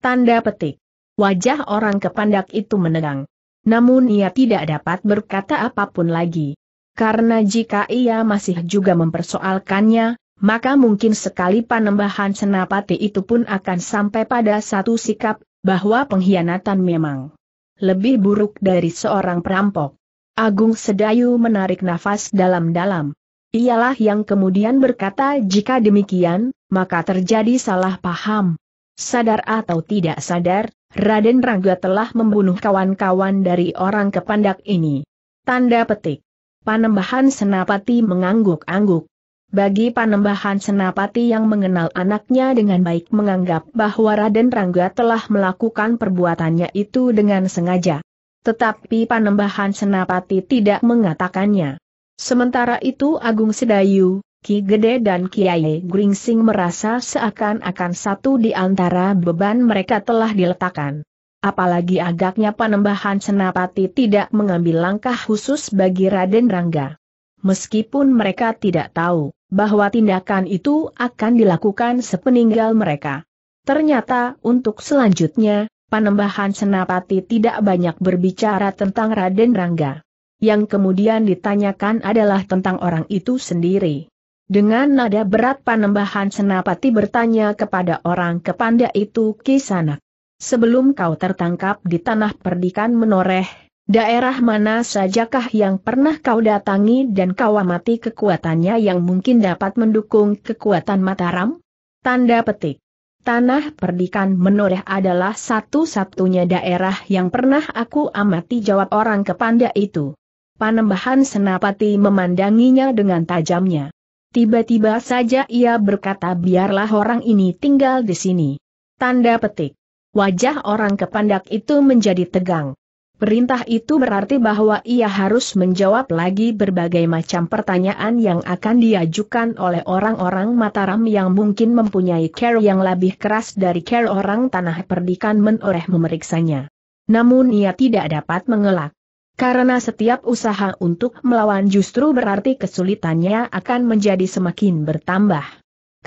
Speaker 1: Tanda petik. Wajah orang kepandak itu menegang. Namun ia tidak dapat berkata apapun lagi. Karena jika ia masih juga mempersoalkannya, maka mungkin sekali panembahan senapati itu pun akan sampai pada satu sikap, bahwa pengkhianatan memang lebih buruk dari seorang perampok. Agung Sedayu menarik nafas dalam-dalam. Ialah yang kemudian berkata jika demikian, maka terjadi salah paham. Sadar atau tidak sadar, Raden Rangga telah membunuh kawan-kawan dari orang kepandak ini. Tanda petik. Panembahan Senapati mengangguk-angguk. Bagi Panembahan Senapati yang mengenal anaknya dengan baik menganggap bahwa Raden Rangga telah melakukan perbuatannya itu dengan sengaja. Tetapi Panembahan Senapati tidak mengatakannya. Sementara itu Agung Sedayu, Ki Gede dan Kiai Gringsing merasa seakan-akan satu di antara beban mereka telah diletakkan. Apalagi agaknya Panembahan Senapati tidak mengambil langkah khusus bagi Raden Rangga. Meskipun mereka tidak tahu bahwa tindakan itu akan dilakukan sepeninggal mereka. Ternyata untuk selanjutnya, Panembahan Senapati tidak banyak berbicara tentang Raden Rangga. Yang kemudian ditanyakan adalah tentang orang itu sendiri. Dengan nada berat panembahan Senapati bertanya kepada orang kepanda itu Kisanak. Sebelum kau tertangkap di tanah perdikan menoreh, daerah mana sajakah yang pernah kau datangi dan kau amati kekuatannya yang mungkin dapat mendukung kekuatan Mataram? Tanda petik. Tanah Perdikan Menoreh adalah satu-satunya daerah yang pernah aku amati jawab orang kepanda itu. Panembahan Senapati memandanginya dengan tajamnya. Tiba-tiba saja ia berkata biarlah orang ini tinggal di sini. Tanda petik. Wajah orang kepandak itu menjadi tegang. Perintah itu berarti bahwa ia harus menjawab lagi berbagai macam pertanyaan yang akan diajukan oleh orang-orang Mataram yang mungkin mempunyai care yang lebih keras dari care orang tanah perdikan menoreh memeriksanya. Namun ia tidak dapat mengelak. Karena setiap usaha untuk melawan justru berarti kesulitannya akan menjadi semakin bertambah.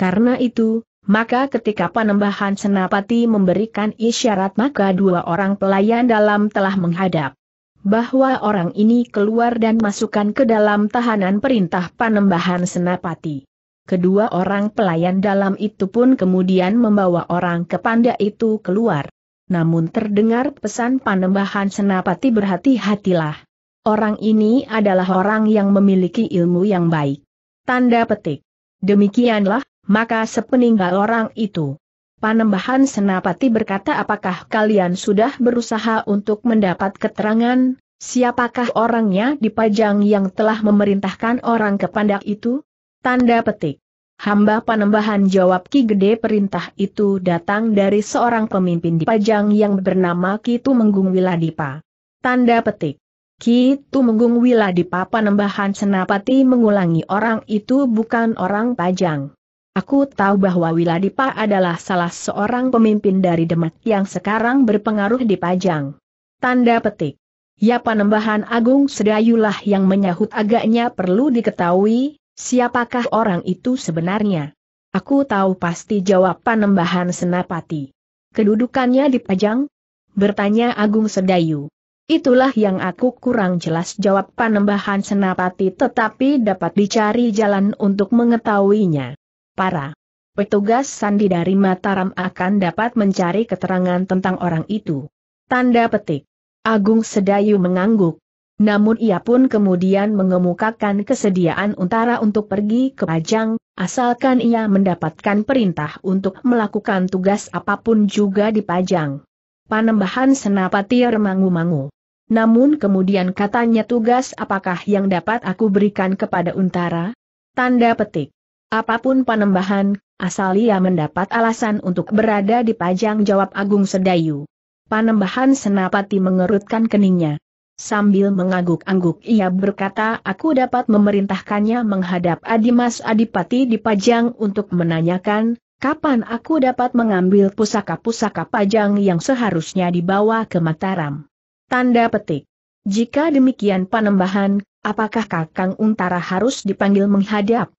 Speaker 1: Karena itu, maka ketika penembahan senapati memberikan isyarat maka dua orang pelayan dalam telah menghadap bahwa orang ini keluar dan masukkan ke dalam tahanan perintah panembahan senapati. Kedua orang pelayan dalam itu pun kemudian membawa orang kepanda itu keluar namun terdengar pesan panembahan senapati berhati-hatilah. Orang ini adalah orang yang memiliki ilmu yang baik. Tanda petik. Demikianlah, maka sepeninggal orang itu. Panembahan senapati berkata apakah kalian sudah berusaha untuk mendapat keterangan, siapakah orangnya di pajang yang telah memerintahkan orang ke pandak itu? Tanda petik. Hamba panembahan jawab Ki Gede perintah itu datang dari seorang pemimpin di Pajang yang bernama Ki Tumenggung Wiladipa. Tanda petik. Ki Tumenggung Wiladipa panembahan senapati mengulangi orang itu bukan orang Pajang. Aku tahu bahwa Wiladipa adalah salah seorang pemimpin dari Demak yang sekarang berpengaruh di Pajang. Tanda petik. Ya panembahan Agung Sedayulah yang menyahut agaknya perlu diketahui, Siapakah orang itu sebenarnya? Aku tahu pasti jawab panembahan senapati. Kedudukannya dipajang? Bertanya Agung Sedayu. Itulah yang aku kurang jelas jawab panembahan senapati tetapi dapat dicari jalan untuk mengetahuinya. Para petugas sandi dari Mataram akan dapat mencari keterangan tentang orang itu. Tanda petik. Agung Sedayu mengangguk. Namun ia pun kemudian mengemukakan kesediaan Untara untuk pergi ke Pajang, asalkan ia mendapatkan perintah untuk melakukan tugas apapun juga di Pajang. Panembahan Senapati Remangu-Mangu. Namun kemudian katanya tugas apakah yang dapat aku berikan kepada Untara? Tanda petik. Apapun panembahan, asal ia mendapat alasan untuk berada di Pajang jawab Agung Sedayu. Panembahan Senapati mengerutkan keningnya. Sambil mengangguk-angguk ia berkata aku dapat memerintahkannya menghadap Adimas Adipati di Pajang untuk menanyakan, kapan aku dapat mengambil pusaka-pusaka Pajang yang seharusnya dibawa ke Mataram. Tanda petik. Jika demikian panembahan, apakah Kakang Untara harus dipanggil menghadap?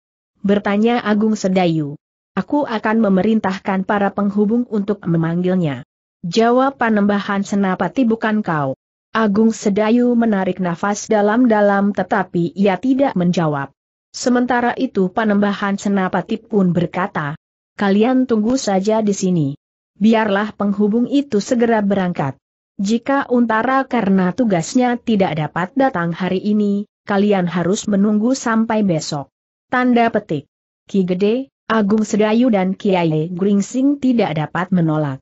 Speaker 1: Bertanya Agung Sedayu. Aku akan memerintahkan para penghubung untuk memanggilnya. Jawab panembahan senapati bukan kau. Agung Sedayu menarik nafas dalam-dalam tetapi ia tidak menjawab. Sementara itu panembahan senapati pun berkata, kalian tunggu saja di sini. Biarlah penghubung itu segera berangkat. Jika Untara karena tugasnya tidak dapat datang hari ini, kalian harus menunggu sampai besok. Tanda petik. Ki Gede, Agung Sedayu dan Kiai Gringsing tidak dapat menolak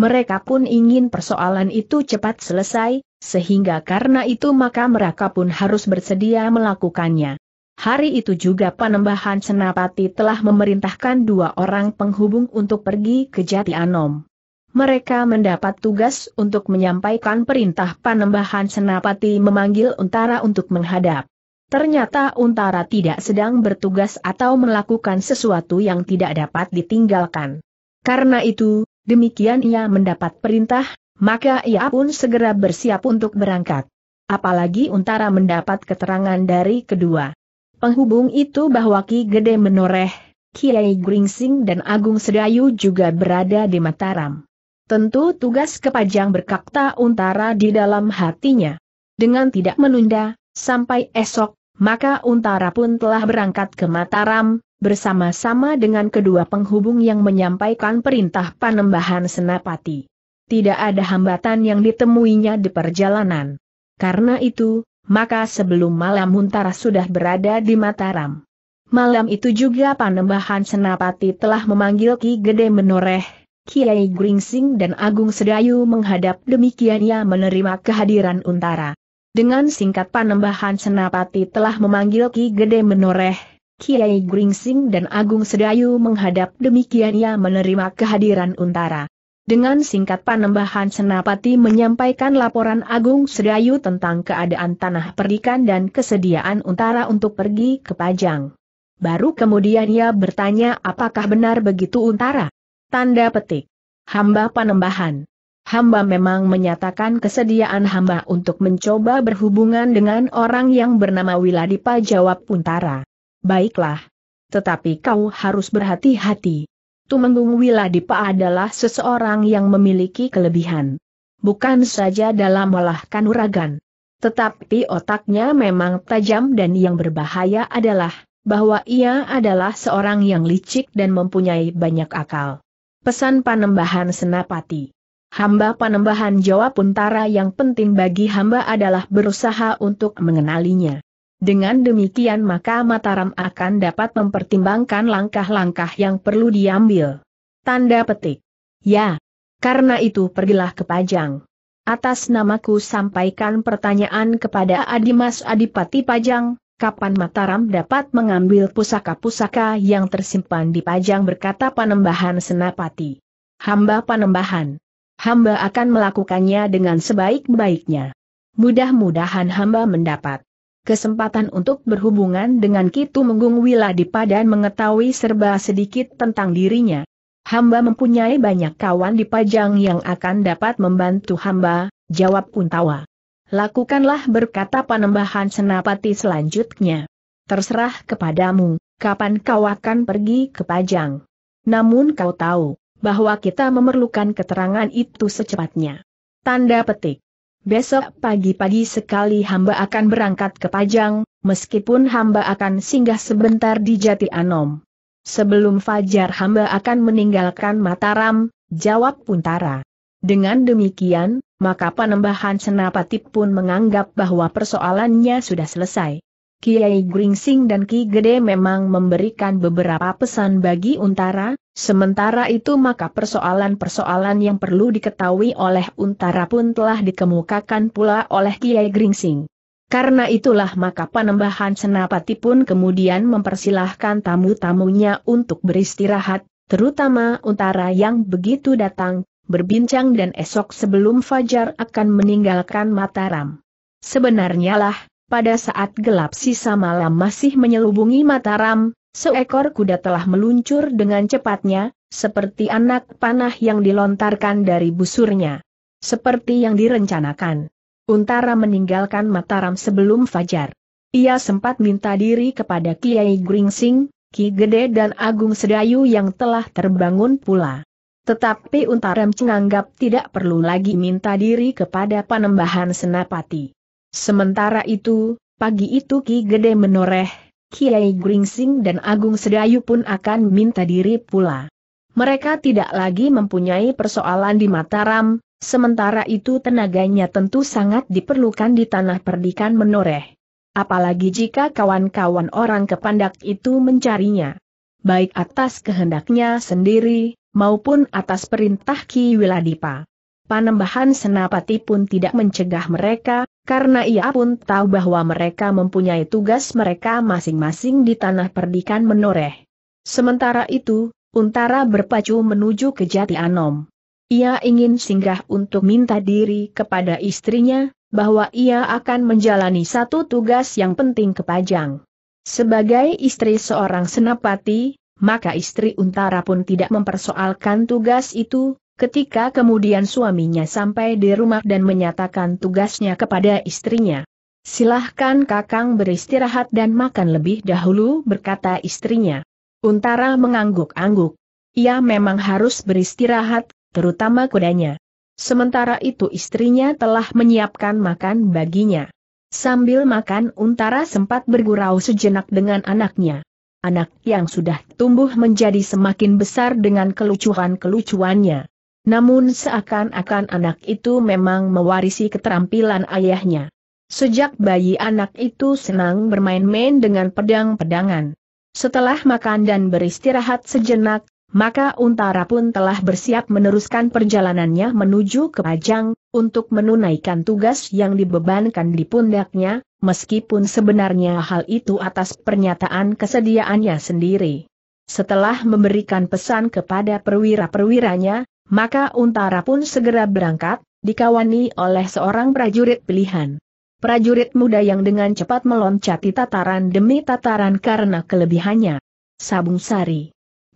Speaker 1: mereka pun ingin persoalan itu cepat selesai, sehingga karena itu maka mereka pun harus bersedia melakukannya. Hari itu juga Panembahan Senapati telah memerintahkan dua orang penghubung untuk pergi ke Jati Anom. Mereka mendapat tugas untuk menyampaikan perintah Panembahan Senapati memanggil Untara untuk menghadap. Ternyata Untara tidak sedang bertugas atau melakukan sesuatu yang tidak dapat ditinggalkan. Karena itu, Demikian ia mendapat perintah, maka ia pun segera bersiap untuk berangkat. Apalagi Untara mendapat keterangan dari kedua penghubung itu bahwa Ki Gede menoreh, Kiai Gringsing dan Agung Sedayu juga berada di Mataram. Tentu tugas kepajang berkakta Untara di dalam hatinya. Dengan tidak menunda, sampai esok, maka Untara pun telah berangkat ke Mataram, bersama-sama dengan kedua penghubung yang menyampaikan perintah panembahan Senapati. Tidak ada hambatan yang ditemuinya di perjalanan. Karena itu, maka sebelum malam Untara sudah berada di Mataram. Malam itu juga panembahan Senapati telah memanggil Ki Gede Menoreh, Kiai Gringsing dan Agung Sedayu menghadap demikian ia menerima kehadiran Untara. Dengan singkat panembahan Senapati telah memanggil Ki Gede Menoreh, Kiai Gringsing dan Agung Sedayu menghadap demikian ia menerima kehadiran Untara. Dengan singkat panembahan Senapati menyampaikan laporan Agung Sedayu tentang keadaan tanah perdikan dan kesediaan Untara untuk pergi ke Pajang. Baru kemudian ia bertanya apakah benar begitu Untara? Tanda petik. Hamba panembahan hamba memang menyatakan kesediaan hamba untuk mencoba berhubungan dengan orang yang bernama Wiladipa jawab Puntara. Baiklah. Tetapi kau harus berhati-hati. Tumenggung Wiladipa adalah seseorang yang memiliki kelebihan. Bukan saja dalam olah kanuragan. Tetapi otaknya memang tajam dan yang berbahaya adalah, bahwa ia adalah seorang yang licik dan mempunyai banyak akal. Pesan Panembahan Senapati Hamba Panembahan jawab Puntara yang penting bagi hamba adalah berusaha untuk mengenalinya. Dengan demikian maka Mataram akan dapat mempertimbangkan langkah-langkah yang perlu diambil. Tanda petik. Ya. Karena itu pergilah ke Pajang. Atas namaku sampaikan pertanyaan kepada Adimas Adipati Pajang, kapan Mataram dapat mengambil pusaka-pusaka yang tersimpan di Pajang berkata Panembahan Senapati. Hamba Panembahan hamba akan melakukannya dengan sebaik-baiknya. Mudah-mudahan hamba mendapat kesempatan untuk berhubungan dengan Kitu Menggung Wiladipa dan mengetahui serba sedikit tentang dirinya. Hamba mempunyai banyak kawan di Pajang yang akan dapat membantu hamba, jawab Puntawa. Lakukanlah berkata panembahan senapati selanjutnya. Terserah kepadamu, kapan kau akan pergi ke Pajang. Namun kau tahu, bahwa kita memerlukan keterangan itu secepatnya. Tanda petik. Besok pagi-pagi sekali hamba akan berangkat ke Pajang, meskipun hamba akan singgah sebentar di Jati Anom. Sebelum Fajar hamba akan meninggalkan Mataram, jawab Puntara. Dengan demikian, maka penembahan Senapati pun menganggap bahwa persoalannya sudah selesai. Kiai Gringsing dan Ki Gede memang memberikan beberapa pesan bagi Untara, Sementara itu maka persoalan-persoalan yang perlu diketahui oleh Untara pun telah dikemukakan pula oleh Kiai Gringsing. Karena itulah maka penambahan senapati pun kemudian mempersilahkan tamu-tamunya untuk beristirahat, terutama Untara yang begitu datang, berbincang dan esok sebelum Fajar akan meninggalkan Mataram. Sebenarnya lah, pada saat gelap sisa malam masih menyelubungi Mataram, Seekor kuda telah meluncur dengan cepatnya, seperti anak panah yang dilontarkan dari busurnya. Seperti yang direncanakan. Untara meninggalkan Mataram sebelum fajar. Ia sempat minta diri kepada Kiai Gringsing, Ki Gede dan Agung Sedayu yang telah terbangun pula. Tetapi Untara menganggap tidak perlu lagi minta diri kepada Panembahan Senapati. Sementara itu, pagi itu Ki Gede menoreh, Kiai Gringsing dan Agung Sedayu pun akan minta diri pula. Mereka tidak lagi mempunyai persoalan di Mataram, sementara itu tenaganya tentu sangat diperlukan di tanah perdikan menoreh. Apalagi jika kawan-kawan orang kepandak itu mencarinya. Baik atas kehendaknya sendiri, maupun atas perintah Ki Wiladipa. Panembahan senapati pun tidak mencegah mereka, karena ia pun tahu bahwa mereka mempunyai tugas mereka masing-masing di tanah perdikan menoreh. Sementara itu, Untara berpacu menuju ke Jati Anom. Ia ingin singgah untuk minta diri kepada istrinya, bahwa ia akan menjalani satu tugas yang penting ke Pajang. Sebagai istri seorang senapati, maka istri Untara pun tidak mempersoalkan tugas itu, Ketika kemudian suaminya sampai di rumah dan menyatakan tugasnya kepada istrinya. Silahkan kakang beristirahat dan makan lebih dahulu berkata istrinya. Untara mengangguk-angguk. Ia memang harus beristirahat, terutama kudanya. Sementara itu istrinya telah menyiapkan makan baginya. Sambil makan Untara sempat bergurau sejenak dengan anaknya. Anak yang sudah tumbuh menjadi semakin besar dengan kelucuan-kelucuannya. Namun seakan-akan anak itu memang mewarisi keterampilan ayahnya. Sejak bayi anak itu senang bermain-main dengan pedang-pedangan. Setelah makan dan beristirahat sejenak, maka Untara pun telah bersiap meneruskan perjalanannya menuju ke Pajang, untuk menunaikan tugas yang dibebankan di pundaknya, meskipun sebenarnya hal itu atas pernyataan kesediaannya sendiri. Setelah memberikan pesan kepada perwira-perwiranya, maka Untara pun segera berangkat, dikawani oleh seorang prajurit pilihan. Prajurit muda yang dengan cepat meloncati tataran demi tataran karena kelebihannya. Sabung Sari.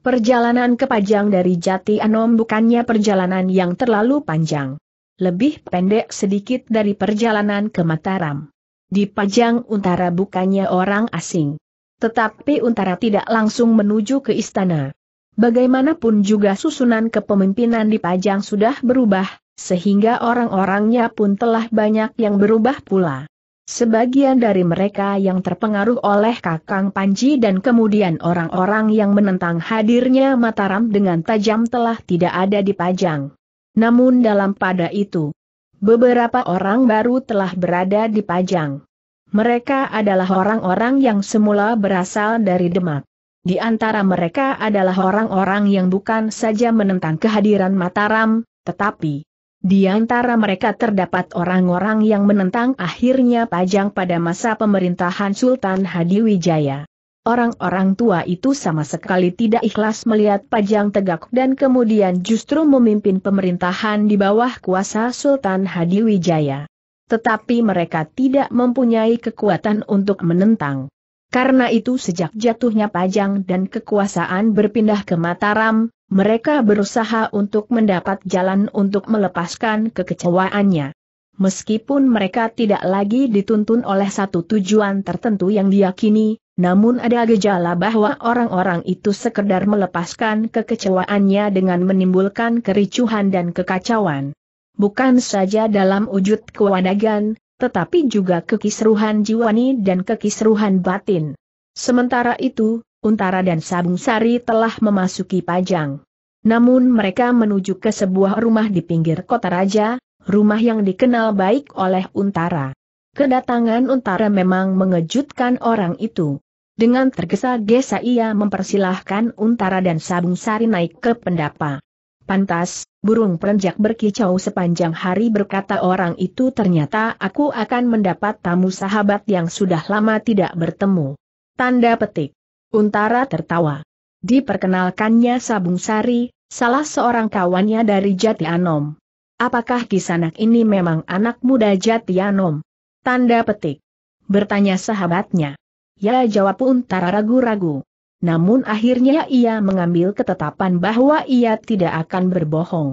Speaker 1: Perjalanan ke Pajang dari Jati Anom bukannya perjalanan yang terlalu panjang. Lebih pendek sedikit dari perjalanan ke Mataram. Di Pajang Untara bukannya orang asing. Tetapi Untara tidak langsung menuju ke istana. Bagaimanapun juga susunan kepemimpinan di Pajang sudah berubah, sehingga orang-orangnya pun telah banyak yang berubah pula. Sebagian dari mereka yang terpengaruh oleh Kakang Panji dan kemudian orang-orang yang menentang hadirnya Mataram dengan tajam telah tidak ada di Pajang. Namun dalam pada itu, beberapa orang baru telah berada di Pajang. Mereka adalah orang-orang yang semula berasal dari Demak. Di antara mereka adalah orang-orang yang bukan saja menentang kehadiran Mataram, tetapi di antara mereka terdapat orang-orang yang menentang akhirnya pajang pada masa pemerintahan Sultan Hadiwijaya. Orang-orang tua itu sama sekali tidak ikhlas melihat Pajang tegak dan kemudian justru memimpin pemerintahan di bawah kuasa Sultan Hadiwijaya. Tetapi mereka tidak mempunyai kekuatan untuk menentang. Karena itu sejak jatuhnya Pajang dan kekuasaan berpindah ke Mataram, mereka berusaha untuk mendapat jalan untuk melepaskan kekecewaannya. Meskipun mereka tidak lagi dituntun oleh satu tujuan tertentu yang diyakini, namun ada gejala bahwa orang-orang itu sekedar melepaskan kekecewaannya dengan menimbulkan kericuhan dan kekacauan. Bukan saja dalam wujud kewadagan tetapi juga kekisruhan jiwani dan kekisruhan batin. Sementara itu, Untara dan Sabung Sari telah memasuki Pajang. Namun mereka menuju ke sebuah rumah di pinggir kota raja, rumah yang dikenal baik oleh Untara. Kedatangan Untara memang mengejutkan orang itu. Dengan tergesa-gesa ia mempersilahkan Untara dan Sabung Sari naik ke pendapa. Pantas, burung perenjak berkicau sepanjang hari berkata orang itu ternyata aku akan mendapat tamu sahabat yang sudah lama tidak bertemu. Tanda petik. Untara tertawa. Diperkenalkannya Sabung Sari, salah seorang kawannya dari Jatianom. Apakah kisanak ini memang anak muda Jatianom? Tanda petik. Bertanya sahabatnya. Ya jawab Untara ragu-ragu namun akhirnya ia mengambil ketetapan bahwa ia tidak akan berbohong.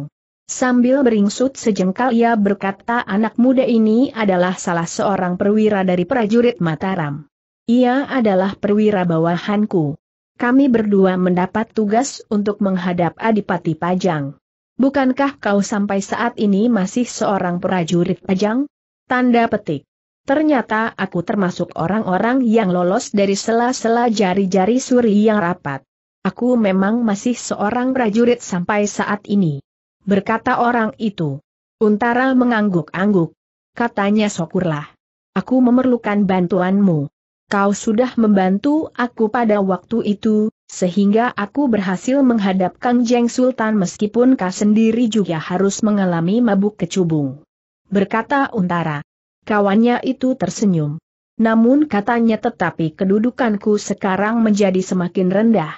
Speaker 1: Sambil beringsut sejengkal ia berkata anak muda ini adalah salah seorang perwira dari prajurit Mataram. Ia adalah perwira bawahanku. Kami berdua mendapat tugas untuk menghadap Adipati Pajang. Bukankah kau sampai saat ini masih seorang prajurit Pajang? Tanda petik. Ternyata aku termasuk orang-orang yang lolos dari sela-sela jari-jari suri yang rapat. Aku memang masih seorang prajurit sampai saat ini. Berkata orang itu. Untara mengangguk-angguk. Katanya syukurlah. Aku memerlukan bantuanmu. Kau sudah membantu aku pada waktu itu, sehingga aku berhasil menghadap Kang Jeng Sultan meskipun kau sendiri juga harus mengalami mabuk kecubung. Berkata Untara. Kawannya itu tersenyum. Namun katanya tetapi kedudukanku sekarang menjadi semakin rendah.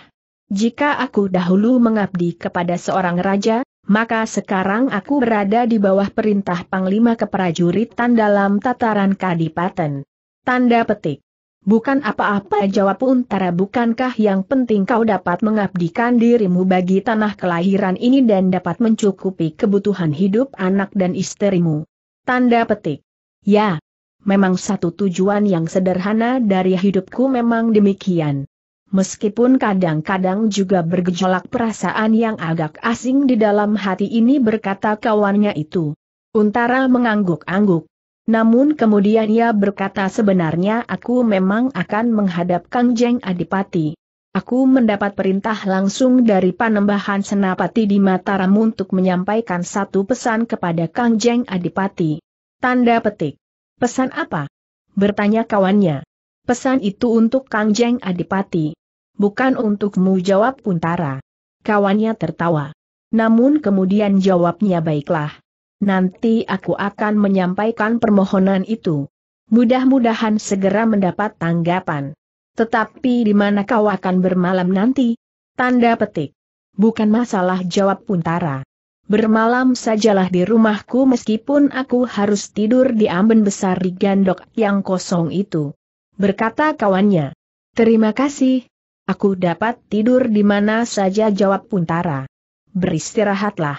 Speaker 1: Jika aku dahulu mengabdi kepada seorang raja, maka sekarang aku berada di bawah perintah Panglima Keprajuritan dalam tataran Kadipaten. Tanda petik. Bukan apa-apa jawab Untara bukankah yang penting kau dapat mengabdikan dirimu bagi tanah kelahiran ini dan dapat mencukupi kebutuhan hidup anak dan istrimu. Tanda petik. Ya, memang satu tujuan yang sederhana dari hidupku memang demikian. Meskipun kadang-kadang juga bergejolak perasaan yang agak asing di dalam hati ini berkata kawannya itu. Untara mengangguk-angguk. Namun kemudian ia berkata sebenarnya aku memang akan menghadap Kang Jeng Adipati. Aku mendapat perintah langsung dari Panembahan Senapati di Mataram untuk menyampaikan satu pesan kepada Kang Jeng Adipati. Tanda petik. Pesan apa? Bertanya kawannya. Pesan itu untuk Kang Jeng Adipati. Bukan untukmu jawab Puntara. Kawannya tertawa. Namun kemudian jawabnya baiklah. Nanti aku akan menyampaikan permohonan itu. Mudah-mudahan segera mendapat tanggapan. Tetapi di mana kau akan bermalam nanti? Tanda petik. Bukan masalah jawab Puntara. Bermalam sajalah di rumahku meskipun aku harus tidur di amben besar di gandok yang kosong itu. Berkata kawannya. Terima kasih. Aku dapat tidur di mana saja jawab Puntara. Beristirahatlah.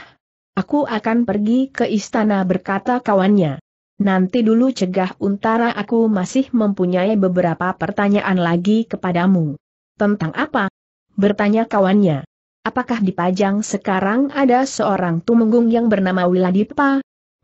Speaker 1: Aku akan pergi ke istana berkata kawannya. Nanti dulu cegah Untara aku masih mempunyai beberapa pertanyaan lagi kepadamu. Tentang apa? Bertanya kawannya. Apakah di Pajang sekarang ada seorang tumenggung yang bernama Wiladipa?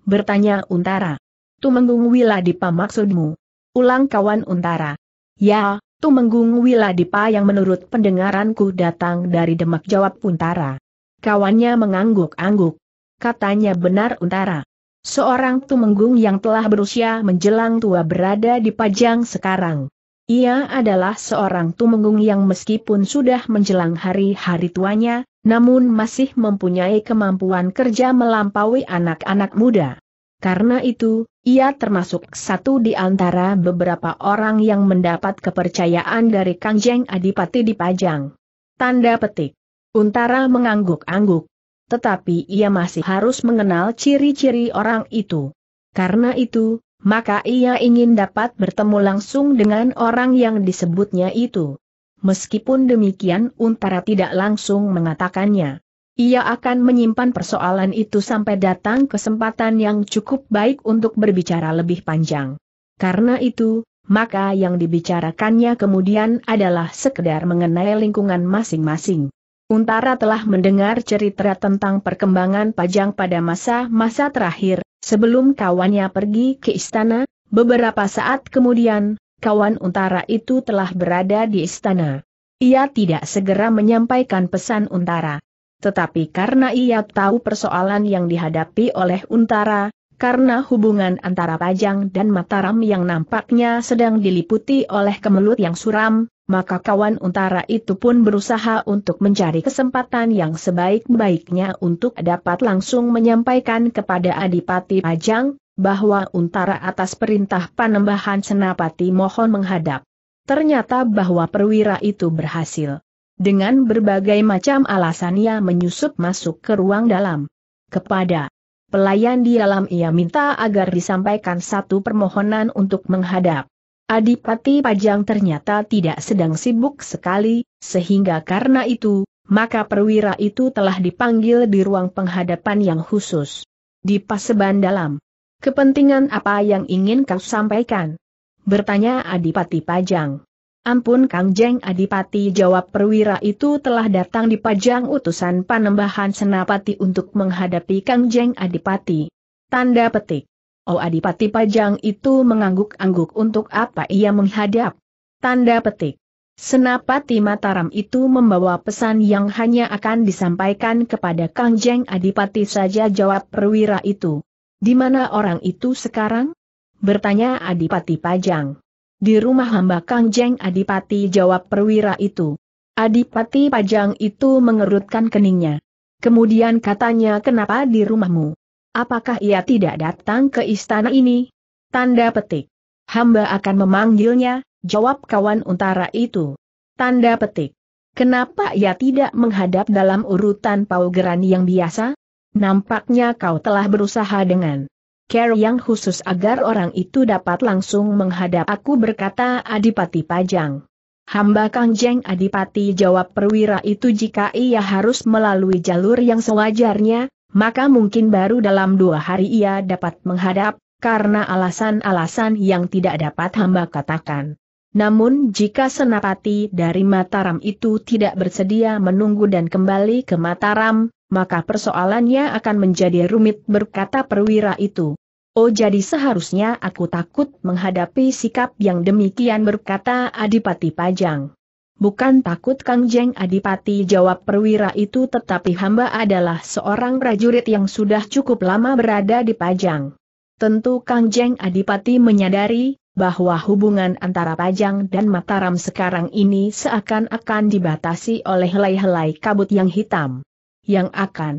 Speaker 1: Bertanya Untara. Tumenggung Wiladipa maksudmu? Ulang kawan Untara. Ya, Tumenggung Wiladipa yang menurut pendengaranku datang dari Demak jawab Untara. Kawannya mengangguk-angguk. Katanya benar Untara. Seorang Tumenggung yang telah berusia menjelang tua berada di Pajang sekarang. Ia adalah seorang tumenggung yang meskipun sudah menjelang hari-hari tuanya, namun masih mempunyai kemampuan kerja melampaui anak-anak muda. Karena itu, ia termasuk satu di antara beberapa orang yang mendapat kepercayaan dari Kangjeng Adipati di Pajang. Tanda petik. Untara mengangguk-angguk. Tetapi ia masih harus mengenal ciri-ciri orang itu. Karena itu, maka ia ingin dapat bertemu langsung dengan orang yang disebutnya itu. Meskipun demikian Untara tidak langsung mengatakannya. Ia akan menyimpan persoalan itu sampai datang kesempatan yang cukup baik untuk berbicara lebih panjang. Karena itu, maka yang dibicarakannya kemudian adalah sekedar mengenai lingkungan masing-masing. Untara telah mendengar cerita tentang perkembangan Pajang pada masa-masa terakhir, sebelum kawannya pergi ke istana, beberapa saat kemudian, kawan Untara itu telah berada di istana. Ia tidak segera menyampaikan pesan Untara. Tetapi karena ia tahu persoalan yang dihadapi oleh Untara, karena hubungan antara Pajang dan Mataram yang nampaknya sedang diliputi oleh kemelut yang suram, maka kawan Untara itu pun berusaha untuk mencari kesempatan yang sebaik-baiknya untuk dapat langsung menyampaikan kepada Adipati Pajang, bahwa Untara atas perintah Panembahan Senapati mohon menghadap. Ternyata bahwa perwira itu berhasil. Dengan berbagai macam alasan ia menyusup masuk ke ruang dalam. Kepada pelayan di dalam ia minta agar disampaikan satu permohonan untuk menghadap. Adipati Pajang ternyata tidak sedang sibuk sekali, sehingga karena itu, maka perwira itu telah dipanggil di ruang penghadapan yang khusus. Di paseban dalam. Kepentingan apa yang ingin kau sampaikan? Bertanya Adipati Pajang. Ampun Kang Jeng Adipati jawab perwira itu telah datang di Pajang utusan panembahan senapati untuk menghadapi Kang Jeng Adipati. Tanda petik. Oh Adipati Pajang itu mengangguk-angguk untuk apa ia menghadap. Tanda petik. Senapati Mataram itu membawa pesan yang hanya akan disampaikan kepada Kang Jeng Adipati saja jawab perwira itu. Di mana orang itu sekarang? Bertanya Adipati Pajang. Di rumah hamba Kang Jeng Adipati jawab perwira itu. Adipati Pajang itu mengerutkan keningnya. Kemudian katanya kenapa di rumahmu? Apakah ia tidak datang ke istana ini? Tanda petik. Hamba akan memanggilnya, jawab kawan untara itu. Tanda petik. Kenapa ia tidak menghadap dalam urutan paugeran yang biasa? Nampaknya kau telah berusaha dengan care yang khusus agar orang itu dapat langsung menghadap aku berkata Adipati Pajang. Hamba Kang Jeng Adipati jawab perwira itu jika ia harus melalui jalur yang sewajarnya, maka mungkin baru dalam dua hari ia dapat menghadap, karena alasan-alasan yang tidak dapat hamba katakan. Namun jika senapati dari Mataram itu tidak bersedia menunggu dan kembali ke Mataram, maka persoalannya akan menjadi rumit berkata perwira itu. Oh jadi seharusnya aku takut menghadapi sikap yang demikian berkata Adipati Pajang. Bukan takut Kang Jeng Adipati jawab perwira itu tetapi hamba adalah seorang prajurit yang sudah cukup lama berada di Pajang. Tentu Kang Jeng Adipati menyadari bahwa hubungan antara Pajang dan Mataram sekarang ini seakan-akan dibatasi oleh helai-helai kabut yang hitam. Yang akan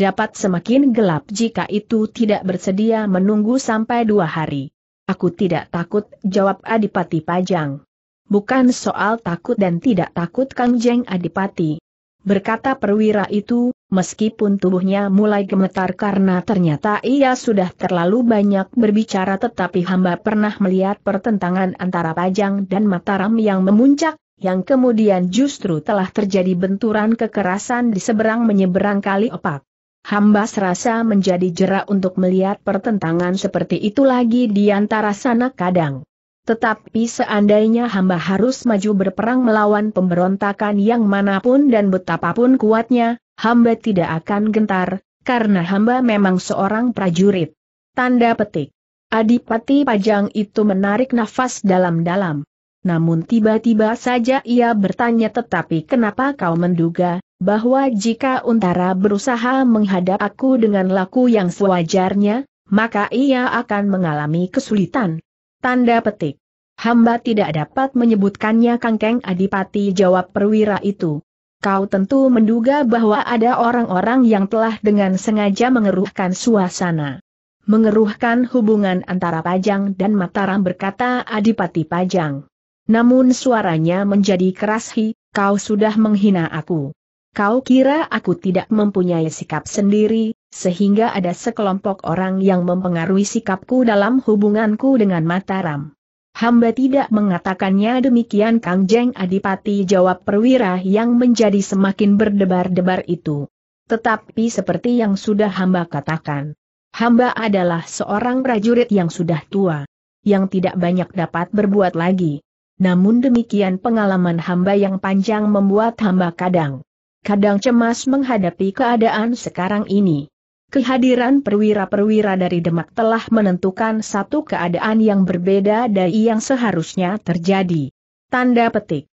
Speaker 1: dapat semakin gelap jika itu tidak bersedia menunggu sampai dua hari. Aku tidak takut, jawab Adipati Pajang. Bukan soal takut dan tidak takut Kang Jeng Adipati. Berkata perwira itu, meskipun tubuhnya mulai gemetar karena ternyata ia sudah terlalu banyak berbicara tetapi hamba pernah melihat pertentangan antara Pajang dan Mataram yang memuncak, yang kemudian justru telah terjadi benturan kekerasan di seberang menyeberang kali opak. Hamba serasa menjadi jerak untuk melihat pertentangan seperti itu lagi di antara sana kadang. Tetapi seandainya hamba harus maju berperang melawan pemberontakan yang manapun dan betapapun kuatnya, hamba tidak akan gentar, karena hamba memang seorang prajurit. Tanda petik. Adipati Pajang itu menarik nafas dalam-dalam. Namun tiba-tiba saja ia bertanya tetapi kenapa kau menduga, bahwa jika Untara berusaha menghadap aku dengan laku yang sewajarnya, maka ia akan mengalami kesulitan. Tanda petik. Hamba tidak dapat menyebutkannya Kangkeng Adipati jawab perwira itu. Kau tentu menduga bahwa ada orang-orang yang telah dengan sengaja mengeruhkan suasana. Mengeruhkan hubungan antara Pajang dan Mataram berkata Adipati Pajang. Namun suaranya menjadi keras hi, kau sudah menghina aku. Kau kira aku tidak mempunyai sikap sendiri, sehingga ada sekelompok orang yang mempengaruhi sikapku dalam hubunganku dengan Mataram. Hamba tidak mengatakannya demikian Kang Jeng Adipati jawab perwira yang menjadi semakin berdebar-debar itu. Tetapi seperti yang sudah hamba katakan, hamba adalah seorang prajurit yang sudah tua, yang tidak banyak dapat berbuat lagi. Namun demikian pengalaman hamba yang panjang membuat hamba kadang kadang cemas menghadapi keadaan sekarang ini. Kehadiran perwira-perwira dari Demak telah menentukan satu keadaan yang berbeda dari yang seharusnya terjadi. Tanda petik.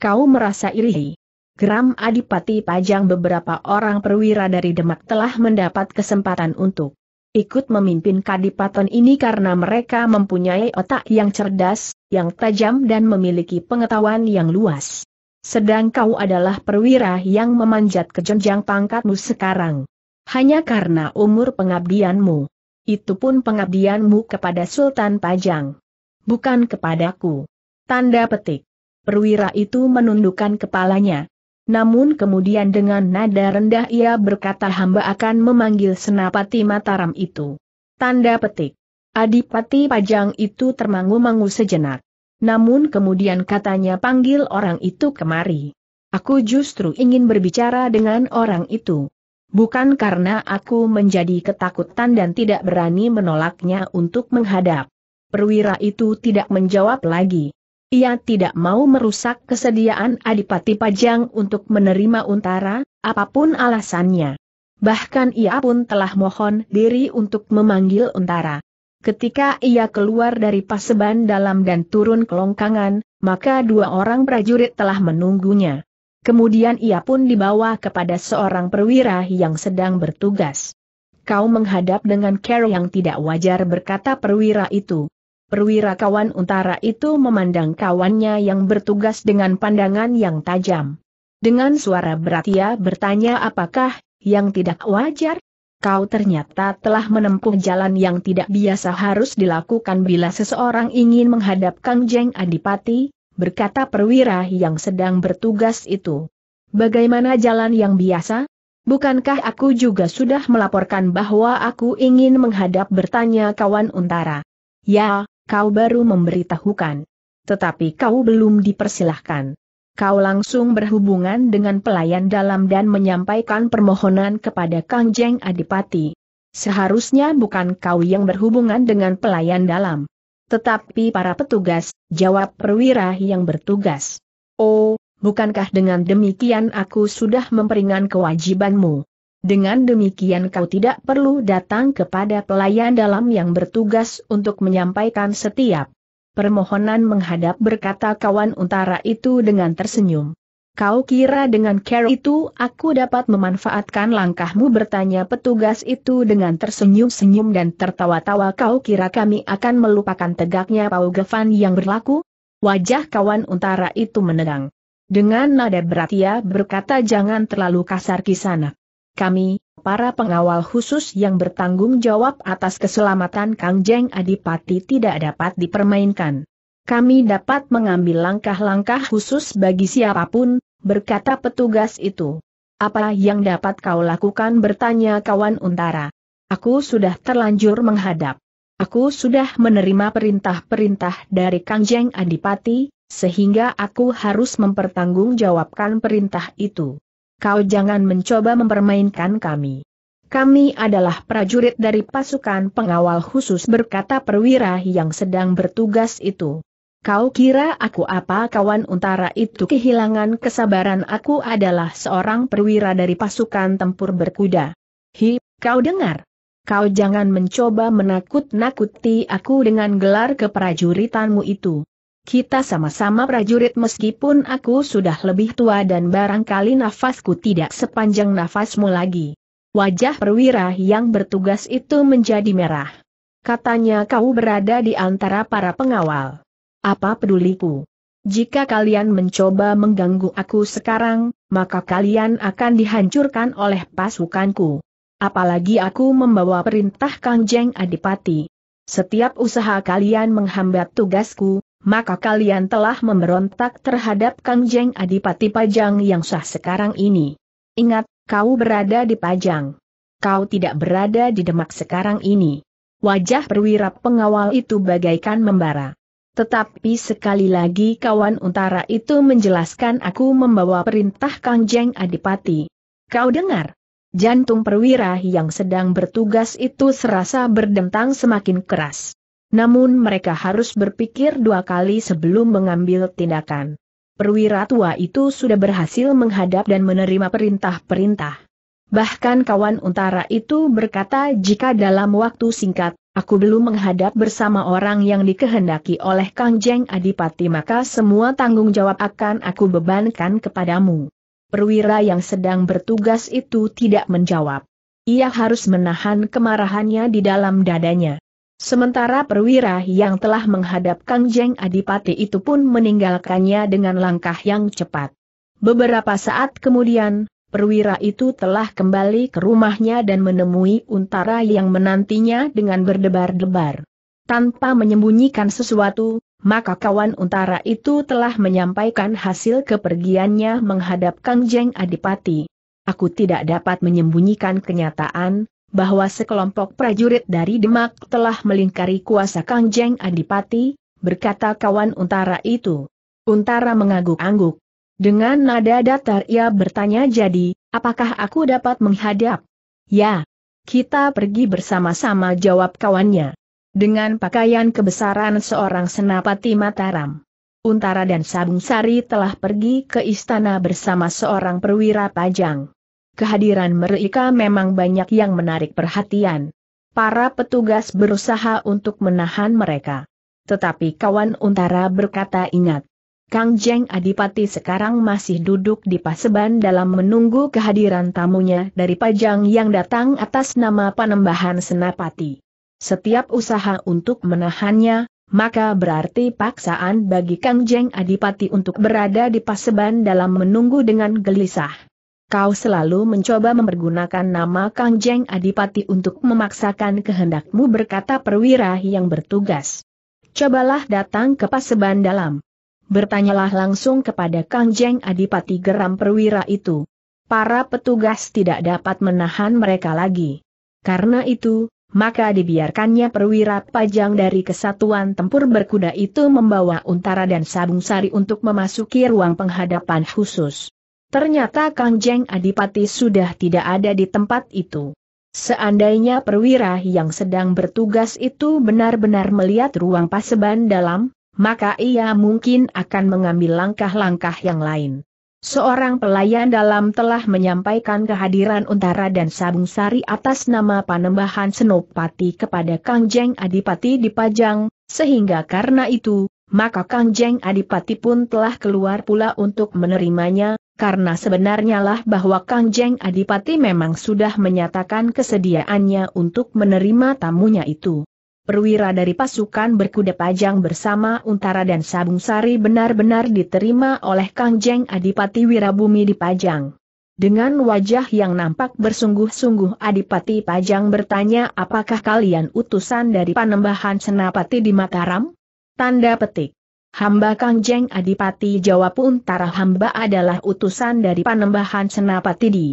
Speaker 1: Kau merasa iri. Geram Adipati Pajang beberapa orang perwira dari Demak telah mendapat kesempatan untuk ikut memimpin kadipaton ini karena mereka mempunyai otak yang cerdas, yang tajam dan memiliki pengetahuan yang luas. Sedang kau adalah perwira yang memanjat ke jenjang pangkatmu sekarang. Hanya karena umur pengabdianmu. Itu pun pengabdianmu kepada Sultan Pajang. Bukan kepadaku. Tanda petik. Perwira itu menundukkan kepalanya. Namun kemudian dengan nada rendah ia berkata hamba akan memanggil senapati Mataram itu. Tanda petik. Adipati Pajang itu termangu-mangu sejenak. Namun kemudian katanya panggil orang itu kemari. Aku justru ingin berbicara dengan orang itu. Bukan karena aku menjadi ketakutan dan tidak berani menolaknya untuk menghadap. Perwira itu tidak menjawab lagi. Ia tidak mau merusak kesediaan Adipati Pajang untuk menerima untara, apapun alasannya. Bahkan ia pun telah mohon diri untuk memanggil untara. Ketika ia keluar dari paseban dalam dan turun ke longkangan, maka dua orang prajurit telah menunggunya. Kemudian ia pun dibawa kepada seorang perwira yang sedang bertugas. Kau menghadap dengan care yang tidak wajar berkata perwira itu. Perwira kawan utara itu memandang kawannya yang bertugas dengan pandangan yang tajam. Dengan suara berat ia bertanya apakah, yang tidak wajar? kau ternyata telah menempuh jalan yang tidak biasa harus dilakukan bila seseorang ingin menghadap Kang Jeng Adipati, berkata perwira yang sedang bertugas itu. Bagaimana jalan yang biasa? Bukankah aku juga sudah melaporkan bahwa aku ingin menghadap bertanya kawan untara? Ya, kau baru memberitahukan. Tetapi kau belum dipersilahkan kau langsung berhubungan dengan pelayan dalam dan menyampaikan permohonan kepada Kang Jeng Adipati. Seharusnya bukan kau yang berhubungan dengan pelayan dalam. Tetapi para petugas, jawab perwira yang bertugas. Oh, bukankah dengan demikian aku sudah memperingan kewajibanmu? Dengan demikian kau tidak perlu datang kepada pelayan dalam yang bertugas untuk menyampaikan setiap permohonan menghadap berkata kawan untara itu dengan tersenyum. Kau kira dengan care itu aku dapat memanfaatkan langkahmu bertanya petugas itu dengan tersenyum-senyum dan tertawa-tawa kau kira kami akan melupakan tegaknya Pau Gevan yang berlaku? Wajah kawan untara itu menegang. Dengan nada berat ia berkata jangan terlalu kasar sana. Kami, para pengawal khusus yang bertanggung jawab atas keselamatan Kang Jeng Adipati tidak dapat dipermainkan. Kami dapat mengambil langkah-langkah khusus bagi siapapun, berkata petugas itu. Apa yang dapat kau lakukan bertanya kawan Untara. Aku sudah terlanjur menghadap. Aku sudah menerima perintah-perintah dari Kang Jeng Adipati, sehingga aku harus mempertanggungjawabkan perintah itu kau jangan mencoba mempermainkan kami. Kami adalah prajurit dari pasukan pengawal khusus berkata perwira yang sedang bertugas itu. Kau kira aku apa kawan untara itu kehilangan kesabaran aku adalah seorang perwira dari pasukan tempur berkuda. Hi, kau dengar? Kau jangan mencoba menakut-nakuti aku dengan gelar keprajuritanmu itu. Kita sama-sama prajurit meskipun aku sudah lebih tua dan barangkali nafasku tidak sepanjang nafasmu lagi. Wajah perwira yang bertugas itu menjadi merah. Katanya kau berada di antara para pengawal. Apa peduliku? Jika kalian mencoba mengganggu aku sekarang, maka kalian akan dihancurkan oleh pasukanku. Apalagi aku membawa perintah Kang Adipati. Setiap usaha kalian menghambat tugasku, maka kalian telah memberontak terhadap Kang Jeng Adipati Pajang yang sah sekarang ini. Ingat, kau berada di Pajang. Kau tidak berada di Demak sekarang ini. Wajah perwira pengawal itu bagaikan membara. Tetapi sekali lagi kawan utara itu menjelaskan aku membawa perintah Kang Jeng Adipati. Kau dengar? Jantung perwira yang sedang bertugas itu serasa berdentang semakin keras. Namun mereka harus berpikir dua kali sebelum mengambil tindakan. Perwira tua itu sudah berhasil menghadap dan menerima perintah-perintah. Bahkan kawan untara itu berkata jika dalam waktu singkat, aku belum menghadap bersama orang yang dikehendaki oleh Kang Jeng Adipati maka semua tanggung jawab akan aku bebankan kepadamu. Perwira yang sedang bertugas itu tidak menjawab. Ia harus menahan kemarahannya di dalam dadanya. Sementara perwira yang telah menghadap Kang Jeng Adipati itu pun meninggalkannya dengan langkah yang cepat. Beberapa saat kemudian, perwira itu telah kembali ke rumahnya dan menemui untara yang menantinya dengan berdebar-debar. Tanpa menyembunyikan sesuatu, maka kawan untara itu telah menyampaikan hasil kepergiannya menghadap Kang Jeng Adipati. Aku tidak dapat menyembunyikan kenyataan, bahwa sekelompok prajurit dari Demak telah melingkari kuasa Kangjeng Adipati, berkata kawan Untara itu. Untara mengangguk-angguk. Dengan nada datar ia bertanya jadi, apakah aku dapat menghadap? Ya. Kita pergi bersama-sama jawab kawannya. Dengan pakaian kebesaran seorang senapati Mataram. Untara dan Sabung Sari telah pergi ke istana bersama seorang perwira pajang kehadiran mereka memang banyak yang menarik perhatian. Para petugas berusaha untuk menahan mereka. Tetapi kawan Untara berkata ingat, Kang Jeng Adipati sekarang masih duduk di paseban dalam menunggu kehadiran tamunya dari Pajang yang datang atas nama Panembahan Senapati. Setiap usaha untuk menahannya, maka berarti paksaan bagi Kang Jeng Adipati untuk berada di paseban dalam menunggu dengan gelisah. Kau selalu mencoba mempergunakan nama Kang Jeng Adipati untuk memaksakan kehendakmu berkata perwira yang bertugas. Cobalah datang ke paseban dalam. Bertanyalah langsung kepada Kang Jeng Adipati geram perwira itu. Para petugas tidak dapat menahan mereka lagi. Karena itu, maka dibiarkannya perwira pajang dari kesatuan tempur berkuda itu membawa untara dan sabung sari untuk memasuki ruang penghadapan khusus. Ternyata Kang Jeng Adipati sudah tidak ada di tempat itu. Seandainya perwira yang sedang bertugas itu benar-benar melihat ruang paseban dalam, maka ia mungkin akan mengambil langkah-langkah yang lain. Seorang pelayan dalam telah menyampaikan kehadiran Untara dan Sabung Sari atas nama Panembahan Senopati kepada Kang Jeng Adipati di Pajang, sehingga karena itu, maka Kang Jeng Adipati pun telah keluar pula untuk menerimanya, karena sebenarnya lah bahwa Kang Jeng Adipati memang sudah menyatakan kesediaannya untuk menerima tamunya itu. Perwira dari pasukan berkuda pajang bersama Untara dan Sabung Sari benar-benar diterima oleh Kang Jeng Adipati Wirabumi di Pajang. Dengan wajah yang nampak bersungguh-sungguh Adipati Pajang bertanya apakah kalian utusan dari Panembahan Senapati di Mataram? Tanda petik. Hamba Kangjeng Adipati jawab Untara hamba adalah utusan dari Panembahan Senapati di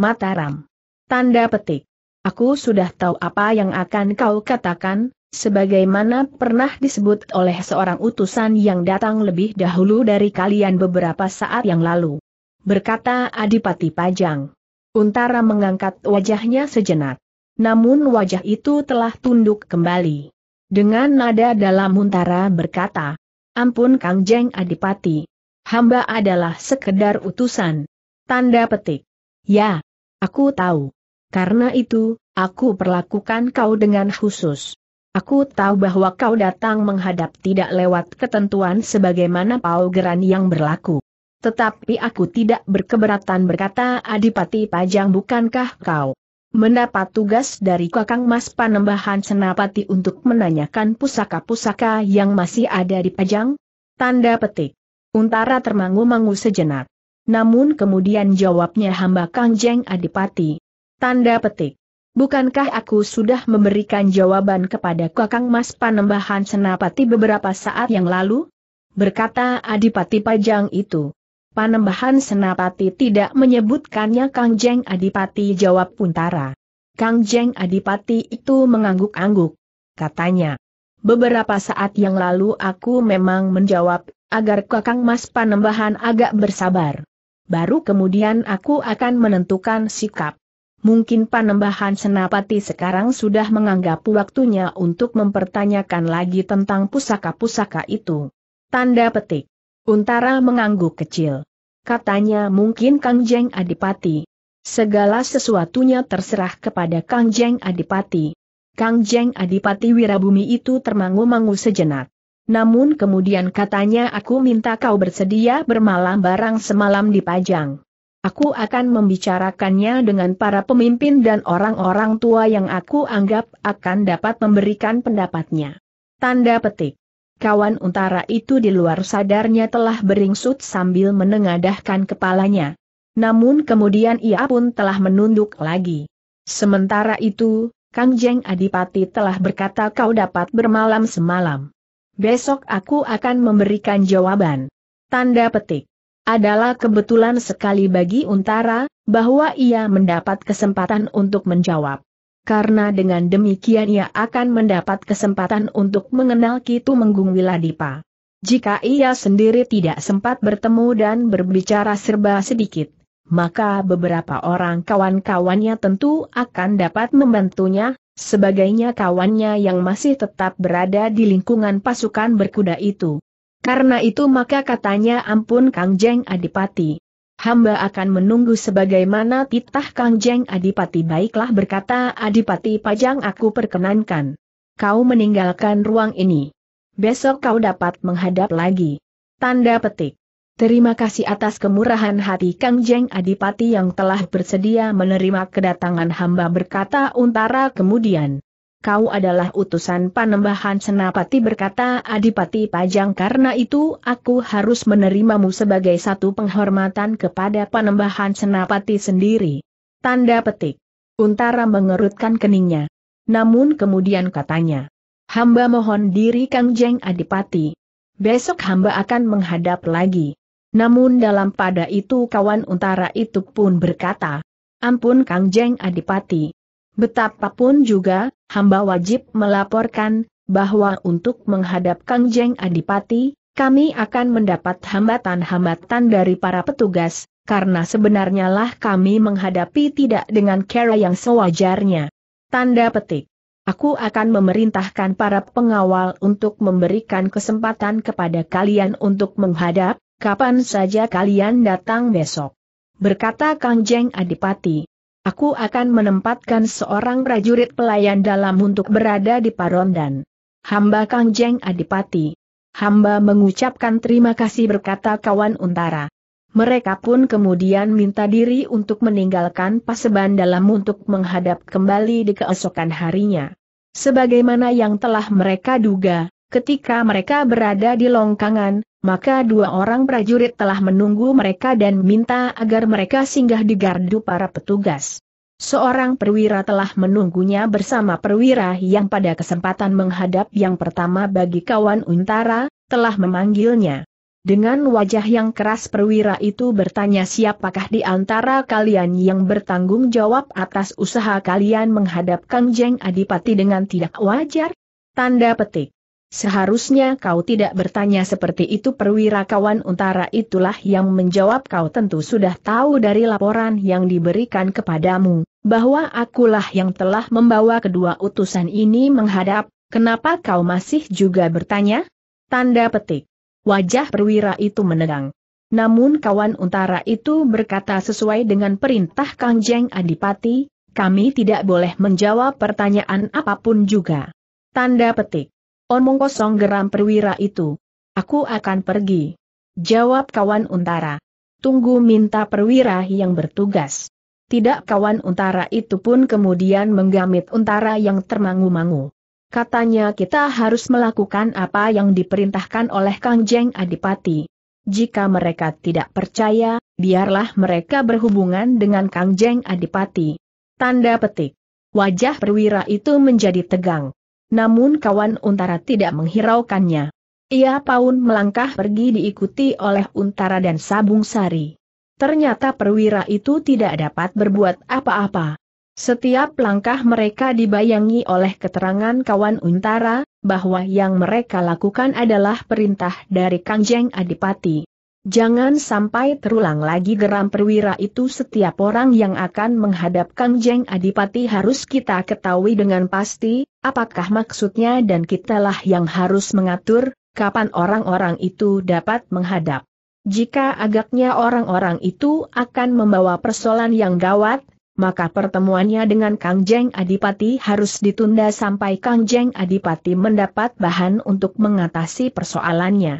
Speaker 1: Mataram. Tanda petik. Aku sudah tahu apa yang akan kau katakan, sebagaimana pernah disebut oleh seorang utusan yang datang lebih dahulu dari kalian beberapa saat yang lalu. Berkata Adipati Pajang. Untara mengangkat wajahnya sejenak. Namun wajah itu telah tunduk kembali. Dengan nada dalam Untara berkata, Ampun Kang Jeng Adipati. Hamba adalah sekedar utusan. Tanda petik. Ya, aku tahu. Karena itu, aku perlakukan kau dengan khusus. Aku tahu bahwa kau datang menghadap tidak lewat ketentuan sebagaimana Geran yang berlaku. Tetapi aku tidak berkeberatan berkata Adipati Pajang bukankah kau mendapat tugas dari Kakang Mas Panembahan Senapati untuk menanyakan pusaka-pusaka yang masih ada di Pajang? Tanda petik. Untara termangu-mangu sejenak. Namun kemudian jawabnya hamba kangjeng Adipati. Tanda petik. Bukankah aku sudah memberikan jawaban kepada Kakang Mas Panembahan Senapati beberapa saat yang lalu? Berkata Adipati Pajang itu. Panembahan Senapati tidak menyebutkannya Kang Jeng Adipati jawab Puntara. Kang Jeng Adipati itu mengangguk-angguk. Katanya, beberapa saat yang lalu aku memang menjawab, agar Kakang Mas Panembahan agak bersabar. Baru kemudian aku akan menentukan sikap. Mungkin Panembahan Senapati sekarang sudah menganggap waktunya untuk mempertanyakan lagi tentang pusaka-pusaka itu. Tanda petik. Untara mengangguk kecil katanya mungkin Kang Jeng Adipati. Segala sesuatunya terserah kepada Kang Jeng Adipati. Kang Jeng Adipati Wirabumi itu termangu-mangu sejenak. Namun kemudian katanya aku minta kau bersedia bermalam barang semalam di Pajang. Aku akan membicarakannya dengan para pemimpin dan orang-orang tua yang aku anggap akan dapat memberikan pendapatnya. Tanda petik kawan Untara itu di luar sadarnya telah beringsut sambil menengadahkan kepalanya. Namun kemudian ia pun telah menunduk lagi. Sementara itu, Kang Jeng Adipati telah berkata kau dapat bermalam semalam. Besok aku akan memberikan jawaban. Tanda petik. Adalah kebetulan sekali bagi Untara, bahwa ia mendapat kesempatan untuk menjawab karena dengan demikian ia akan mendapat kesempatan untuk mengenal Kitu Menggung Wiladipa. Jika ia sendiri tidak sempat bertemu dan berbicara serba sedikit, maka beberapa orang kawan-kawannya tentu akan dapat membantunya, sebagainya kawannya yang masih tetap berada di lingkungan pasukan berkuda itu. Karena itu maka katanya ampun Kang Jeng Adipati hamba akan menunggu sebagaimana titah Kang Jeng Adipati baiklah berkata Adipati Pajang aku perkenankan. Kau meninggalkan ruang ini. Besok kau dapat menghadap lagi. Tanda petik. Terima kasih atas kemurahan hati Kang Jeng Adipati yang telah bersedia menerima kedatangan hamba berkata Untara kemudian kau adalah utusan panembahan Senapati berkata Adipati Pajang karena itu aku harus menerimamu sebagai satu penghormatan kepada panembahan Senapati sendiri. Tanda petik. Untara mengerutkan keningnya. Namun kemudian katanya, hamba mohon diri Kang Jeng Adipati. Besok hamba akan menghadap lagi. Namun dalam pada itu kawan Untara itu pun berkata, ampun Kang Jeng Adipati Betapapun juga, hamba wajib melaporkan, bahwa untuk menghadap Kangjeng Adipati, kami akan mendapat hambatan-hambatan dari para petugas, karena sebenarnya lah kami menghadapi tidak dengan cara yang sewajarnya. Tanda petik. Aku akan memerintahkan para pengawal untuk memberikan kesempatan kepada kalian untuk menghadap, kapan saja kalian datang besok. Berkata Kangjeng Adipati. Aku akan menempatkan seorang prajurit pelayan dalam untuk berada di Parondan. Hamba Kang Jeng Adipati. Hamba mengucapkan terima kasih berkata kawan Untara. Mereka pun kemudian minta diri untuk meninggalkan Paseban dalam untuk menghadap kembali di keesokan harinya. Sebagaimana yang telah mereka duga, ketika mereka berada di longkangan, maka dua orang prajurit telah menunggu mereka dan minta agar mereka singgah di gardu para petugas. Seorang perwira telah menunggunya bersama perwira yang pada kesempatan menghadap yang pertama bagi kawan Untara, telah memanggilnya. Dengan wajah yang keras perwira itu bertanya siapakah di antara kalian yang bertanggung jawab atas usaha kalian menghadap Kang Jeng Adipati dengan tidak wajar? Tanda petik. Seharusnya kau tidak bertanya seperti itu perwira kawan untara itulah yang menjawab kau tentu sudah tahu dari laporan yang diberikan kepadamu, bahwa akulah yang telah membawa kedua utusan ini menghadap, kenapa kau masih juga bertanya? Tanda petik. Wajah perwira itu menegang. Namun kawan untara itu berkata sesuai dengan perintah Kang Jeng Adipati, kami tidak boleh menjawab pertanyaan apapun juga. Tanda petik. Omong kosong geram perwira itu. Aku akan pergi. Jawab kawan untara. Tunggu minta perwira yang bertugas. Tidak kawan untara itu pun kemudian menggamit untara yang termangu-mangu. Katanya kita harus melakukan apa yang diperintahkan oleh Kang Jeng Adipati. Jika mereka tidak percaya, biarlah mereka berhubungan dengan Kang Jeng Adipati. Tanda petik. Wajah perwira itu menjadi tegang namun kawan Untara tidak menghiraukannya. Ia paun melangkah pergi diikuti oleh Untara dan Sabung Sari. Ternyata perwira itu tidak dapat berbuat apa-apa. Setiap langkah mereka dibayangi oleh keterangan kawan Untara, bahwa yang mereka lakukan adalah perintah dari Kangjeng Adipati. Jangan sampai terulang lagi geram perwira itu setiap orang yang akan menghadap Kang Jeng Adipati harus kita ketahui dengan pasti, apakah maksudnya dan kitalah yang harus mengatur, kapan orang-orang itu dapat menghadap. Jika agaknya orang-orang itu akan membawa persoalan yang gawat, maka pertemuannya dengan Kang Jeng Adipati harus ditunda sampai Kang Jeng Adipati mendapat bahan untuk mengatasi persoalannya.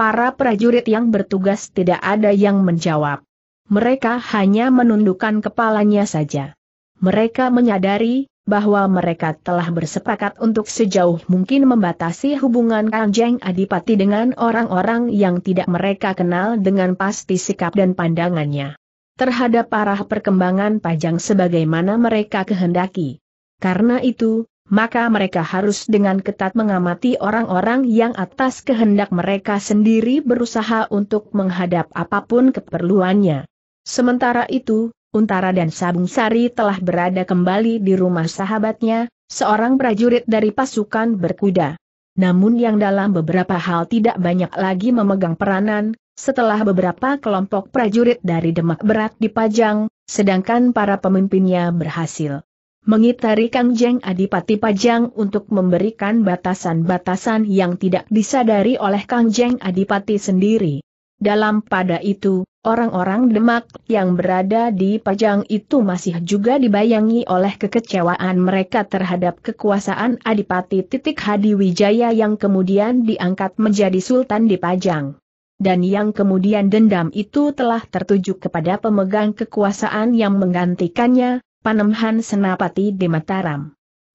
Speaker 1: Para prajurit yang bertugas tidak ada yang menjawab. Mereka hanya menundukkan kepalanya saja. Mereka menyadari bahwa mereka telah bersepakat untuk sejauh mungkin membatasi hubungan Kanjeng Adipati dengan orang-orang yang tidak mereka kenal dengan pasti sikap dan pandangannya terhadap arah perkembangan Pajang sebagaimana mereka kehendaki. Karena itu, maka mereka harus dengan ketat mengamati orang-orang yang atas kehendak mereka sendiri berusaha untuk menghadap apapun keperluannya. Sementara itu, Untara dan Sabung Sari telah berada kembali di rumah sahabatnya, seorang prajurit dari pasukan berkuda. Namun yang dalam beberapa hal tidak banyak lagi memegang peranan, setelah beberapa kelompok prajurit dari Demak Berat dipajang, sedangkan para pemimpinnya berhasil mengitari Kang Jeng Adipati Pajang untuk memberikan batasan-batasan yang tidak disadari oleh Kang Jeng Adipati sendiri. Dalam pada itu, orang-orang Demak yang berada di Pajang itu masih juga dibayangi oleh kekecewaan mereka terhadap kekuasaan Adipati Titik Hadi Wijaya yang kemudian diangkat menjadi Sultan di Pajang dan yang kemudian dendam itu telah tertuju kepada pemegang kekuasaan yang menggantikannya, Panemhan Senapati di Mataram.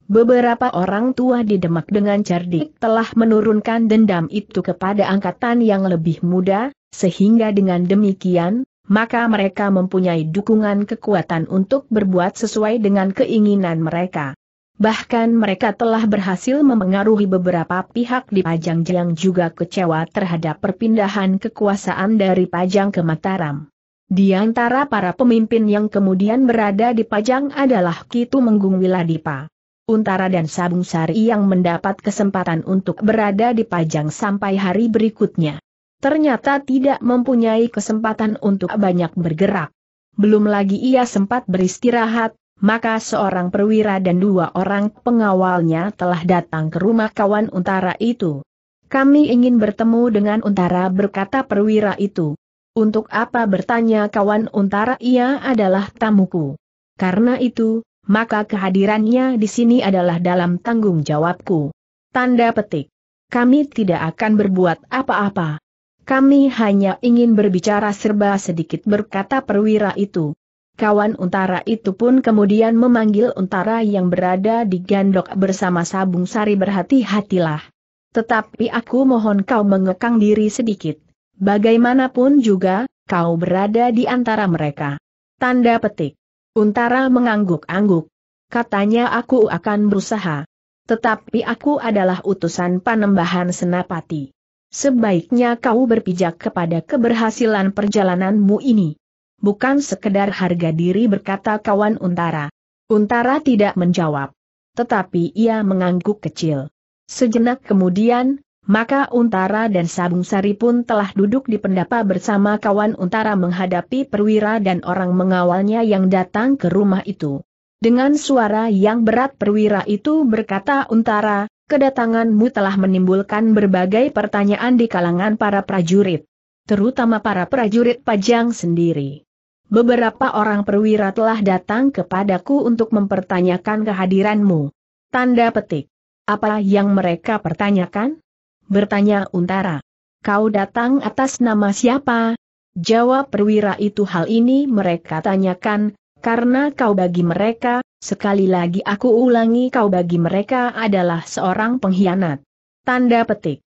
Speaker 1: Beberapa orang tua di Demak dengan cerdik telah menurunkan dendam itu kepada angkatan yang lebih muda, sehingga dengan demikian, maka mereka mempunyai dukungan kekuatan untuk berbuat sesuai dengan keinginan mereka. Bahkan mereka telah berhasil memengaruhi beberapa pihak di Pajang yang juga kecewa terhadap perpindahan kekuasaan dari Pajang ke Mataram. Di antara para pemimpin yang kemudian berada di Pajang adalah Kitu Menggung Wiladipa. Untara dan Sabung Sari yang mendapat kesempatan untuk berada di Pajang sampai hari berikutnya. Ternyata tidak mempunyai kesempatan untuk banyak bergerak. Belum lagi ia sempat beristirahat, maka seorang perwira dan dua orang pengawalnya telah datang ke rumah kawan Untara itu. Kami ingin bertemu dengan Untara berkata perwira itu. Untuk apa bertanya kawan untara ia adalah tamuku. Karena itu, maka kehadirannya di sini adalah dalam tanggung jawabku. Tanda petik. Kami tidak akan berbuat apa-apa. Kami hanya ingin berbicara serba sedikit berkata perwira itu. Kawan untara itu pun kemudian memanggil untara yang berada di gandok bersama Sabung Sari berhati-hatilah. Tetapi aku mohon kau mengekang diri sedikit. Bagaimanapun juga, kau berada di antara mereka. Tanda petik. Untara mengangguk-angguk. Katanya aku akan berusaha. Tetapi aku adalah utusan panembahan senapati. Sebaiknya kau berpijak kepada keberhasilan perjalananmu ini. Bukan sekedar harga diri berkata kawan Untara. Untara tidak menjawab. Tetapi ia mengangguk kecil. Sejenak kemudian, maka Untara dan Sabung Sari pun telah duduk di pendapa bersama kawan Untara menghadapi perwira dan orang mengawalnya yang datang ke rumah itu. Dengan suara yang berat perwira itu berkata Untara, kedatanganmu telah menimbulkan berbagai pertanyaan di kalangan para prajurit. Terutama para prajurit pajang sendiri. Beberapa orang perwira telah datang kepadaku untuk mempertanyakan kehadiranmu. Tanda petik. Apa yang mereka pertanyakan? Bertanya Untara. Kau datang atas nama siapa? Jawab perwira itu hal ini mereka tanyakan, karena kau bagi mereka, sekali lagi aku ulangi kau bagi mereka adalah seorang pengkhianat. Tanda petik.